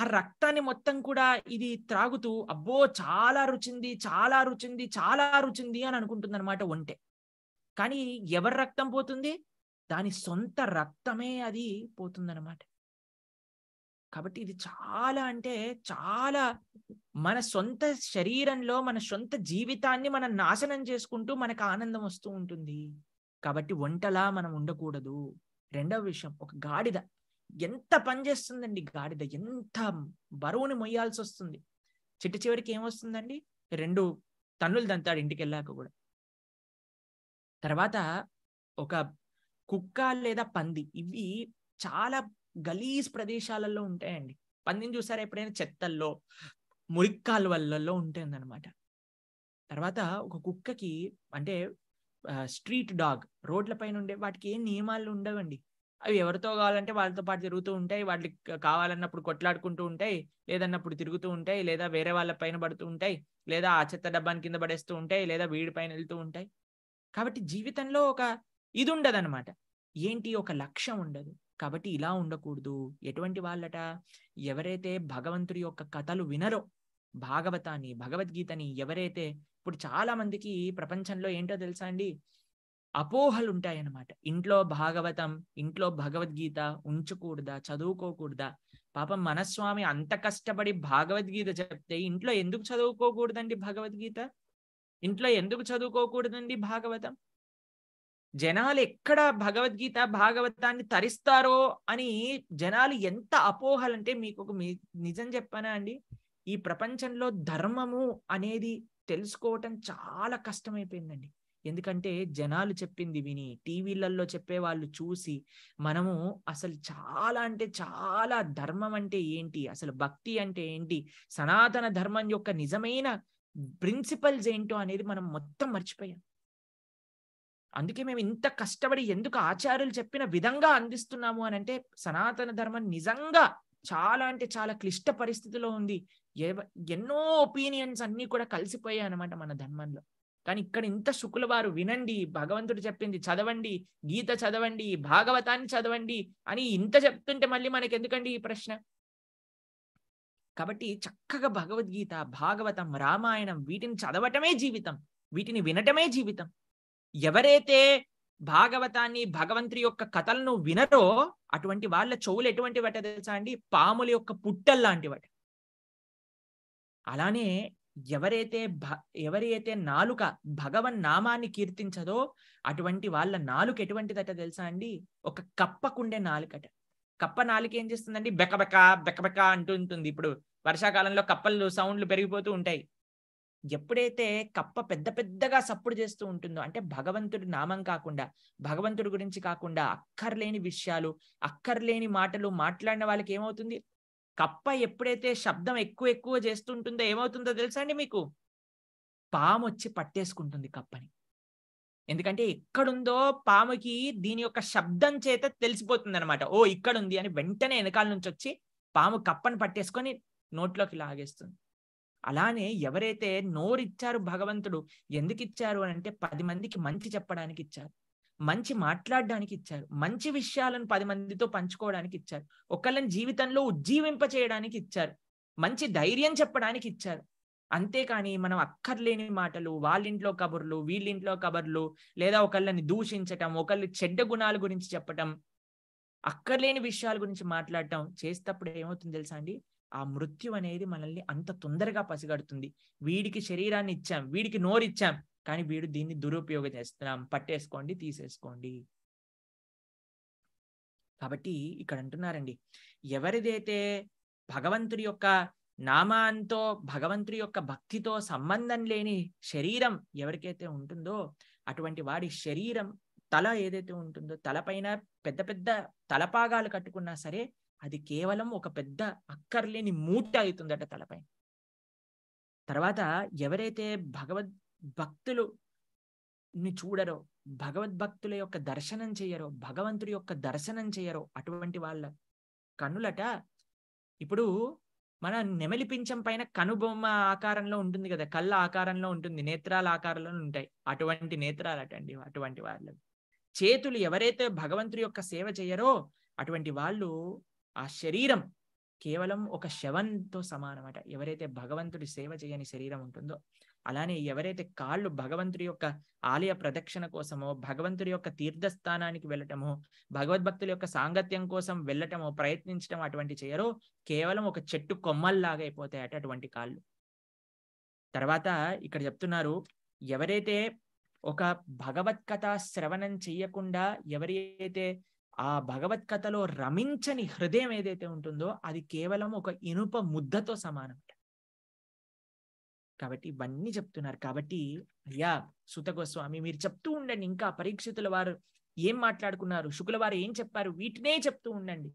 ఆ రక్తాన్ని మొత్తం కూడా ఇది త్రాగుతూ అబ్బో చాలా రుచింది చాలా రుచింది చాలా రుచింది అని అనుకుంటుంది అనమాట ఒంటే కానీ ఎవరి రక్తం పోతుంది దాని సొంత రక్తమే అది పోతుందనమాట కాబట్టి ఇది చాలా అంటే చాలా మన సొంత శరీరంలో మన సొంత జీవితాన్ని మనం నాశనం చేసుకుంటూ మనకు ఆనందం వస్తూ ఉంటుంది కాబట్టి ఒంటలా మనం ఉండకూడదు రెండవ విషయం ఒక గాడిద ఎంత పని చేస్తుందండి గాడిద ఎంత బరువుని మొయ్యాల్సి వస్తుంది చిట్టు చివరికి ఏమొస్తుందండి రెండు తన్నులు దంతాడు ఇంటికి వెళ్ళాక కూడా తర్వాత ఒక కుక్క లేదా పంది ఇవి చాలా గలీజ్ ప్రదేశాలలో ఉంటాయండి పందిని చూసారా ఎప్పుడైనా చెత్తల్లో మురిక్కాలువలలో ఉంటుందన్నమాట తర్వాత ఒక కుక్కకి అంటే స్ట్రీట్ డాగ్ రోడ్ల పైన ఉండే వాటికి ఏ నియమాలు ఉండవండి అవి ఎవరితో కావాలంటే వాళ్ళతో పాటు తిరుగుతూ ఉంటాయి వాళ్ళకి కావాలన్నప్పుడు కొట్లాడుకుంటూ ఉంటాయి లేదన్నప్పుడు తిరుగుతూ ఉంటాయి లేదా వేరే వాళ్ళ పైన పడుతూ ఉంటాయి లేదా ఆ చెత్త డబ్బాని కింద పడేస్తూ ఉంటాయి లేదా వీడి పైన వెళ్తూ ఉంటాయి కాబట్టి జీవితంలో ఒక ఇది ఉండదన్నమాట ఏంటి ఒక లక్ష్యం ఉండదు కాబట్టి ఇలా ఉండకూడదు ఎటువంటి వాళ్ళట ఎవరైతే భగవంతుడి యొక్క కథలు వినరో భాగవతాన్ని భగవద్గీతని ఎవరైతే ఇప్పుడు చాలా మందికి ప్రపంచంలో ఏంటో తెలుసా అండి అపోహలు ఉంటాయన్నమాట ఇంట్లో భాగవతం ఇంట్లో భగవద్గీత ఉంచకూడదా చదువుకోకూడదా పాపం మనస్వామి అంత కష్టపడి భగవద్గీత చెప్తే ఇంట్లో ఎందుకు చదువుకోకూడదండి భగవద్గీత ఇంట్లో ఎందుకు చదువుకోకూడదండి భాగవతం జనాలు ఎక్కడ భగవద్గీత భాగవతాన్ని తరిస్తారో అని జనాలు ఎంత అపోహలంటే మీకు ఒక నిజం చెప్పానా అండి ఈ ప్రపంచంలో ధర్మము అనేది తెలుసుకోవటం చాలా కష్టమైపోయిందండి ఎందుకంటే జనాలు చెప్పింది విని టీవీలలో చెప్పే వాళ్ళు చూసి మనము అసలు చాలా అంటే చాలా ధర్మం అంటే ఏంటి అసలు భక్తి అంటే ఏంటి సనాతన ధర్మం యొక్క నిజమైన ప్రిన్సిపల్స్ ఏంటో అనేది మనం మొత్తం మర్చిపోయాం అందుకే మేము ఇంత కష్టపడి ఎందుకు ఆచార్యులు చెప్పిన విధంగా అందిస్తున్నాము అని అంటే సనాతన ధర్మం నిజంగా చాలా అంటే చాలా క్లిష్ట పరిస్థితిలో ఉంది ఎన్నో ఒపీనియన్స్ అన్ని కూడా కలిసిపోయాయి అనమాట మన ధర్మంలో కానీ ఇక్కడ ఇంత శుక్లవారు వినండి భగవంతుడు చెప్పింది చదవండి గీత చదవండి భాగవతాన్ని చదవండి అని ఇంత చెప్తుంటే మళ్ళీ మనకి ఎందుకండి ఈ ప్రశ్న కాబట్టి చక్కగా భగవద్గీత భాగవతం రామాయణం వీటిని చదవటమే జీవితం వీటిని వినటమే జీవితం ఎవరైతే భాగవతాన్ని భగవంతుడి యొక్క కథలను వినరో అటువంటి వాళ్ళ చెవులు ఎటువంటి వాటి తెలుసా అండి పాముల యొక్క పుట్టల్లాంటి వాటి అలానే ఎవరైతే ఎవరైతే నాలుక భగవన్ నామాన్ని కీర్తించదో అటువంటి వాళ్ళ నాలుక ఎటువంటిదట తెలుసా అండి ఒక కప్పకుండే నాలుకట కప్ప నాలుక ఏం చేస్తుందండి బెకబెక బెకబెక అంటూ ఉంటుంది ఇప్పుడు వర్షాకాలంలో కప్పలు సౌండ్లు పెరిగిపోతూ ఉంటాయి ఎప్పుడైతే కప్ప పెద్ద పెద్దగా సప్పుడు చేస్తూ ఉంటుందో అంటే భగవంతుడి నామం కాకుండా భగవంతుడి గురించి కాకుండా అక్కర్లేని విషయాలు అక్కర్లేని మాటలు మాట్లాడిన వాళ్ళకి ఏమవుతుంది కప్ప ఎప్పుడైతే శబ్దం ఎక్కువ ఎక్కువ చేస్తుంటుందో ఏమవుతుందో తెలుసా అండి మీకు పాము వచ్చి పట్టేసుకుంటుంది కప్పని ఎందుకంటే ఎక్కడుందో పాముకి దీని యొక్క శబ్దం చేత తెలిసిపోతుంది అనమాట ఓ ఇక్కడ ఉంది అని వెంటనే వెనకాల నుంచి వచ్చి పాము కప్పని పట్టేసుకొని నోట్లోకి లాగేస్తుంది అలానే ఎవరైతే నోరిచ్చారు భగవంతుడు ఎందుకు ఇచ్చారు అని అంటే పది మందికి మంచి చెప్పడానికి ఇచ్చారు మంచి మాట్లాడడానికి ఇచ్చారు మంచి విషయాలను పది మందితో పంచుకోవడానికి ఇచ్చారు ఒకళ్ళని జీవితంలో ఉజ్జీవింప చేయడానికి ఇచ్చారు మంచి ధైర్యం చెప్పడానికి ఇచ్చారు అంతేకాని మనం అక్కర్లేని మాటలు వాళ్ళింట్లో కబుర్లు వీళ్ళింట్లో కబుర్లు లేదా ఒకళ్ళని దూషించటం ఒకళ్ళు చెడ్డ గుణాల గురించి చెప్పటం అక్కర్లేని విషయాల గురించి మాట్లాడటం చేసేటప్పుడు ఏమవుతుంది తెలుసా అండి ఆ మృత్యు అనేది మనల్ని అంత తొందరగా పసిగడుతుంది వీడికి శరీరాన్ని ఇచ్చాం వీడికి నోరిచ్చాం కానీ వీడు దీన్ని దురుపయోగం చేస్తున్నాం పట్టేసుకోండి తీసేసుకోండి కాబట్టి ఇక్కడ అంటున్నారండి ఎవరిదైతే భగవంతుడి యొక్క నామాంతో భగవంతుడి యొక్క భక్తితో సంబంధం లేని శరీరం ఎవరికైతే ఉంటుందో అటువంటి వాడి శరీరం తల ఏదైతే ఉంటుందో తలపైన పెద్ద పెద్ద తలపాగాలు కట్టుకున్నా సరే అది కేవలం ఒక పెద్ద అక్కర్లేని మూట అవుతుందట తలపైన తర్వాత ఎవరైతే భగవద్ భక్తులు ని చూడరో భగవద్భక్తుల యొక్క దర్శనం చేయరో భగవంతుడి యొక్క దర్శనం చేయరో అటువంటి వాళ్ళ కన్నులట ఇప్పుడు మన నెమలిపించం పైన కనుబొమ్మ ఆకారంలో ఉంటుంది కదా కళ్ళ ఆకారంలో ఉంటుంది నేత్రాల ఆకారంలో ఉంటాయి అటువంటి నేత్రాలు అటండి అటువంటి వాళ్ళు చేతులు ఎవరైతే భగవంతుడి యొక్క సేవ చేయరో అటువంటి వాళ్ళు ఆ శరీరం కేవలం ఒక శవంతో సమానమట ఎవరైతే భగవంతుడి సేవ చేయని శరీరం ఉంటుందో అలానే ఎవరైతే కాళ్ళు భగవంతుడి యొక్క ఆలయ ప్రదక్షిణ కోసమో భగవంతుడి యొక్క తీర్థస్థానానికి వెళ్ళటమో భగవద్భక్తుల యొక్క సాంగత్యం కోసం వెళ్ళటమో ప్రయత్నించడం అటువంటి చేయరో కేవలం ఒక చెట్టు కొమ్మల్లాగా అయిపోతాయట అటువంటి కాళ్ళు తర్వాత ఇక్కడ చెప్తున్నారు ఎవరైతే ఒక భగవత్ కథ శ్రవణం చెయ్యకుండా ఎవరైతే ఆ భగవత్ కథలో రమించని హృదయం ఏదైతే ఉంటుందో అది కేవలం ఒక ఇనుప ముద్దతో సమానం కాబట్టి ఇవన్నీ చెప్తున్నారు కాబట్టి అయ్యా సుత గోస్వామి మీరు చెప్తూ ఉండండి ఇంకా పరీక్షితుల వారు ఏం మాట్లాడుకున్నారు శుకుల వారు ఏం చెప్పారు వీటినే చెప్తూ ఉండండి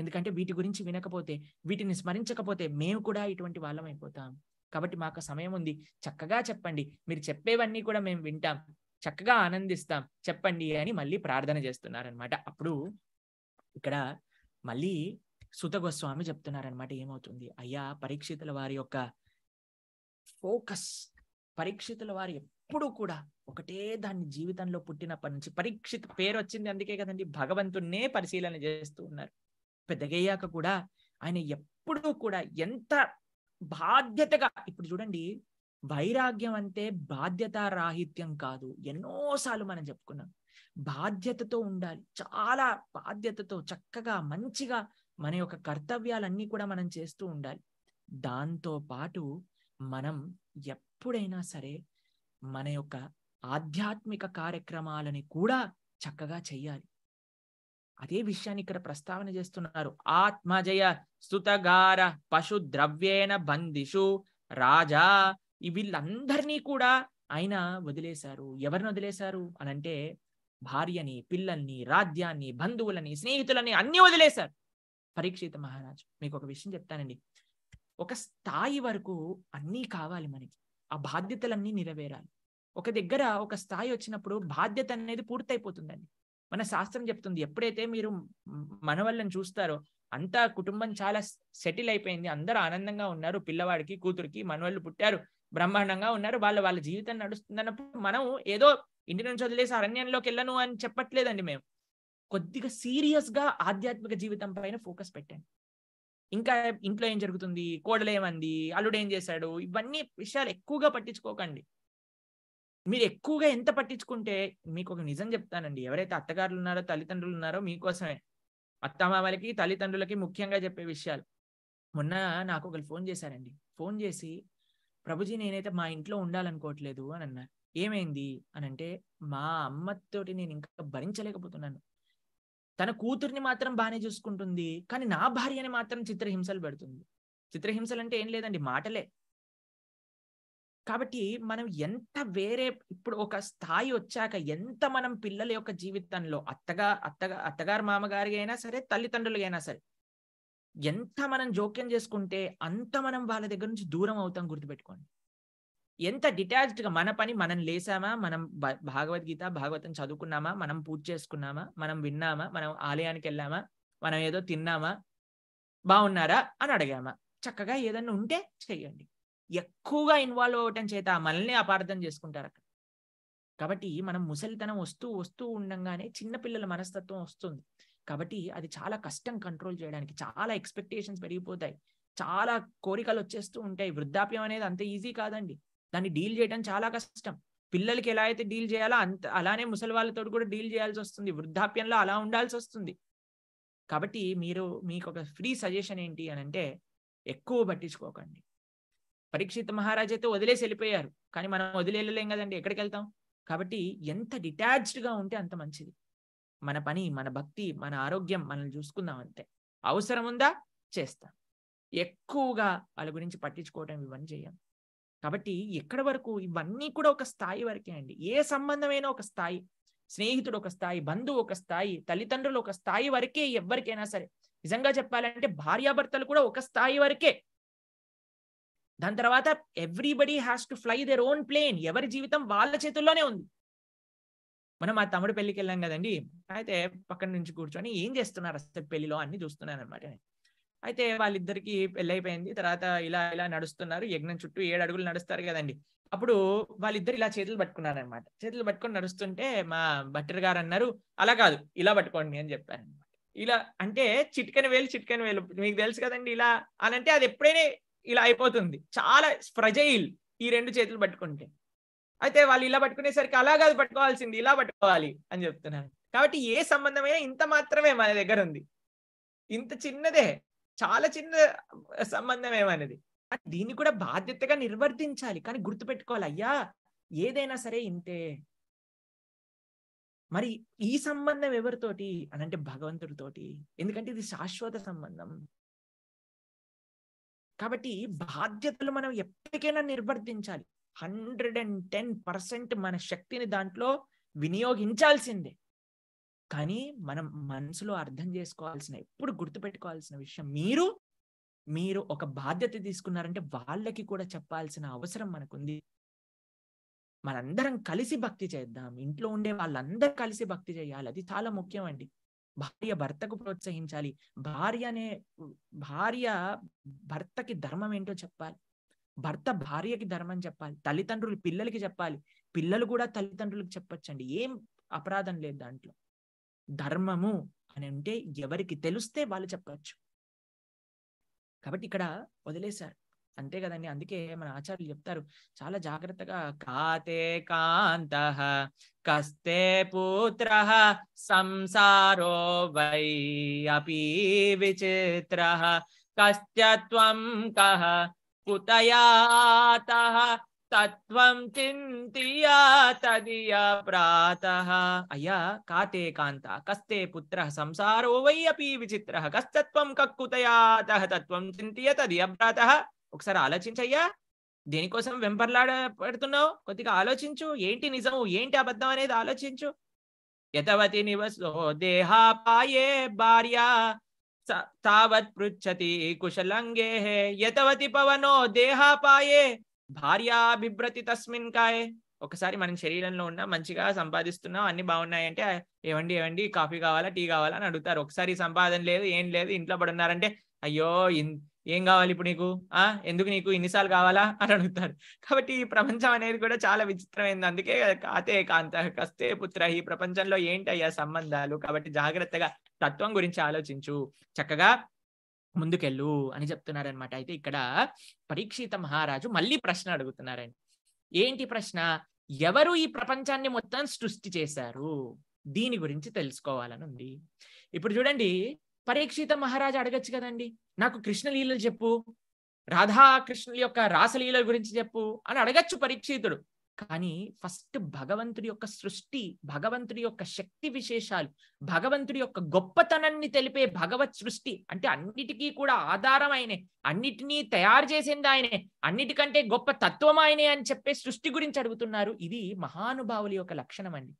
ఎందుకంటే వీటి గురించి వినకపోతే వీటిని స్మరించకపోతే మేము కూడా ఇటువంటి వాళ్ళం అయిపోతాం కాబట్టి మాకు సమయం ఉంది చక్కగా చెప్పండి మీరు చెప్పేవన్నీ కూడా మేము వింటాం చక్కగా ఆనందిస్తాం చెప్పండి అని మళ్ళీ ప్రార్థన చేస్తున్నారనమాట అప్పుడు ఇక్కడ మళ్ళీ సుత గోస్వామి చెప్తున్నారనమాట ఏమవుతుంది అయ్యా పరీక్షితుల వారి యొక్క ఫోకస్ పరీక్షితుల వారు ఎప్పుడూ కూడా ఒకటే దాన్ని జీవితంలో పుట్టినప్పటి నుంచి పరీక్షిత పేరు వచ్చింది అందుకే కదండి భగవంతుణ్ణే పరిశీలన చేస్తూ ఉన్నారు పెద్దగయ్యాక కూడా ఆయన ఎప్పుడూ కూడా ఎంత బాధ్యతగా ఇప్పుడు చూడండి వైరాగ్యం అంటే బాధ్యత రాహిత్యం కాదు ఎన్నోసార్లు మనం చెప్పుకున్నాం బాధ్యతతో ఉండాలి చాలా బాధ్యతతో చక్కగా మంచిగా మన యొక్క కర్తవ్యాలన్నీ కూడా మనం చేస్తూ ఉండాలి దాంతో పాటు మనం ఎప్పుడైనా సరే మన యొక్క ఆధ్యాత్మిక కార్యక్రమాలని కూడా చక్కగా చెయ్యాలి అదే విషయాన్ని ఇక్కడ ప్రస్తావన చేస్తున్నారు ఆత్మజయ స్తుతగార పశు ద్రవ్యేణ బందిషు రాజా వీళ్ళందరినీ కూడా ఆయన వదిలేశారు ఎవరిని వదిలేశారు అని అంటే భార్యని పిల్లల్ని రాజ్యాన్ని బంధువులని స్నేహితులని అన్ని వదిలేశారు పరీక్షిత మహారాజు మీకు ఒక విషయం చెప్తానండి ఒక స్థాయి వరకు అన్నీ కావాలి మనకి ఆ బాధ్యతలన్నీ నెరవేరాలి ఒక దగ్గర ఒక స్థాయి వచ్చినప్పుడు బాధ్యత అనేది పూర్తయిపోతుందండి మన శాస్త్రం చెప్తుంది ఎప్పుడైతే మీరు మనవళ్ళని చూస్తారో అంతా కుటుంబం చాలా సెటిల్ అయిపోయింది అందరూ ఆనందంగా ఉన్నారు పిల్లవాడికి కూతురికి మనవాళ్ళు పుట్టారు బ్రహ్మాండంగా ఉన్నారు వాళ్ళ వాళ్ళ జీవితం నడుస్తుందన్నప్పుడు మనం ఏదో ఇంటి నుంచి వదిలేసి అరణ్యంలోకి వెళ్ళను అని చెప్పట్లేదండి మేము కొద్దిగా సీరియస్ గా ఆధ్యాత్మిక జీవితం పైన ఫోకస్ పెట్టండి ఇంకా ఇంట్లో ఏం జరుగుతుంది కోడలు ఏమంది అల్లుడు ఏం చేశాడు ఇవన్నీ విషయాలు ఎక్కువగా పట్టించుకోకండి మీరు ఎక్కువగా ఎంత పట్టించుకుంటే మీకు ఒక నిజం చెప్తానండి ఎవరైతే అత్తగారులు ఉన్నారో తల్లిదండ్రులు ఉన్నారో మీకోసమే అత్తమామలకి తల్లిదండ్రులకి ముఖ్యంగా చెప్పే విషయాలు మొన్న నాకు ఒకరు ఫోన్ చేశారండి ఫోన్ చేసి ప్రభుజీ నేనైతే మా ఇంట్లో ఉండాలనుకోవట్లేదు అని అన్నారు ఏమైంది అని అంటే మా అమ్మతోటి నేను ఇంకా భరించలేకపోతున్నాను తన కూతుర్ని మాత్రం బాగానే చూసుకుంటుంది కానీ నా భార్యని మాత్రం చిత్రహింసలు పెడుతుంది చిత్రహింసలు అంటే ఏం లేదండి మాటలే కాబట్టి మనం ఎంత వేరే ఇప్పుడు ఒక స్థాయి వచ్చాక ఎంత మనం పిల్లల యొక్క జీవితంలో అత్తగా అత్తగా అత్తగారు మామగారి అయినా సరే తల్లిదండ్రులు అయినా సరే ఎంత మనం జోక్యం చేసుకుంటే అంత మనం వాళ్ళ దగ్గర నుంచి దూరం అవుతాం గుర్తుపెట్టుకోండి ఎంత డిటాచ్డ్గా మన పని మనం లేసామా మనం భాగవద్గీత భాగవతం చదువుకున్నామా మనం పూజ చేసుకున్నామా మనం విన్నామా మనం ఆలయానికి వెళ్ళామా మనం ఏదో తిన్నామా బాగున్నారా అని అడిగామా చక్కగా ఏదన్నా ఉంటే చెయ్యండి ఎక్కువగా ఇన్వాల్వ్ అవ్వటం చేత మనల్ని అపార్థం చేసుకుంటారు అక్కడ కాబట్టి మనం ముసలితనం వస్తూ వస్తూ ఉండగానే చిన్నపిల్లల మనస్తత్వం వస్తుంది కాబట్టి అది చాలా కష్టం కంట్రోల్ చేయడానికి చాలా ఎక్స్పెక్టేషన్స్ పెరిగిపోతాయి చాలా కోరికలు వచ్చేస్తూ ఉంటాయి వృద్ధాప్యం అనేది అంత ఈజీ కాదండి దాన్ని డీల్ చేయడం చాలా కష్టం పిల్లలకి ఎలా అయితే డీల్ చేయాలో అంత అలానే ముసలి వాళ్ళతో కూడా డీల్ చేయాల్సి వస్తుంది వృద్ధాప్యంలో అలా ఉండాల్సి వస్తుంది కాబట్టి మీరు మీకు ఒక ఫ్రీ సజెషన్ ఏంటి అని అంటే ఎక్కువ పట్టించుకోకండి పరీక్షిత మహారాజ్ అయితే వదిలేసి వెళ్ళిపోయారు కానీ మనం వదిలేయలేం కదండి ఎక్కడికి వెళ్తాం కాబట్టి ఎంత డిటాచ్డ్గా ఉంటే అంత మంచిది మన పని మన భక్తి మన ఆరోగ్యం మనల్ని చూసుకుందాం అంతే అవసరం ఉందా చేస్తాం ఎక్కువగా వాళ్ళ గురించి పట్టించుకోవటం ఇవన్నీ చేయం కాబట్టి ఎక్కడి వరకు ఇవన్నీ కూడా ఒక స్థాయి వరకే అండి ఏ సంబంధమైన ఒక స్థాయి స్నేహితుడు ఒక స్థాయి బంధువు ఒక స్థాయి తల్లిదండ్రులు ఒక స్థాయి వరకే ఎవరికైనా సరే నిజంగా చెప్పాలంటే భార్యాభర్తలు కూడా ఒక స్థాయి వరకే దాని తర్వాత everybody has to fly their own plane ఎవరి జీవితం వాళ్ళ చేతుల్లోనే ఉంది మనం మా తమ్ముడు పెళ్లికి వెళ్ళాం కదండి అయితే పక్కన నుంచి కూర్చొని ఏం చేస్తున్నారు అసలు పెళ్లిలో అన్ని చూస్తున్నాను అనమాట అయితే వాళ్ళిద్దరికి పెళ్ళైపోయింది తర్వాత ఇలా ఇలా నడుస్తున్నారు యజ్ఞం చుట్టూ ఏడు అడుగులు నడుస్తారు కదండి అప్పుడు వాళ్ళిద్దరు ఇలా చేతులు పట్టుకున్నారు అనమాట చేతులు పట్టుకొని నడుస్తుంటే మా భట్టర్ గారు అన్నారు అలా కాదు ఇలా పట్టుకోండి అని చెప్పారనమాట ఇలా అంటే చిట్కని వేలు చిట్కని వేలు మీకు తెలుసు కదండి ఇలా అని అంటే అది ఎప్పుడైనా ఇలా అయిపోతుంది చాలా ఫ్రజైల్ ఈ రెండు చేతులు పట్టుకుంటే అయితే వాళ్ళు ఇలా పట్టుకునేసరికి అలా కాదు పట్టుకోవాల్సింది ఇలా పట్టుకోవాలి అని చెప్తున్నారు కాబట్టి ఏ సంబంధమైనా ఇంత మాత్రమే మన దగ్గర ఉంది ఇంత చిన్నదే చాలా చిన్న సంబంధం ఏమనేది దీన్ని కూడా బాధ్యతగా నిర్వర్తించాలి కానీ గుర్తుపెట్టుకోవాలి అయ్యా ఏదైనా సరే ఇంతే మరి ఈ సంబంధం ఎవరితోటి అని అంటే భగవంతుడితోటి ఎందుకంటే ఇది శాశ్వత సంబంధం కాబట్టి బాధ్యతలు మనం ఎప్పటికైనా నిర్వర్తించాలి హండ్రెడ్ అండ్ టెన్ పర్సెంట్ మన శక్తిని దాంట్లో వినియోగించాల్సిందే కానీ మనం మనసులో అర్థం చేసుకోవాల్సిన ఎప్పుడు గుర్తుపెట్టుకోవాల్సిన విషయం మీరు మీరు ఒక బాధ్యత తీసుకున్నారంటే వాళ్ళకి కూడా చెప్పాల్సిన అవసరం మనకుంది మనందరం కలిసి భక్తి చేద్దాం ఇంట్లో ఉండే వాళ్ళందరూ కలిసి భక్తి చేయాలి అది చాలా ముఖ్యం అండి భార్య భర్తకు ప్రోత్సహించాలి భార్య అనే భార్య భర్తకి ధర్మం ఏంటో చెప్పాలి భర్త భార్యకి ధర్మం చెప్పాలి తల్లిదండ్రులు పిల్లలకి చెప్పాలి పిల్లలు కూడా తల్లిదండ్రులకు చెప్పొచ్చండి ఏం అపరాధం లేదు దాంట్లో ధర్మము అని అంటే ఎవరికి తెలిస్తే వాళ్ళు చెప్పచ్చు కాబట్టి ఇక్కడ వదిలేశారు అంతే కదండి అందుకే మన ఆచార్యులు చెప్తారు చాలా జాగ్రత్తగా కాతే కాంత కస్తే పుత్ర సంసారో వై అపి విచిత్ర కస్త్వం కహ కుతయాత తత్వం చింతియా తదియా ప్రాత అయ్యా కాతే కాంత కస్తే పుత్ర సంసారో వై అపి విచిత్ర కస్తత్వం కక్కుతయా తహ తత్వం చింతియ తదియ ప్రాతః ఒకసారి ఆలోచించయ్యా దేనికోసం వెంపర్లాడ పెడుతున్నావు కొద్దిగా ఆలోచించు ఏంటి నిజం ఏంటి అబద్ధం అనేది ఆలోచించు యతవతి నివసో దేహాపాయే భార్య తావత్ పృచ్చతి కుశలంగే యతవతి పవనో దేహాపాయే భార్యాభిభ్రతి తస్మిన్ కాయ్ ఒకసారి మనం శరీరంలో ఉన్నా మంచిగా సంపాదిస్తున్నాం అన్ని బాగున్నాయంటే ఏవండి ఏవండి కాఫీ కావాలా టీ కావాలా అని అడుగుతారు ఒకసారి సంపాదన లేదు ఏం లేదు ఇంట్లో పడున్నారంటే అయ్యో ఏం కావాలి ఇప్పుడు నీకు ఆ ఎందుకు నీకు ఇన్నిసార్లు కావాలా అని అడుగుతారు కాబట్టి ఈ ప్రపంచం అనేది కూడా చాలా విచిత్రమైంది అందుకే కాతే కాంత కస్తే పుత్ర ఈ ప్రపంచంలో ఏంటి అయ్యా సంబంధాలు కాబట్టి జాగ్రత్తగా తత్వం గురించి ఆలోచించు చక్కగా ముందుకెళ్ళు అని చెప్తున్నారనమాట అయితే ఇక్కడ పరీక్షిత మహారాజు మళ్ళీ ప్రశ్న అడుగుతున్నారండి ఏంటి ప్రశ్న ఎవరు ఈ ప్రపంచాన్ని మొత్తం సృష్టి చేశారు దీని గురించి తెలుసుకోవాలని ఉంది ఇప్పుడు చూడండి పరీక్షిత మహారాజు అడగచ్చు కదండి నాకు కృష్ణలీలలు చెప్పు రాధాకృష్ణుల యొక్క రాసలీల గురించి చెప్పు అని అడగచ్చు పరీక్షితుడు కానీ ఫస్ట్ భగవంతుడి యొక్క సృష్టి భగవంతుడి యొక్క శక్తి విశేషాలు భగవంతుడి యొక్క గొప్పతనాన్ని తెలిపే భగవత్ సృష్టి అంటే అన్నిటికీ కూడా ఆధారం ఆయనే అన్నిటినీ తయారు చేసింది ఆయనే అన్నిటికంటే గొప్ప తత్వం ఆయనే అని చెప్పే సృష్టి గురించి అడుగుతున్నారు ఇది మహానుభావుల యొక్క లక్షణం అండి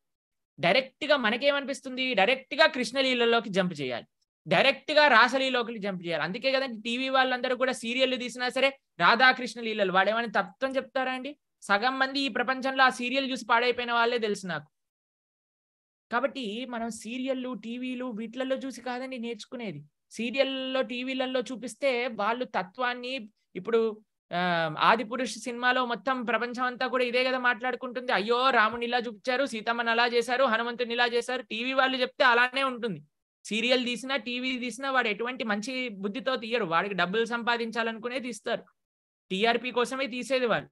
డైరెక్ట్ గా మనకేమనిపిస్తుంది డైరెక్ట్ గా కృష్ణలీలలోకి జంప్ చేయాలి డైరెక్ట్ గా రాసలీలోకి జంప్ చేయాలి అందుకే కదండి టీవీ వాళ్ళందరూ కూడా సీరియల్ తీసినా సరే రాధాకృష్ణ లీలలు ఏమైనా తత్వం చెప్తారా అండి సగం మంది ఈ ప్రపంచంలో ఆ సీరియల్ చూసి పాడైపోయిన వాళ్ళే తెలుసు నాకు కాబట్టి మనం సీరియళ్ళు టీవీలు వీటిలలో చూసి కాదని నేర్చుకునేది సీరియల్లో టీవీలలో చూపిస్తే వాళ్ళు తత్వాన్ని ఇప్పుడు ఆది పురుష్ సినిమాలో మొత్తం ప్రపంచం అంతా కూడా ఇదే కదా మాట్లాడుకుంటుంది అయ్యో రాముని ఇలా చూపించారు సీతమ్మని అలా చేశారు హనుమంతుని ఇలా చేశారు టీవీ వాళ్ళు చెప్తే అలానే ఉంటుంది సీరియల్ తీసినా టీవీ తీసినా వాడు ఎటువంటి మంచి బుద్ధితో తీయరు వాడికి డబ్బులు సంపాదించాలనుకునే తీస్తారు టీఆర్పీ కోసమే తీసేది వాళ్ళు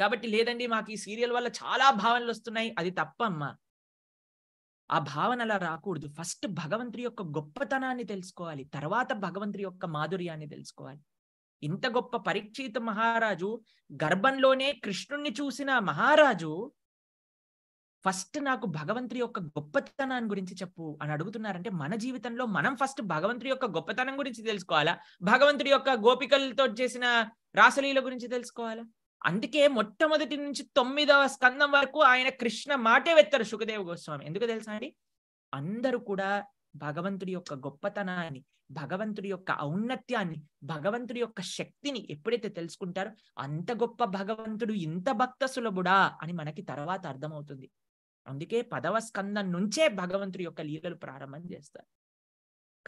కాబట్టి లేదండి మాకు ఈ సీరియల్ వల్ల చాలా భావనలు వస్తున్నాయి అది తప్పమ్మా ఆ భావన అలా రాకూడదు ఫస్ట్ భగవంతుడి యొక్క గొప్పతనాన్ని తెలుసుకోవాలి తర్వాత భగవంతుడి యొక్క మాధుర్యాన్ని తెలుసుకోవాలి ఇంత గొప్ప పరీక్షిత మహారాజు గర్భంలోనే కృష్ణుణ్ణి చూసిన మహారాజు ఫస్ట్ నాకు భగవంతుడి యొక్క గొప్పతనాన్ని గురించి చెప్పు అని అడుగుతున్నారంటే మన జీవితంలో మనం ఫస్ట్ భగవంతుడి యొక్క గొప్పతనం గురించి తెలుసుకోవాలా భగవంతుడి యొక్క గోపికలతో చేసిన రాసలీల గురించి తెలుసుకోవాలా అందుకే మొట్టమొదటి నుంచి తొమ్మిదవ స్కందం వరకు ఆయన కృష్ణ మాటే వెత్తారు సుఖదేవ గోస్వామి ఎందుకు తెలుసా అండి అందరూ కూడా భగవంతుడి యొక్క గొప్పతనాన్ని భగవంతుడి యొక్క ఔన్నత్యాన్ని భగవంతుడి యొక్క శక్తిని ఎప్పుడైతే తెలుసుకుంటారో అంత గొప్ప భగవంతుడు ఇంత భక్త సులభుడా అని మనకి తర్వాత అర్థమవుతుంది అందుకే పదవ స్కందం నుంచే భగవంతుడి యొక్క లీలలు ప్రారంభం చేస్తారు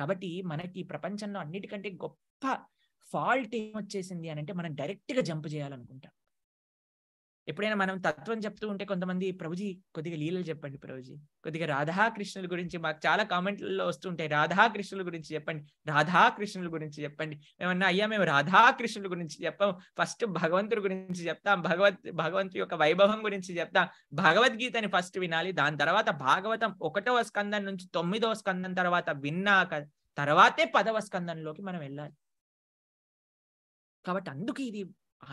కాబట్టి మనకి ప్రపంచంలో అన్నిటికంటే గొప్ప ఫాల్ట్ ఏం వచ్చేసింది అని అంటే మనం డైరెక్ట్ గా జంప్ చేయాలనుకుంటాం ఎప్పుడైనా మనం తత్వం చెప్తూ ఉంటే కొంతమంది ప్రభుజీ కొద్దిగా లీలలు చెప్పండి ప్రభుజీ కొద్దిగా రాధాకృష్ణుల గురించి మాకు చాలా కామెంట్లలో వస్తుంటాయి రాధాకృష్ణుల గురించి చెప్పండి రాధాకృష్ణుల గురించి చెప్పండి మేమన్నా అయ్యా మేము రాధాకృష్ణుల గురించి చెప్పాం ఫస్ట్ భగవంతుడి గురించి చెప్తాం భగవత్ భగవంతు యొక్క వైభవం గురించి చెప్తాం భగవద్గీతని ఫస్ట్ వినాలి దాని తర్వాత భాగవతం ఒకటవ స్కందం నుంచి తొమ్మిదవ స్కందం తర్వాత విన్నాక తర్వాతే పదవ స్కందంలోకి మనం వెళ్ళాలి కాబట్టి అందుకు ఇది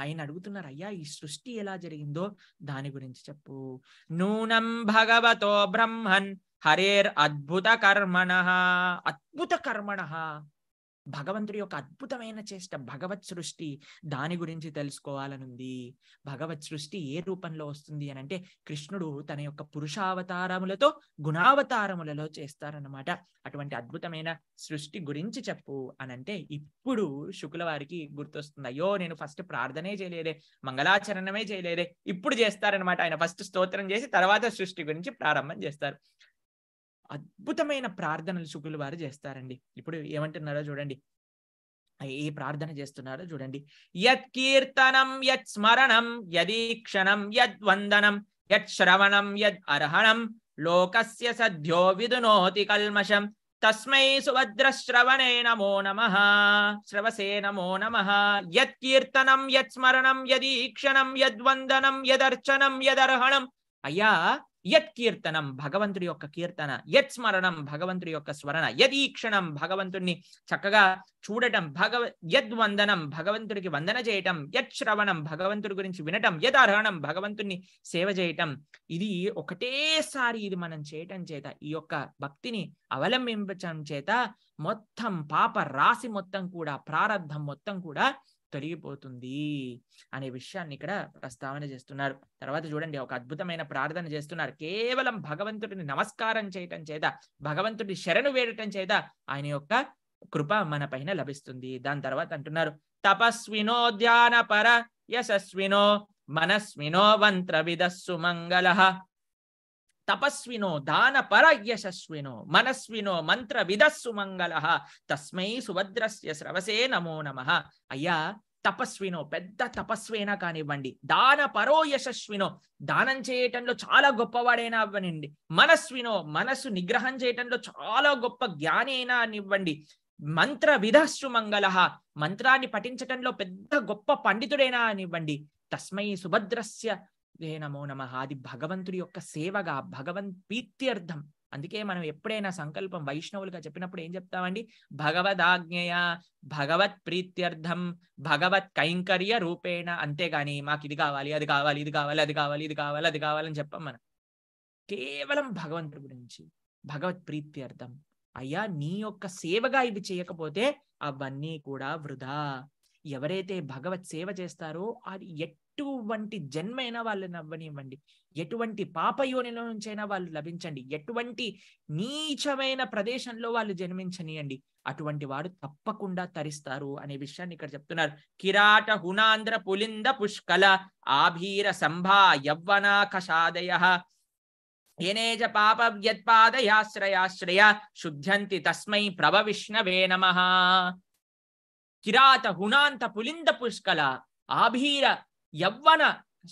ఆయన అడుగుతున్నారు అయ్యా ఈ సృష్టి ఎలా జరిగిందో దాని గురించి చెప్పు నూనం భగవతో బ్రహ్మన్ హరేర్ అద్భుత కర్మణ అద్భుత కర్మణ భగవంతుడి యొక్క అద్భుతమైన చేష్ట భగవత్ సృష్టి దాని గురించి తెలుసుకోవాలనుంది భగవత్ సృష్టి ఏ రూపంలో వస్తుంది అని అంటే కృష్ణుడు తన యొక్క పురుషావతారములతో గుణావతారములలో చేస్తారన్నమాట అటువంటి అద్భుతమైన సృష్టి గురించి చెప్పు అనంటే ఇప్పుడు శుక్లవారికి గుర్తొస్తుంది అయ్యో నేను ఫస్ట్ ప్రార్థనే చేయలేదే మంగళాచరణమే చేయలేదే ఇప్పుడు చేస్తారనమాట ఆయన ఫస్ట్ స్తోత్రం చేసి తర్వాత సృష్టి గురించి ప్రారంభం చేస్తారు అద్భుతమైన ప్రార్థనలు సుకులు వారు చేస్తారండి ఇప్పుడు ఏమంటున్నారో చూడండి ఏ ప్రార్థన చేస్తున్నారో చూడండి యత్ కీర్తనం యత్ స్మరణం యదీక్షణం యద్వందనం యత్ శ్రవణం యద్ అర్హణం లోకస్య సద్యో విదునోతి కల్మషం తస్మై శ్రవణే నమో నమ శ్రవసే నమో నమ యత్కీర్తనం స్మరణం యదీక్షణం యద్వందనం యదర్చనం యదర్హణం అయ్యా యత్ కీర్తనం భగవంతుడి యొక్క కీర్తన యత్ స్మరణం భగవంతుడి యొక్క స్మరణ యదీక్షణం భగవంతుడిని చక్కగా చూడటం భగవ యద్వందనం భగవంతుడికి వందన చేయటం యత్ శ్రవణం భగవంతుడి గురించి వినటం అర్హణం భగవంతుడిని సేవ చేయటం ఇది ఒకటేసారి ఇది మనం చేయటం చేత ఈ యొక్క భక్తిని అవలంబించడం చేత మొత్తం పాప రాశి మొత్తం కూడా ప్రారంధం మొత్తం కూడా తొలగిపోతుంది అనే విషయాన్ని ఇక్కడ ప్రస్తావన చేస్తున్నారు తర్వాత చూడండి ఒక అద్భుతమైన ప్రార్థన చేస్తున్నారు కేవలం భగవంతుడిని నమస్కారం చేయటం చేత భగవంతుడి శరణు వేడటం చేత ఆయన యొక్క కృప మన పైన లభిస్తుంది దాని తర్వాత అంటున్నారు తపస్వినో ధ్యాన పర యశస్వినో మనస్వినో వంత్రవిధ సుమంగళ తపస్వినో దానపర యశస్వినో మనస్వినో మంత్ర విధస్సు మంగళ తస్మై సుభద్రస్య శ్రవసే నమో నమ అయ్యా తపస్వినో పెద్ద తపస్వైనా కానివ్వండి దాన పరో యశస్వినో దానం చేయటంలో చాలా గొప్పవాడైనా అవ్వనివ్వండి మనస్వినో మనసు నిగ్రహం చేయటంలో చాలా గొప్ప జ్ఞానైనా అనివ్వండి మంత్ర విధస్సు మంగళ మంత్రాన్ని పఠించటంలో పెద్ద గొప్ప పండితుడైనా అనివ్వండి తస్మై సుభద్రస్య ఏ నమో నమ అది భగవంతుడి యొక్క సేవగా భగవన్ ప్రీత్యర్థం అందుకే మనం ఎప్పుడైనా సంకల్పం వైష్ణవులుగా చెప్పినప్పుడు ఏం చెప్తామండి భగవదాజ్ఞయ భగవత్ ప్రీత్యర్థం భగవత్ కైంకర్య రూపేణ అంతేగాని మాకు ఇది కావాలి అది కావాలి ఇది కావాలి అది కావాలి ఇది కావాలి అది కావాలని చెప్పాం మనం కేవలం భగవంతుడి గురించి భగవత్ ప్రీత్యర్థం అయ్యా నీ యొక్క సేవగా ఇది చేయకపోతే అవన్నీ కూడా వృధా ఎవరైతే భగవత్ సేవ చేస్తారో అది ఎటువంటి జన్మైనా వాళ్ళని అవ్వనివ్వండి ఎటువంటి పాపయోనిల నుంచైనా వాళ్ళు లభించండి ఎటువంటి నీచమైన ప్రదేశంలో వాళ్ళు జన్మించనియండి అటువంటి వాడు తప్పకుండా తరిస్తారు అనే విషయాన్ని ఇక్కడ చెప్తున్నారు కిరాట హునాంధ్ర పులింద పుష్కల ఆభీర సంభా యవ్వనా కషాదయ ఏనేజ పాప వ్యత్పాదయాశ్రయాశ్రయ శుద్ధ్యంతి తస్మై ప్రభ విష్ణవే నమ కిరాత హుణాంత పులింద పుష్కల ఆభీర యవ్వన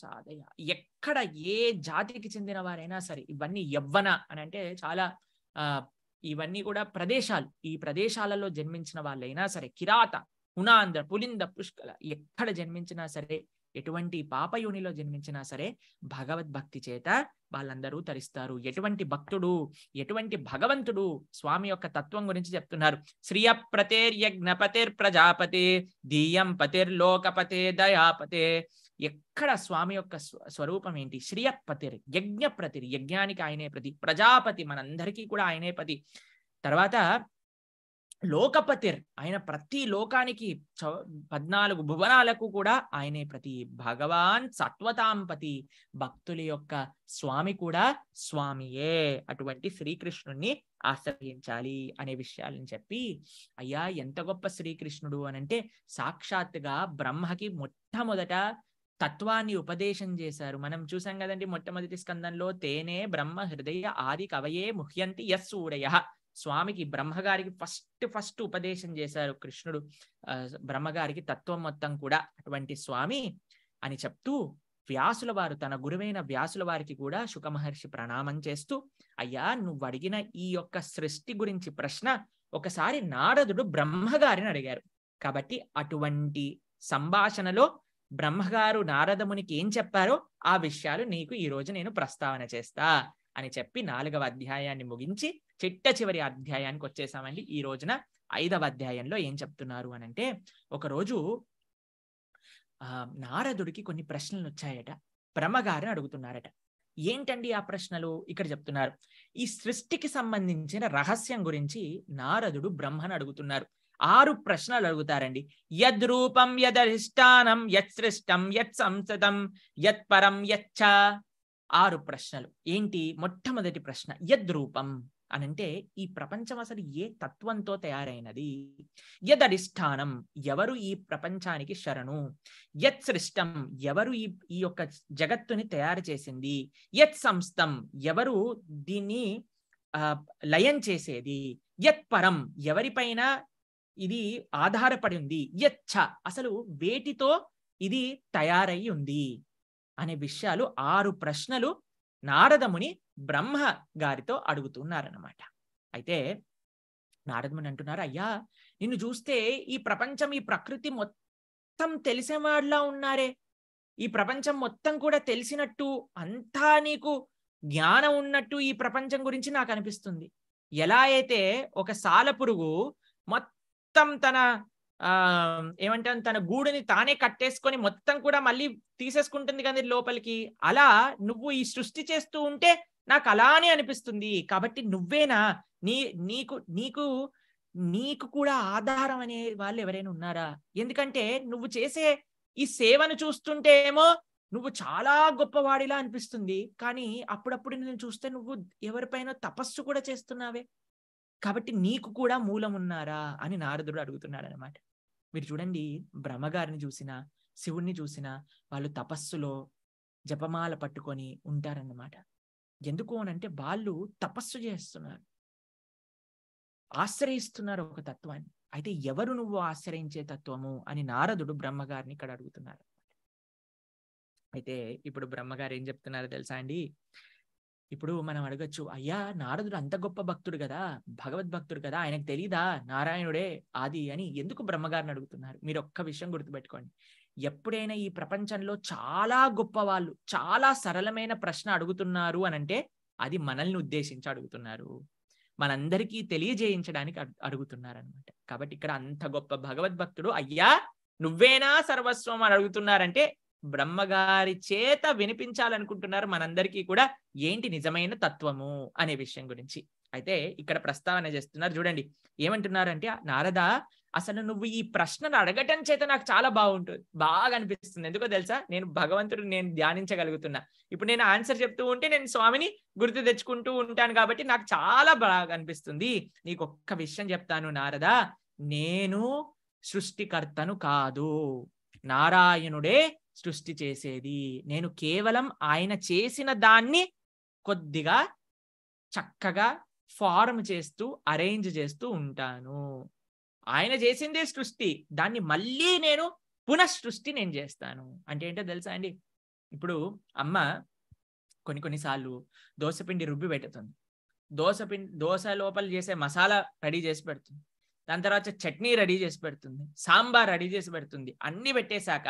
సాధయ ఎక్కడ ఏ జాతికి చెందిన వారైనా సరే ఇవన్నీ యవ్వన అని అంటే చాలా ఇవన్నీ కూడా ప్రదేశాలు ఈ ప్రదేశాలలో జన్మించిన వాళ్ళైనా సరే కిరాత హునాంద పులింద పుష్కల ఎక్కడ జన్మించినా సరే ఎటువంటి పాపయోనిలో జన్మించినా సరే భగవద్భక్తి చేత వాళ్ళందరూ తరిస్తారు ఎటువంటి భక్తుడు ఎటువంటి భగవంతుడు స్వామి యొక్క తత్వం గురించి చెప్తున్నారు శ్రియ యజ్ఞపతిర్ ప్రజాపతి దీయం లోకపతే దయాపతే ఎక్కడ స్వామి యొక్క స్వరూపం ఏంటి యజ్ఞ యజ్ఞప్రతిర్ యజ్ఞానికి ఆయనే ప్రతి ప్రజాపతి మనందరికీ కూడా ఆయనే పతి తర్వాత లోకపతిర్ ఆయన ప్రతి లోకానికి పద్నాలుగు భువనాలకు కూడా ఆయనే ప్రతి భగవాన్ సత్వతాంపతి భక్తుల యొక్క స్వామి కూడా స్వామియే అటువంటి శ్రీకృష్ణుణ్ణి ఆశ్రయించాలి అనే విషయాలను చెప్పి అయ్యా ఎంత గొప్ప శ్రీకృష్ణుడు అనంటే సాక్షాత్గా బ్రహ్మకి మొట్టమొదట తత్వాన్ని ఉపదేశం చేశారు మనం చూసాం కదండి మొట్టమొదటి స్కందంలో తేనే బ్రహ్మ హృదయ ఆది కవయే ముహ్యంతి యస్సూడయ స్వామికి బ్రహ్మగారికి ఫస్ట్ ఫస్ట్ ఉపదేశం చేశారు కృష్ణుడు బ్రహ్మగారికి తత్వం మొత్తం కూడా అటువంటి స్వామి అని చెప్తూ వ్యాసుల వారు తన గురువైన వ్యాసుల వారికి కూడా శుకమహర్షి ప్రణామం చేస్తూ అయ్యా నువ్వు అడిగిన ఈ యొక్క సృష్టి గురించి ప్రశ్న ఒకసారి నారదుడు బ్రహ్మగారిని అడిగారు కాబట్టి అటువంటి సంభాషణలో బ్రహ్మగారు నారదమునికి ఏం చెప్పారో ఆ విషయాలు నీకు ఈ రోజు నేను ప్రస్తావన చేస్తా అని చెప్పి నాలుగవ అధ్యాయాన్ని ముగించి చిట్ట చివరి అధ్యాయానికి వచ్చేసామండి ఈ రోజున ఐదవ అధ్యాయంలో ఏం చెప్తున్నారు అని అంటే ఒకరోజు నారదుడికి కొన్ని ప్రశ్నలు వచ్చాయట బ్రహ్మగారిని అడుగుతున్నారట ఏంటండి ఆ ప్రశ్నలు ఇక్కడ చెప్తున్నారు ఈ సృష్టికి సంబంధించిన రహస్యం గురించి నారదుడు బ్రహ్మను అడుగుతున్నారు ఆరు ప్రశ్నలు అడుగుతారండి యద్రూపం యదధిష్టానం యత్ సృష్టం యత్ సంసదం యత్ పరం యచ్చ ఆరు ప్రశ్నలు ఏంటి మొట్టమొదటి ప్రశ్న యద్రూపం అని అంటే ఈ ప్రపంచం అసలు ఏ తత్వంతో తయారైనది యదధిష్టానం ఎవరు ఈ ప్రపంచానికి శరణు యత్ సృష్టం ఎవరు ఈ ఈ యొక్క జగత్తుని తయారు చేసింది యత్ సంస్థం ఎవరు దీన్ని లయం చేసేది యత్ పరం ఎవరిపైన ఇది ఆధారపడి ఉంది యచ్చ అసలు వేటితో ఇది తయారై ఉంది అనే విషయాలు ఆరు ప్రశ్నలు నారదముని బ్రహ్మ గారితో అడుగుతున్నారనమాట అయితే నారదముని అంటున్నారు అయ్యా నిన్ను చూస్తే ఈ ప్రపంచం ఈ ప్రకృతి మొత్తం తెలిసేవాడిలా ఉన్నారే ఈ ప్రపంచం మొత్తం కూడా తెలిసినట్టు అంతా నీకు జ్ఞానం ఉన్నట్టు ఈ ప్రపంచం గురించి నాకు అనిపిస్తుంది ఎలా అయితే ఒక సాల పురుగు మొత్తం తన ఆ ఏమంటే తన గూడుని తానే కట్టేసుకొని మొత్తం కూడా మళ్ళీ తీసేసుకుంటుంది కదా లోపలికి అలా నువ్వు ఈ సృష్టి చేస్తూ ఉంటే నాకు అలానే అనిపిస్తుంది కాబట్టి నువ్వేనా నీ నీకు నీకు నీకు కూడా ఆధారం అనే వాళ్ళు ఎవరైనా ఉన్నారా ఎందుకంటే నువ్వు చేసే ఈ సేవను చూస్తుంటే ఏమో నువ్వు చాలా గొప్పవాడిలా అనిపిస్తుంది కానీ అప్పుడప్పుడు నేను చూస్తే నువ్వు ఎవరిపైన తపస్సు కూడా చేస్తున్నావే కాబట్టి నీకు కూడా మూలం ఉన్నారా అని నారదుడు అడుగుతున్నాడు అనమాట మీరు చూడండి బ్రహ్మగారిని చూసిన శివుణ్ణి చూసిన వాళ్ళు తపస్సులో జపమాల పట్టుకొని ఉంటారన్నమాట ఎందుకు అనంటే వాళ్ళు తపస్సు చేస్తున్నారు ఆశ్రయిస్తున్నారు ఒక తత్వాన్ని అయితే ఎవరు నువ్వు ఆశ్రయించే తత్వము అని నారదుడు బ్రహ్మగారిని ఇక్కడ అడుగుతున్నారు అయితే ఇప్పుడు బ్రహ్మగారు ఏం చెప్తున్నారు తెలుసా అండి ఇప్పుడు మనం అడగచ్చు అయ్యా నారదుడు అంత గొప్ప భక్తుడు కదా భగవద్భక్తుడు కదా ఆయనకు తెలీదా నారాయణుడే ఆది అని ఎందుకు బ్రహ్మగారిని అడుగుతున్నారు మీరు ఒక్క విషయం గుర్తుపెట్టుకోండి ఎప్పుడైనా ఈ ప్రపంచంలో చాలా గొప్ప వాళ్ళు చాలా సరళమైన ప్రశ్న అడుగుతున్నారు అని అంటే అది మనల్ని ఉద్దేశించి అడుగుతున్నారు మనందరికీ తెలియజేయించడానికి అడుగుతున్నారు అనమాట కాబట్టి ఇక్కడ అంత గొప్ప భగవద్భక్తుడు అయ్యా నువ్వేనా సర్వస్వం అని అడుగుతున్నారంటే బ్రహ్మగారి చేత వినిపించాలనుకుంటున్నారు మనందరికీ కూడా ఏంటి నిజమైన తత్వము అనే విషయం గురించి అయితే ఇక్కడ ప్రస్తావన చేస్తున్నారు చూడండి ఏమంటున్నారంటే నారద అసలు నువ్వు ఈ ప్రశ్నను అడగటం చేత నాకు చాలా బాగుంటుంది బాగా అనిపిస్తుంది ఎందుకో తెలుసా నేను భగవంతుడు నేను ధ్యానించగలుగుతున్నా ఇప్పుడు నేను ఆన్సర్ చెప్తూ ఉంటే నేను స్వామిని గుర్తు తెచ్చుకుంటూ ఉంటాను కాబట్టి నాకు చాలా బాగా అనిపిస్తుంది నీకు ఒక్క విషయం చెప్తాను నారద నేను సృష్టికర్తను కాదు నారాయణుడే సృష్టి చేసేది నేను కేవలం ఆయన చేసిన దాన్ని కొద్దిగా చక్కగా ఫార్మ్ చేస్తూ అరేంజ్ చేస్తూ ఉంటాను ఆయన చేసిందే సృష్టి దాన్ని మళ్ళీ నేను పునః సృష్టి నేను చేస్తాను అంటే ఏంటో తెలుసా అండి ఇప్పుడు అమ్మ కొన్ని కొన్నిసార్లు దోశపిండి రుబ్బి పెడుతుంది దోశ పిండి దోశ లోపల చేసే మసాలా రెడీ చేసి పెడుతుంది దాని తర్వాత చట్నీ రెడీ చేసి పెడుతుంది సాంబార్ రెడీ చేసి పెడుతుంది అన్ని పెట్టేశాక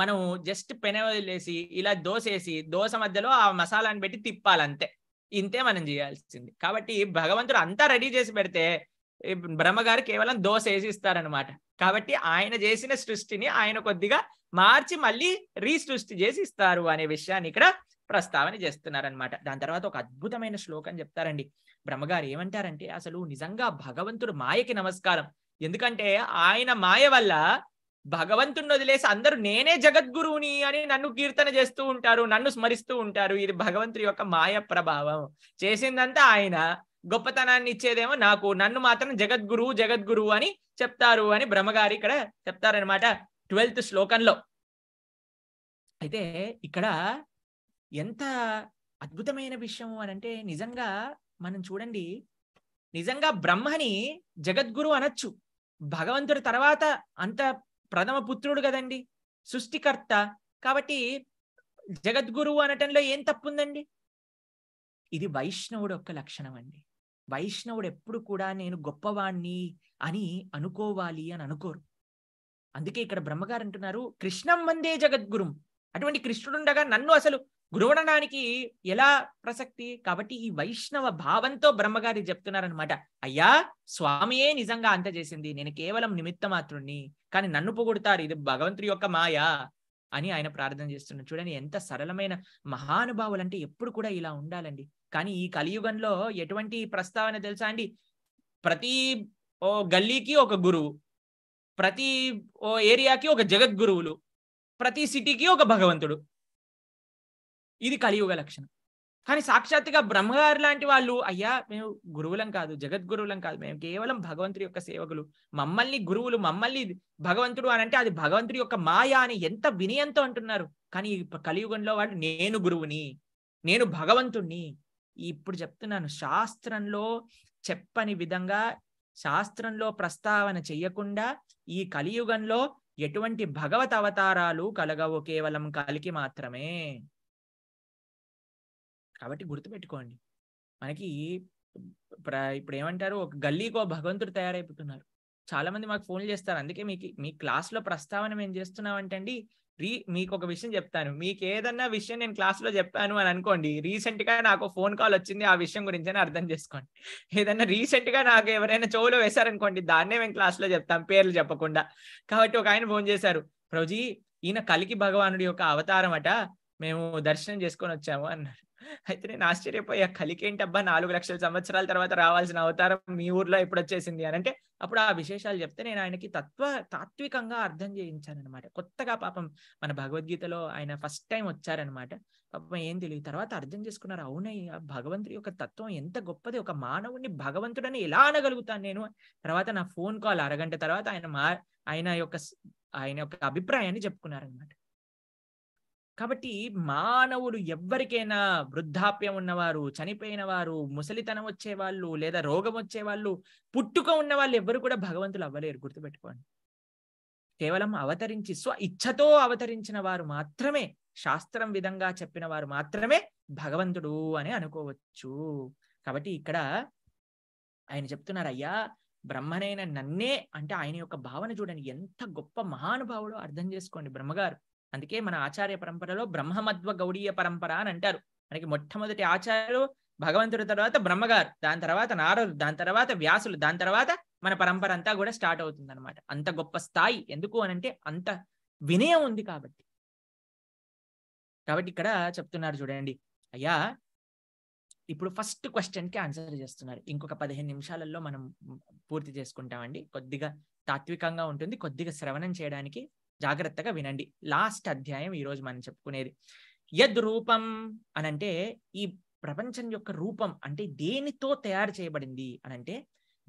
మనం జస్ట్ పెనవేసి ఇలా దోశ వేసి దోశ మధ్యలో ఆ మసాలాని పెట్టి తిప్పాలంతే ఇంతే మనం చేయాల్సింది కాబట్టి భగవంతుడు అంతా రెడీ చేసి పెడితే బ్రహ్మగారు కేవలం దోశ వేసి ఇస్తారనమాట కాబట్టి ఆయన చేసిన సృష్టిని ఆయన కొద్దిగా మార్చి మళ్ళీ రీసృష్టి చేసి ఇస్తారు అనే విషయాన్ని ఇక్కడ ప్రస్తావన చేస్తున్నారనమాట దాని తర్వాత ఒక అద్భుతమైన శ్లోకం చెప్తారండి బ్రహ్మగారు ఏమంటారంటే అసలు నిజంగా భగవంతుడు మాయకి నమస్కారం ఎందుకంటే ఆయన మాయ వల్ల భగవంతుణ్ణి వదిలేసి అందరూ నేనే జగద్గురువుని అని నన్ను కీర్తన చేస్తూ ఉంటారు నన్ను స్మరిస్తూ ఉంటారు ఇది భగవంతుడి యొక్క మాయ ప్రభావం చేసిందంతా ఆయన గొప్పతనాన్ని ఇచ్చేదేమో నాకు నన్ను మాత్రం జగద్గురువు జగద్గురువు అని చెప్తారు అని బ్రహ్మగారు ఇక్కడ చెప్తారనమాట ట్వెల్త్ శ్లోకంలో అయితే ఇక్కడ ఎంత అద్భుతమైన విషయం అని అంటే నిజంగా మనం చూడండి నిజంగా బ్రహ్మని జగద్గురు అనొచ్చు భగవంతుడి తర్వాత అంత ప్రథమ పుత్రుడు కదండి సృష్టికర్త కాబట్టి జగద్గురువు అనటంలో ఏం తప్పుందండి ఇది వైష్ణవుడు యొక్క లక్షణం అండి వైష్ణవుడు ఎప్పుడు కూడా నేను గొప్పవాణ్ణి అని అనుకోవాలి అని అనుకోరు అందుకే ఇక్కడ బ్రహ్మగారు అంటున్నారు కృష్ణం మందే జగద్గురు అటువంటి కృష్ణుడుండగా నన్ను అసలు గురువడడానికి ఎలా ప్రసక్తి కాబట్టి ఈ వైష్ణవ భావంతో బ్రహ్మగారి చెప్తున్నారనమాట అయ్యా స్వామియే నిజంగా అంత చేసింది నేను కేవలం నిమిత్త మాత్రుణ్ణి కానీ నన్ను పొగుడతారు ఇది భగవంతుడి యొక్క మాయా అని ఆయన ప్రార్థన చేస్తున్నాడు చూడండి ఎంత సరళమైన మహానుభావులు అంటే ఎప్పుడు కూడా ఇలా ఉండాలండి కానీ ఈ కలియుగంలో ఎటువంటి ప్రస్తావన తెలుసా అండి ప్రతి ఓ గల్లీకి ఒక గురువు ప్రతి ఓ ఏరియాకి ఒక జగద్గురువులు ప్రతి సిటీకి ఒక భగవంతుడు ఇది కలియుగ లక్షణం కానీ సాక్షాత్తుగా బ్రహ్మగారు లాంటి వాళ్ళు అయ్యా మేము గురువులం కాదు జగద్గురువులం కాదు మేము కేవలం భగవంతుడి యొక్క సేవకులు మమ్మల్ని గురువులు మమ్మల్ని భగవంతుడు అని అంటే అది భగవంతుడి యొక్క మాయ అని ఎంత వినయంతో అంటున్నారు కానీ కలియుగంలో వాళ్ళు నేను గురువుని నేను భగవంతుణ్ణి ఇప్పుడు చెప్తున్నాను శాస్త్రంలో చెప్పని విధంగా శాస్త్రంలో ప్రస్తావన చెయ్యకుండా ఈ కలియుగంలో ఎటువంటి భగవత్ అవతారాలు కలగవు కేవలం కలికి మాత్రమే కాబట్టి గుర్తుపెట్టుకోండి మనకి ఇప్పుడు ఏమంటారు ఒక గల్లీకి ఒక భగవంతుడు తయారైపోతున్నారు చాలా మంది మాకు ఫోన్ చేస్తారు అందుకే మీకు మీ క్లాస్లో ప్రస్తావన మేము చేస్తున్నాం అండి రీ మీకు ఒక విషయం చెప్తాను మీకు ఏదన్నా విషయం నేను క్లాస్లో చెప్పాను అని అనుకోండి రీసెంట్గా నాకు ఫోన్ కాల్ వచ్చింది ఆ విషయం గురించి అని అర్థం చేసుకోండి ఏదన్నా రీసెంట్గా నాకు ఎవరైనా చెవులో వేశారనుకోండి దాన్నే మేము క్లాస్లో చెప్తాం పేర్లు చెప్పకుండా కాబట్టి ఒక ఆయన ఫోన్ చేశారు ప్రభుజీ ఈయన కలికి భగవానుడి యొక్క అవతారం అట మేము దర్శనం చేసుకొని వచ్చాము అన్నారు అయితే నేను కలికేంటి అబ్బా నాలుగు లక్షల సంవత్సరాల తర్వాత రావాల్సిన అవతారం మీ ఊర్లో ఎప్పుడు వచ్చేసింది అని అంటే అప్పుడు ఆ విశేషాలు చెప్తే నేను ఆయనకి తత్వ తాత్వికంగా అర్థం చేయించానమాట కొత్తగా పాపం మన భగవద్గీతలో ఆయన ఫస్ట్ టైం వచ్చారనమాట పాపం ఏం తెలియదు తర్వాత అర్థం చేసుకున్నారు అవునయ్య భగవంతుడి యొక్క తత్వం ఎంత గొప్పది ఒక మానవుడిని భగవంతుడని ఎలా అనగలుగుతాను నేను తర్వాత నా ఫోన్ కాల్ అరగంట తర్వాత ఆయన మా ఆయన యొక్క ఆయన యొక్క అభిప్రాయాన్ని చెప్పుకున్నారనమాట కాబట్టి మానవులు ఎవ్వరికైనా వృద్ధాప్యం ఉన్నవారు చనిపోయిన వారు ముసలితనం వచ్చేవాళ్ళు లేదా రోగం వచ్చేవాళ్ళు పుట్టుక ఉన్న వాళ్ళు ఎవ్వరు కూడా భగవంతులు అవ్వలేరు గుర్తుపెట్టుకోండి కేవలం అవతరించి స్వ ఇచ్ఛతో అవతరించిన వారు మాత్రమే శాస్త్రం విధంగా చెప్పిన వారు మాత్రమే భగవంతుడు అని అనుకోవచ్చు కాబట్టి ఇక్కడ ఆయన చెప్తున్నారు అయ్యా బ్రహ్మనైన నన్నే అంటే ఆయన యొక్క భావన చూడండి ఎంత గొప్ప మహానుభావుడో అర్థం చేసుకోండి బ్రహ్మగారు అందుకే మన ఆచార్య పరంపరలో బ్రహ్మమధ్వ గౌడీయ పరంపర అని అంటారు మనకి మొట్టమొదటి ఆచార్యులు భగవంతుడి తర్వాత బ్రహ్మగారు దాని తర్వాత నారదు దాని తర్వాత వ్యాసులు దాని తర్వాత మన పరంపర అంతా కూడా స్టార్ట్ అవుతుంది అనమాట అంత గొప్ప స్థాయి ఎందుకు అని అంటే అంత వినయం ఉంది కాబట్టి కాబట్టి ఇక్కడ చెప్తున్నారు చూడండి అయ్యా ఇప్పుడు ఫస్ట్ క్వశ్చన్కి ఆన్సర్ చేస్తున్నారు ఇంకొక పదిహేను నిమిషాలలో మనం పూర్తి చేసుకుంటామండి కొద్దిగా తాత్వికంగా ఉంటుంది కొద్దిగా శ్రవణం చేయడానికి జాగ్రత్తగా వినండి లాస్ట్ అధ్యాయం ఈరోజు మనం చెప్పుకునేది యద్ రూపం అనంటే ఈ ప్రపంచం యొక్క రూపం అంటే దేనితో తయారు చేయబడింది అనంటే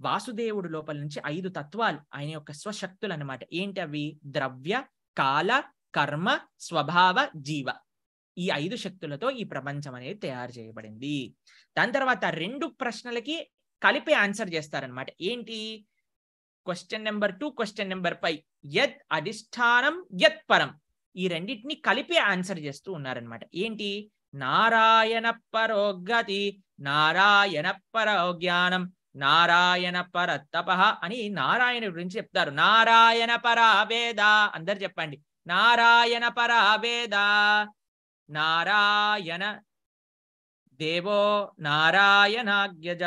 వాసుదేవుడు లోపల నుంచి ఐదు తత్వాలు ఆయన యొక్క స్వశక్తులు అనమాట ఏంటి అవి ద్రవ్య కాల కర్మ స్వభావ జీవ ఈ ఐదు శక్తులతో ఈ ప్రపంచం అనేది తయారు చేయబడింది దాని తర్వాత రెండు ప్రశ్నలకి కలిపి ఆన్సర్ చేస్తారనమాట ఏంటి question number two question number five యత్ అధిష్టానం యత్ పరం ఈ రెండింటిని కలిపి ఆన్సర్ చేస్తూ ఉన్నారనమాట ఏంటి నారాయణ పరోగతి నారాయణ పరోజ్ఞానం నారాయణ పర తప అని నారాయణ గురించి చెప్తారు నారాయణ పరావేద అందరు చెప్పండి నారాయణ పరావేద నారాయణ దేవో నారాయణాగ్యజ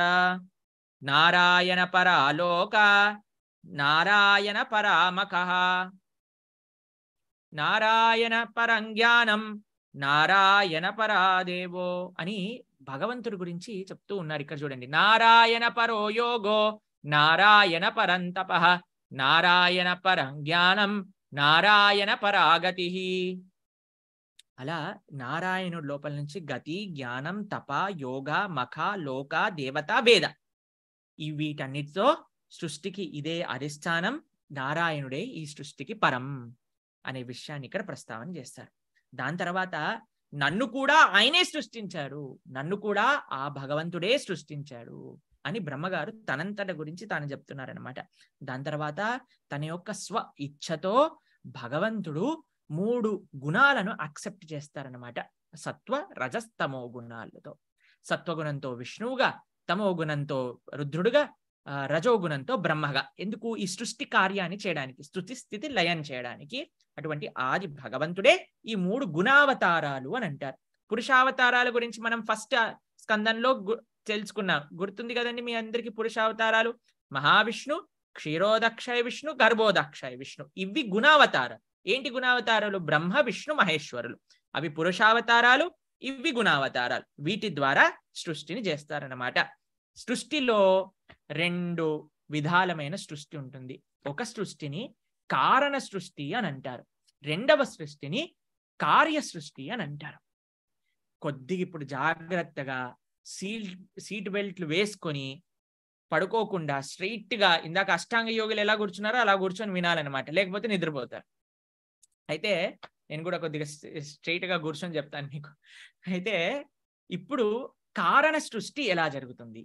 నారాయణ పరాలోక నారాయణ పరామక నారాయణ జ్ఞానం నారాయణ పరాదేవో అని భగవంతుడి గురించి చెప్తూ ఉన్నారు ఇక్కడ చూడండి నారాయణ పరో యోగో నారాయణ పరంతప నారాయణ పరం జ్ఞానం నారాయణ పరాగతి అలా నారాయణుడి లోపల నుంచి గతి జ్ఞానం తప యోగ మఖ లోక దేవత వేద ఈ వీటన్నిటితో సృష్టికి ఇదే అధిష్టానం నారాయణుడే ఈ సృష్టికి పరం అనే విషయాన్ని ఇక్కడ ప్రస్తావన చేస్తారు దాని తర్వాత నన్ను కూడా ఆయనే సృష్టించాడు నన్ను కూడా ఆ భగవంతుడే సృష్టించాడు అని బ్రహ్మగారు తనంతట గురించి తాను చెప్తున్నారనమాట దాని తర్వాత తన యొక్క స్వ ఇచ్ఛతో భగవంతుడు మూడు గుణాలను అక్సెప్ట్ చేస్తారనమాట సత్వ రజస్తమో గుణాలతో సత్వగుణంతో విష్ణువుగా తమో గుణంతో రుద్రుడుగా రజోగుణంతో బ్రహ్మగా ఎందుకు ఈ సృష్టి కార్యాన్ని చేయడానికి స్థుతి స్థితి లయం చేయడానికి అటువంటి ఆది భగవంతుడే ఈ మూడు గుణావతారాలు అని అంటారు పురుషావతారాల గురించి మనం ఫస్ట్ స్కందంలో తెలుసుకున్నాం గుర్తుంది కదండి మీ అందరికి పురుషావతారాలు మహావిష్ణు క్షీరోదక్షయ విష్ణు గర్భోదక్షయ విష్ణు ఇవి గుణావతారాలు ఏంటి గుణావతారాలు బ్రహ్మ విష్ణు మహేశ్వరులు అవి పురుషావతారాలు ఇవి గుణావతారాలు వీటి ద్వారా సృష్టిని చేస్తారన్నమాట సృష్టిలో రెండు విధాలమైన సృష్టి ఉంటుంది ఒక సృష్టిని కారణ సృష్టి అని అంటారు రెండవ సృష్టిని కార్య సృష్టి అని అంటారు కొద్దిగా ఇప్పుడు జాగ్రత్తగా సీల్ సీట్ బెల్ట్లు వేసుకొని పడుకోకుండా స్ట్రైట్గా ఇందాక అష్టాంగ యోగులు ఎలా కూర్చున్నారో అలా కూర్చొని వినాలన్నమాట లేకపోతే నిద్రపోతారు అయితే నేను కూడా కొద్దిగా స్ట్రైట్గా కూర్చొని చెప్తాను మీకు అయితే ఇప్పుడు కారణ సృష్టి ఎలా జరుగుతుంది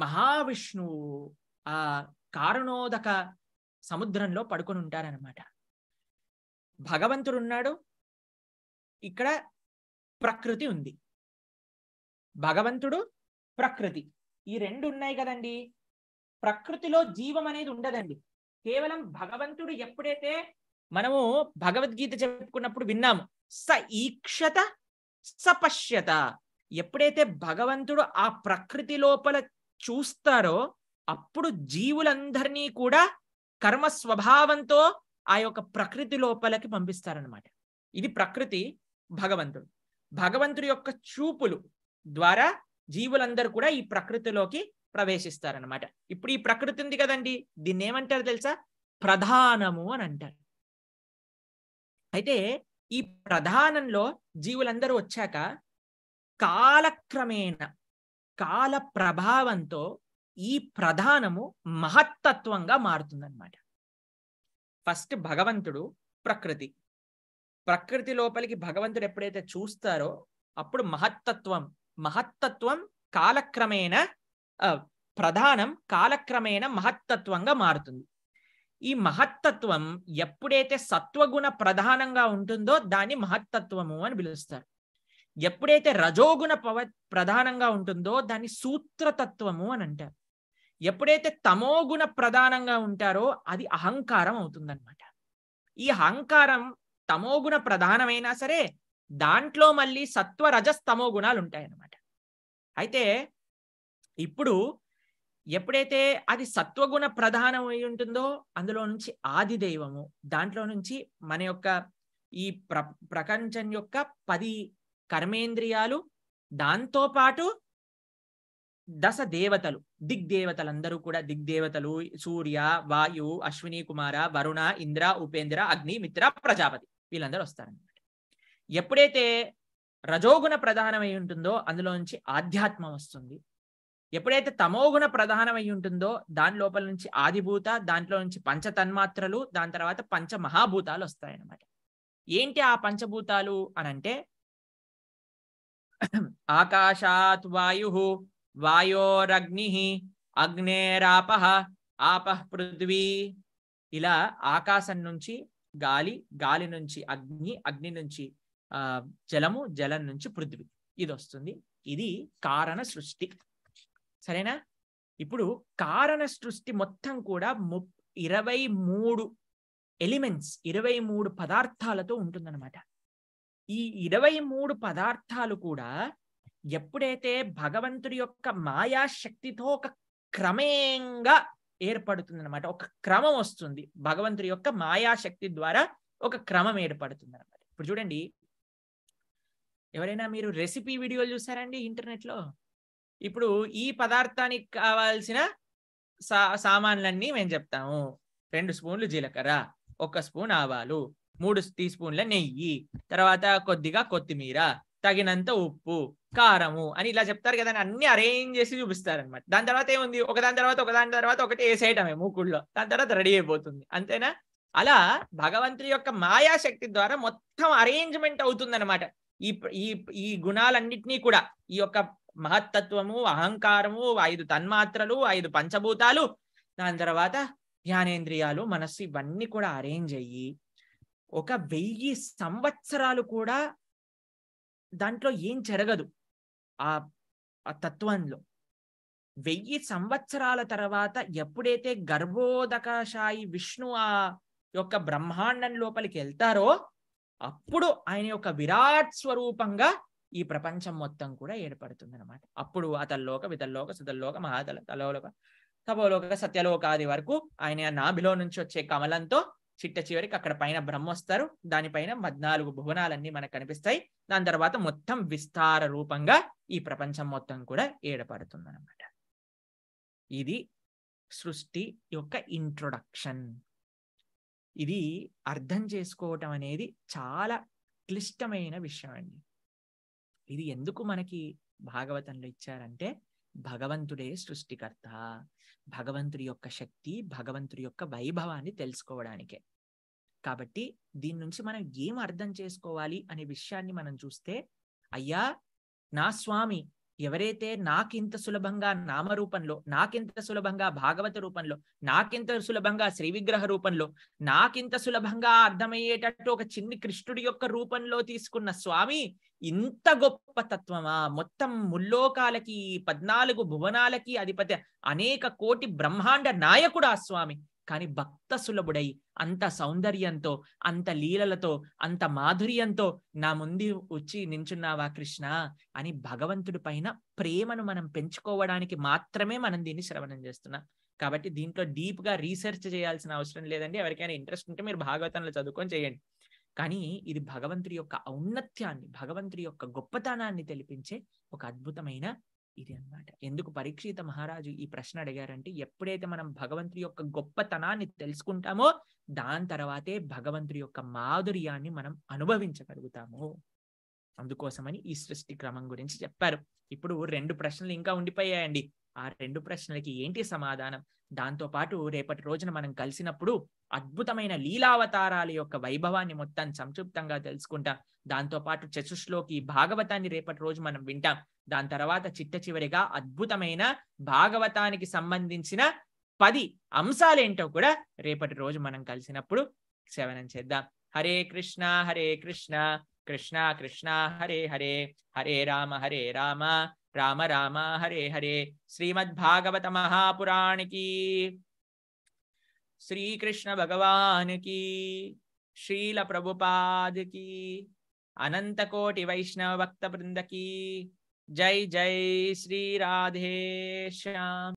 మహావిష్ణువు ఆ కారణోదక సముద్రంలో పడుకొని ఉంటారనమాట భగవంతుడున్నాడు ఇక్కడ ప్రకృతి ఉంది భగవంతుడు ప్రకృతి ఈ రెండు ఉన్నాయి కదండి ప్రకృతిలో జీవం అనేది ఉండదండి కేవలం భగవంతుడు ఎప్పుడైతే మనము భగవద్గీత చెప్పుకున్నప్పుడు విన్నాము స ఈక్షత సపశ్యత ఎప్పుడైతే భగవంతుడు ఆ ప్రకృతి లోపల చూస్తారో అప్పుడు జీవులందరినీ కూడా కర్మ స్వభావంతో ఆ యొక్క ప్రకృతి లోపలికి పంపిస్తారనమాట ఇది ప్రకృతి భగవంతుడు భగవంతుడి యొక్క చూపులు ద్వారా జీవులందరూ కూడా ఈ ప్రకృతిలోకి ప్రవేశిస్తారనమాట ఇప్పుడు ఈ ప్రకృతి ఉంది కదండి దీన్ని ఏమంటారు తెలుసా ప్రధానము అని అంటారు అయితే ఈ ప్రధానంలో జీవులందరూ వచ్చాక కాలక్రమేణ కాల ప్రభావంతో ఈ ప్రధానము మహత్తత్వంగా మారుతుందన్నమాట ఫస్ట్ భగవంతుడు ప్రకృతి ప్రకృతి లోపలికి భగవంతుడు ఎప్పుడైతే చూస్తారో అప్పుడు మహత్తత్వం మహత్తత్వం కాలక్రమేణ ప్రధానం కాలక్రమేణ మహత్తత్వంగా మారుతుంది ఈ మహత్తత్వం ఎప్పుడైతే సత్వగుణ ప్రధానంగా ఉంటుందో దాన్ని మహత్తత్వము అని పిలుస్తారు ఎప్పుడైతే రజోగుణ పవ ప్రధానంగా ఉంటుందో దాన్ని సూత్రతత్వము అని అంటారు ఎప్పుడైతే తమోగుణ ప్రధానంగా ఉంటారో అది అహంకారం అవుతుందన్నమాట ఈ అహంకారం తమోగుణ ప్రధానమైనా సరే దాంట్లో మళ్ళీ సత్వ రజస్తమో తమో గుణాలు ఉంటాయన్నమాట అయితే ఇప్పుడు ఎప్పుడైతే అది సత్వగుణ ప్రధానం అయి ఉంటుందో అందులో నుంచి ఆది దైవము దాంట్లో నుంచి మన యొక్క ఈ ప్ర ప్రపంచం యొక్క పది కర్మేంద్రియాలు దాంతోపాటు దశ దేవతలు అందరూ కూడా దిగ్దేవతలు సూర్య వాయు అశ్విని కుమార వరుణ ఇంద్ర ఉపేంద్ర అగ్ని మిత్ర ప్రజాపతి వీళ్ళందరూ వస్తారనమాట ఎప్పుడైతే రజోగుణ ప్రధానమై ఉంటుందో అందులో నుంచి ఆధ్యాత్మం వస్తుంది ఎప్పుడైతే తమోగుణ ప్రధానమై ఉంటుందో దాని లోపల నుంచి ఆదిభూత దాంట్లో నుంచి పంచతన్మాత్రలు దాని తర్వాత పంచమహాభూతాలు వస్తాయన్నమాట ఏంటి ఆ పంచభూతాలు అనంటే ఆకాశాత్ వాయు వాయోరగ్ని అగ్నేరాప ఆప పృథ్వీ ఇలా ఆకాశం నుంచి గాలి గాలి నుంచి అగ్ని అగ్ని నుంచి ఆ జలము జలం నుంచి పృథ్వీ ఇది వస్తుంది ఇది కారణ సృష్టి సరేనా ఇప్పుడు కారణ సృష్టి మొత్తం కూడా ము ఇరవై మూడు ఎలిమెంట్స్ ఇరవై మూడు పదార్థాలతో ఉంటుందన్నమాట ఈ ఇరవై మూడు పదార్థాలు కూడా ఎప్పుడైతే భగవంతుడి యొక్క మాయాశక్తితో ఒక క్రమేంగా అనమాట ఒక క్రమం వస్తుంది భగవంతుడి యొక్క మాయాశక్తి ద్వారా ఒక క్రమం ఏర్పడుతుంది అనమాట ఇప్పుడు చూడండి ఎవరైనా మీరు రెసిపీ వీడియోలు చూసారండి ఇంటర్నెట్లో ఇప్పుడు ఈ పదార్థానికి కావాల్సిన సా సామాన్లన్నీ మేము చెప్తాము రెండు స్పూన్లు జీలకర్ర ఒక స్పూన్ ఆవాలు మూడు టీ స్పూన్ల నెయ్యి తర్వాత కొద్దిగా కొత్తిమీర తగినంత ఉప్పు కారము అని ఇలా చెప్తారు కదా అన్ని అరేంజ్ చేసి చూపిస్తారు అనమాట దాని తర్వాత ఏముంది ఒకదాని తర్వాత ఒక దాని తర్వాత ఒకటి వేసేయటమే మూకుళ్ళో దాని తర్వాత రెడీ అయిపోతుంది అంతేనా అలా భగవంతుడి యొక్క మాయాశక్తి ద్వారా మొత్తం అరేంజ్మెంట్ అవుతుందన్నమాట ఈ ఈ ఈ గుణాలన్నింటినీ కూడా ఈ యొక్క మహత్తత్వము అహంకారము ఐదు తన్మాత్రలు ఐదు పంచభూతాలు దాని తర్వాత ధ్యానేంద్రియాలు మనస్సు ఇవన్నీ కూడా అరేంజ్ అయ్యి ఒక వెయ్యి సంవత్సరాలు కూడా దాంట్లో ఏం జరగదు ఆ తత్వంలో వెయ్యి సంవత్సరాల తర్వాత ఎప్పుడైతే గర్భోదకశాయి విష్ణు ఆ యొక్క బ్రహ్మాండం లోపలికి వెళ్తారో అప్పుడు ఆయన యొక్క విరాట్ స్వరూపంగా ఈ ప్రపంచం మొత్తం కూడా ఏర్పడుతుంది అనమాట అప్పుడు అతల్లోక విధల్లోక సుధల్లోక మహాతల తలోలోక తపోలోక సత్యలోకాది వరకు ఆయన నాభిలో నుంచి వచ్చే కమలంతో చిట్ట చివరికి అక్కడ పైన బ్రహ్మ వస్తారు దానిపైన పద్నాలుగు భువనాలన్నీ మనకు కనిపిస్తాయి దాని తర్వాత మొత్తం విస్తార రూపంగా ఈ ప్రపంచం మొత్తం కూడా ఏడపడుతుంది అనమాట ఇది సృష్టి యొక్క ఇంట్రొడక్షన్ ఇది అర్థం చేసుకోవటం అనేది చాలా క్లిష్టమైన విషయం అండి ఇది ఎందుకు మనకి భాగవతంలో ఇచ్చారంటే భగవంతుడే సృష్టికర్త భగవంతుడి యొక్క శక్తి భగవంతుడి యొక్క వైభవాన్ని తెలుసుకోవడానికే కాబట్టి దీని నుంచి మనం ఏం అర్థం చేసుకోవాలి అనే విషయాన్ని మనం చూస్తే అయ్యా నా స్వామి ఎవరైతే నాకింత సులభంగా నామరూపంలో నాకింత సులభంగా భాగవత రూపంలో నాకింత సులభంగా శ్రీ విగ్రహ రూపంలో నాకింత సులభంగా అర్థమయ్యేటట్టు ఒక చిన్ని కృష్ణుడి యొక్క రూపంలో తీసుకున్న స్వామి ఇంత గొప్ప తత్వమా మొత్తం ముల్లోకాలకి పద్నాలుగు భువనాలకి అధిపతి అనేక కోటి బ్రహ్మాండ నాయకుడు ఆ స్వామి కానీ భక్త సులభుడై అంత సౌందర్యంతో అంత లీలలతో అంత మాధుర్యంతో నా ముందు వచ్చి నించున్నావా కృష్ణ అని భగవంతుడి పైన ప్రేమను మనం పెంచుకోవడానికి మాత్రమే మనం దీన్ని శ్రవణం చేస్తున్నాం కాబట్టి దీంట్లో డీప్ గా రీసెర్చ్ చేయాల్సిన అవసరం లేదండి ఎవరికైనా ఇంట్రెస్ట్ ఉంటే మీరు భాగవతంలో చదువుకొని చేయండి కానీ ఇది భగవంతుడి యొక్క ఔన్నత్యాన్ని భగవంతుడి యొక్క గొప్పతనాన్ని తెలిపించే ఒక అద్భుతమైన ఇది అనమాట ఎందుకు పరీక్షిత మహారాజు ఈ ప్రశ్న అడిగారంటే ఎప్పుడైతే మనం భగవంతుడి యొక్క గొప్పతనాన్ని తెలుసుకుంటామో దాని తర్వాతే భగవంతుడి యొక్క మాధుర్యాన్ని మనం అనుభవించగలుగుతాము అందుకోసమని ఈ సృష్టి క్రమం గురించి చెప్పారు ఇప్పుడు రెండు ప్రశ్నలు ఇంకా ఉండిపోయాయండి ఆ రెండు ప్రశ్నలకి ఏంటి సమాధానం దాంతో పాటు రేపటి రోజున మనం కలిసినప్పుడు అద్భుతమైన లీలావతారాల యొక్క వైభవాన్ని మొత్తం సంక్షిప్తంగా తెలుసుకుంటాం దాంతో పాటు చతుశ్లోకి భాగవతాన్ని రేపటి రోజు మనం వింటాం దాని తర్వాత చిట్ట చివరిగా అద్భుతమైన భాగవతానికి సంబంధించిన పది అంశాలేంటో కూడా రేపటి రోజు మనం కలిసినప్పుడు సేవనం చేద్దాం హరే కృష్ణ హరే కృష్ణ కృష్ణ కృష్ణ హరే హరే హరే రామ హరే రామ राम राम हरे हरे श्रीमद्भागवत महापुराण की श्री कृष्ण भगवान की शील प्रभुपाद की अनंत कोटि वैष्णव भक्त वृंद की जय जय श्री राधे श्याम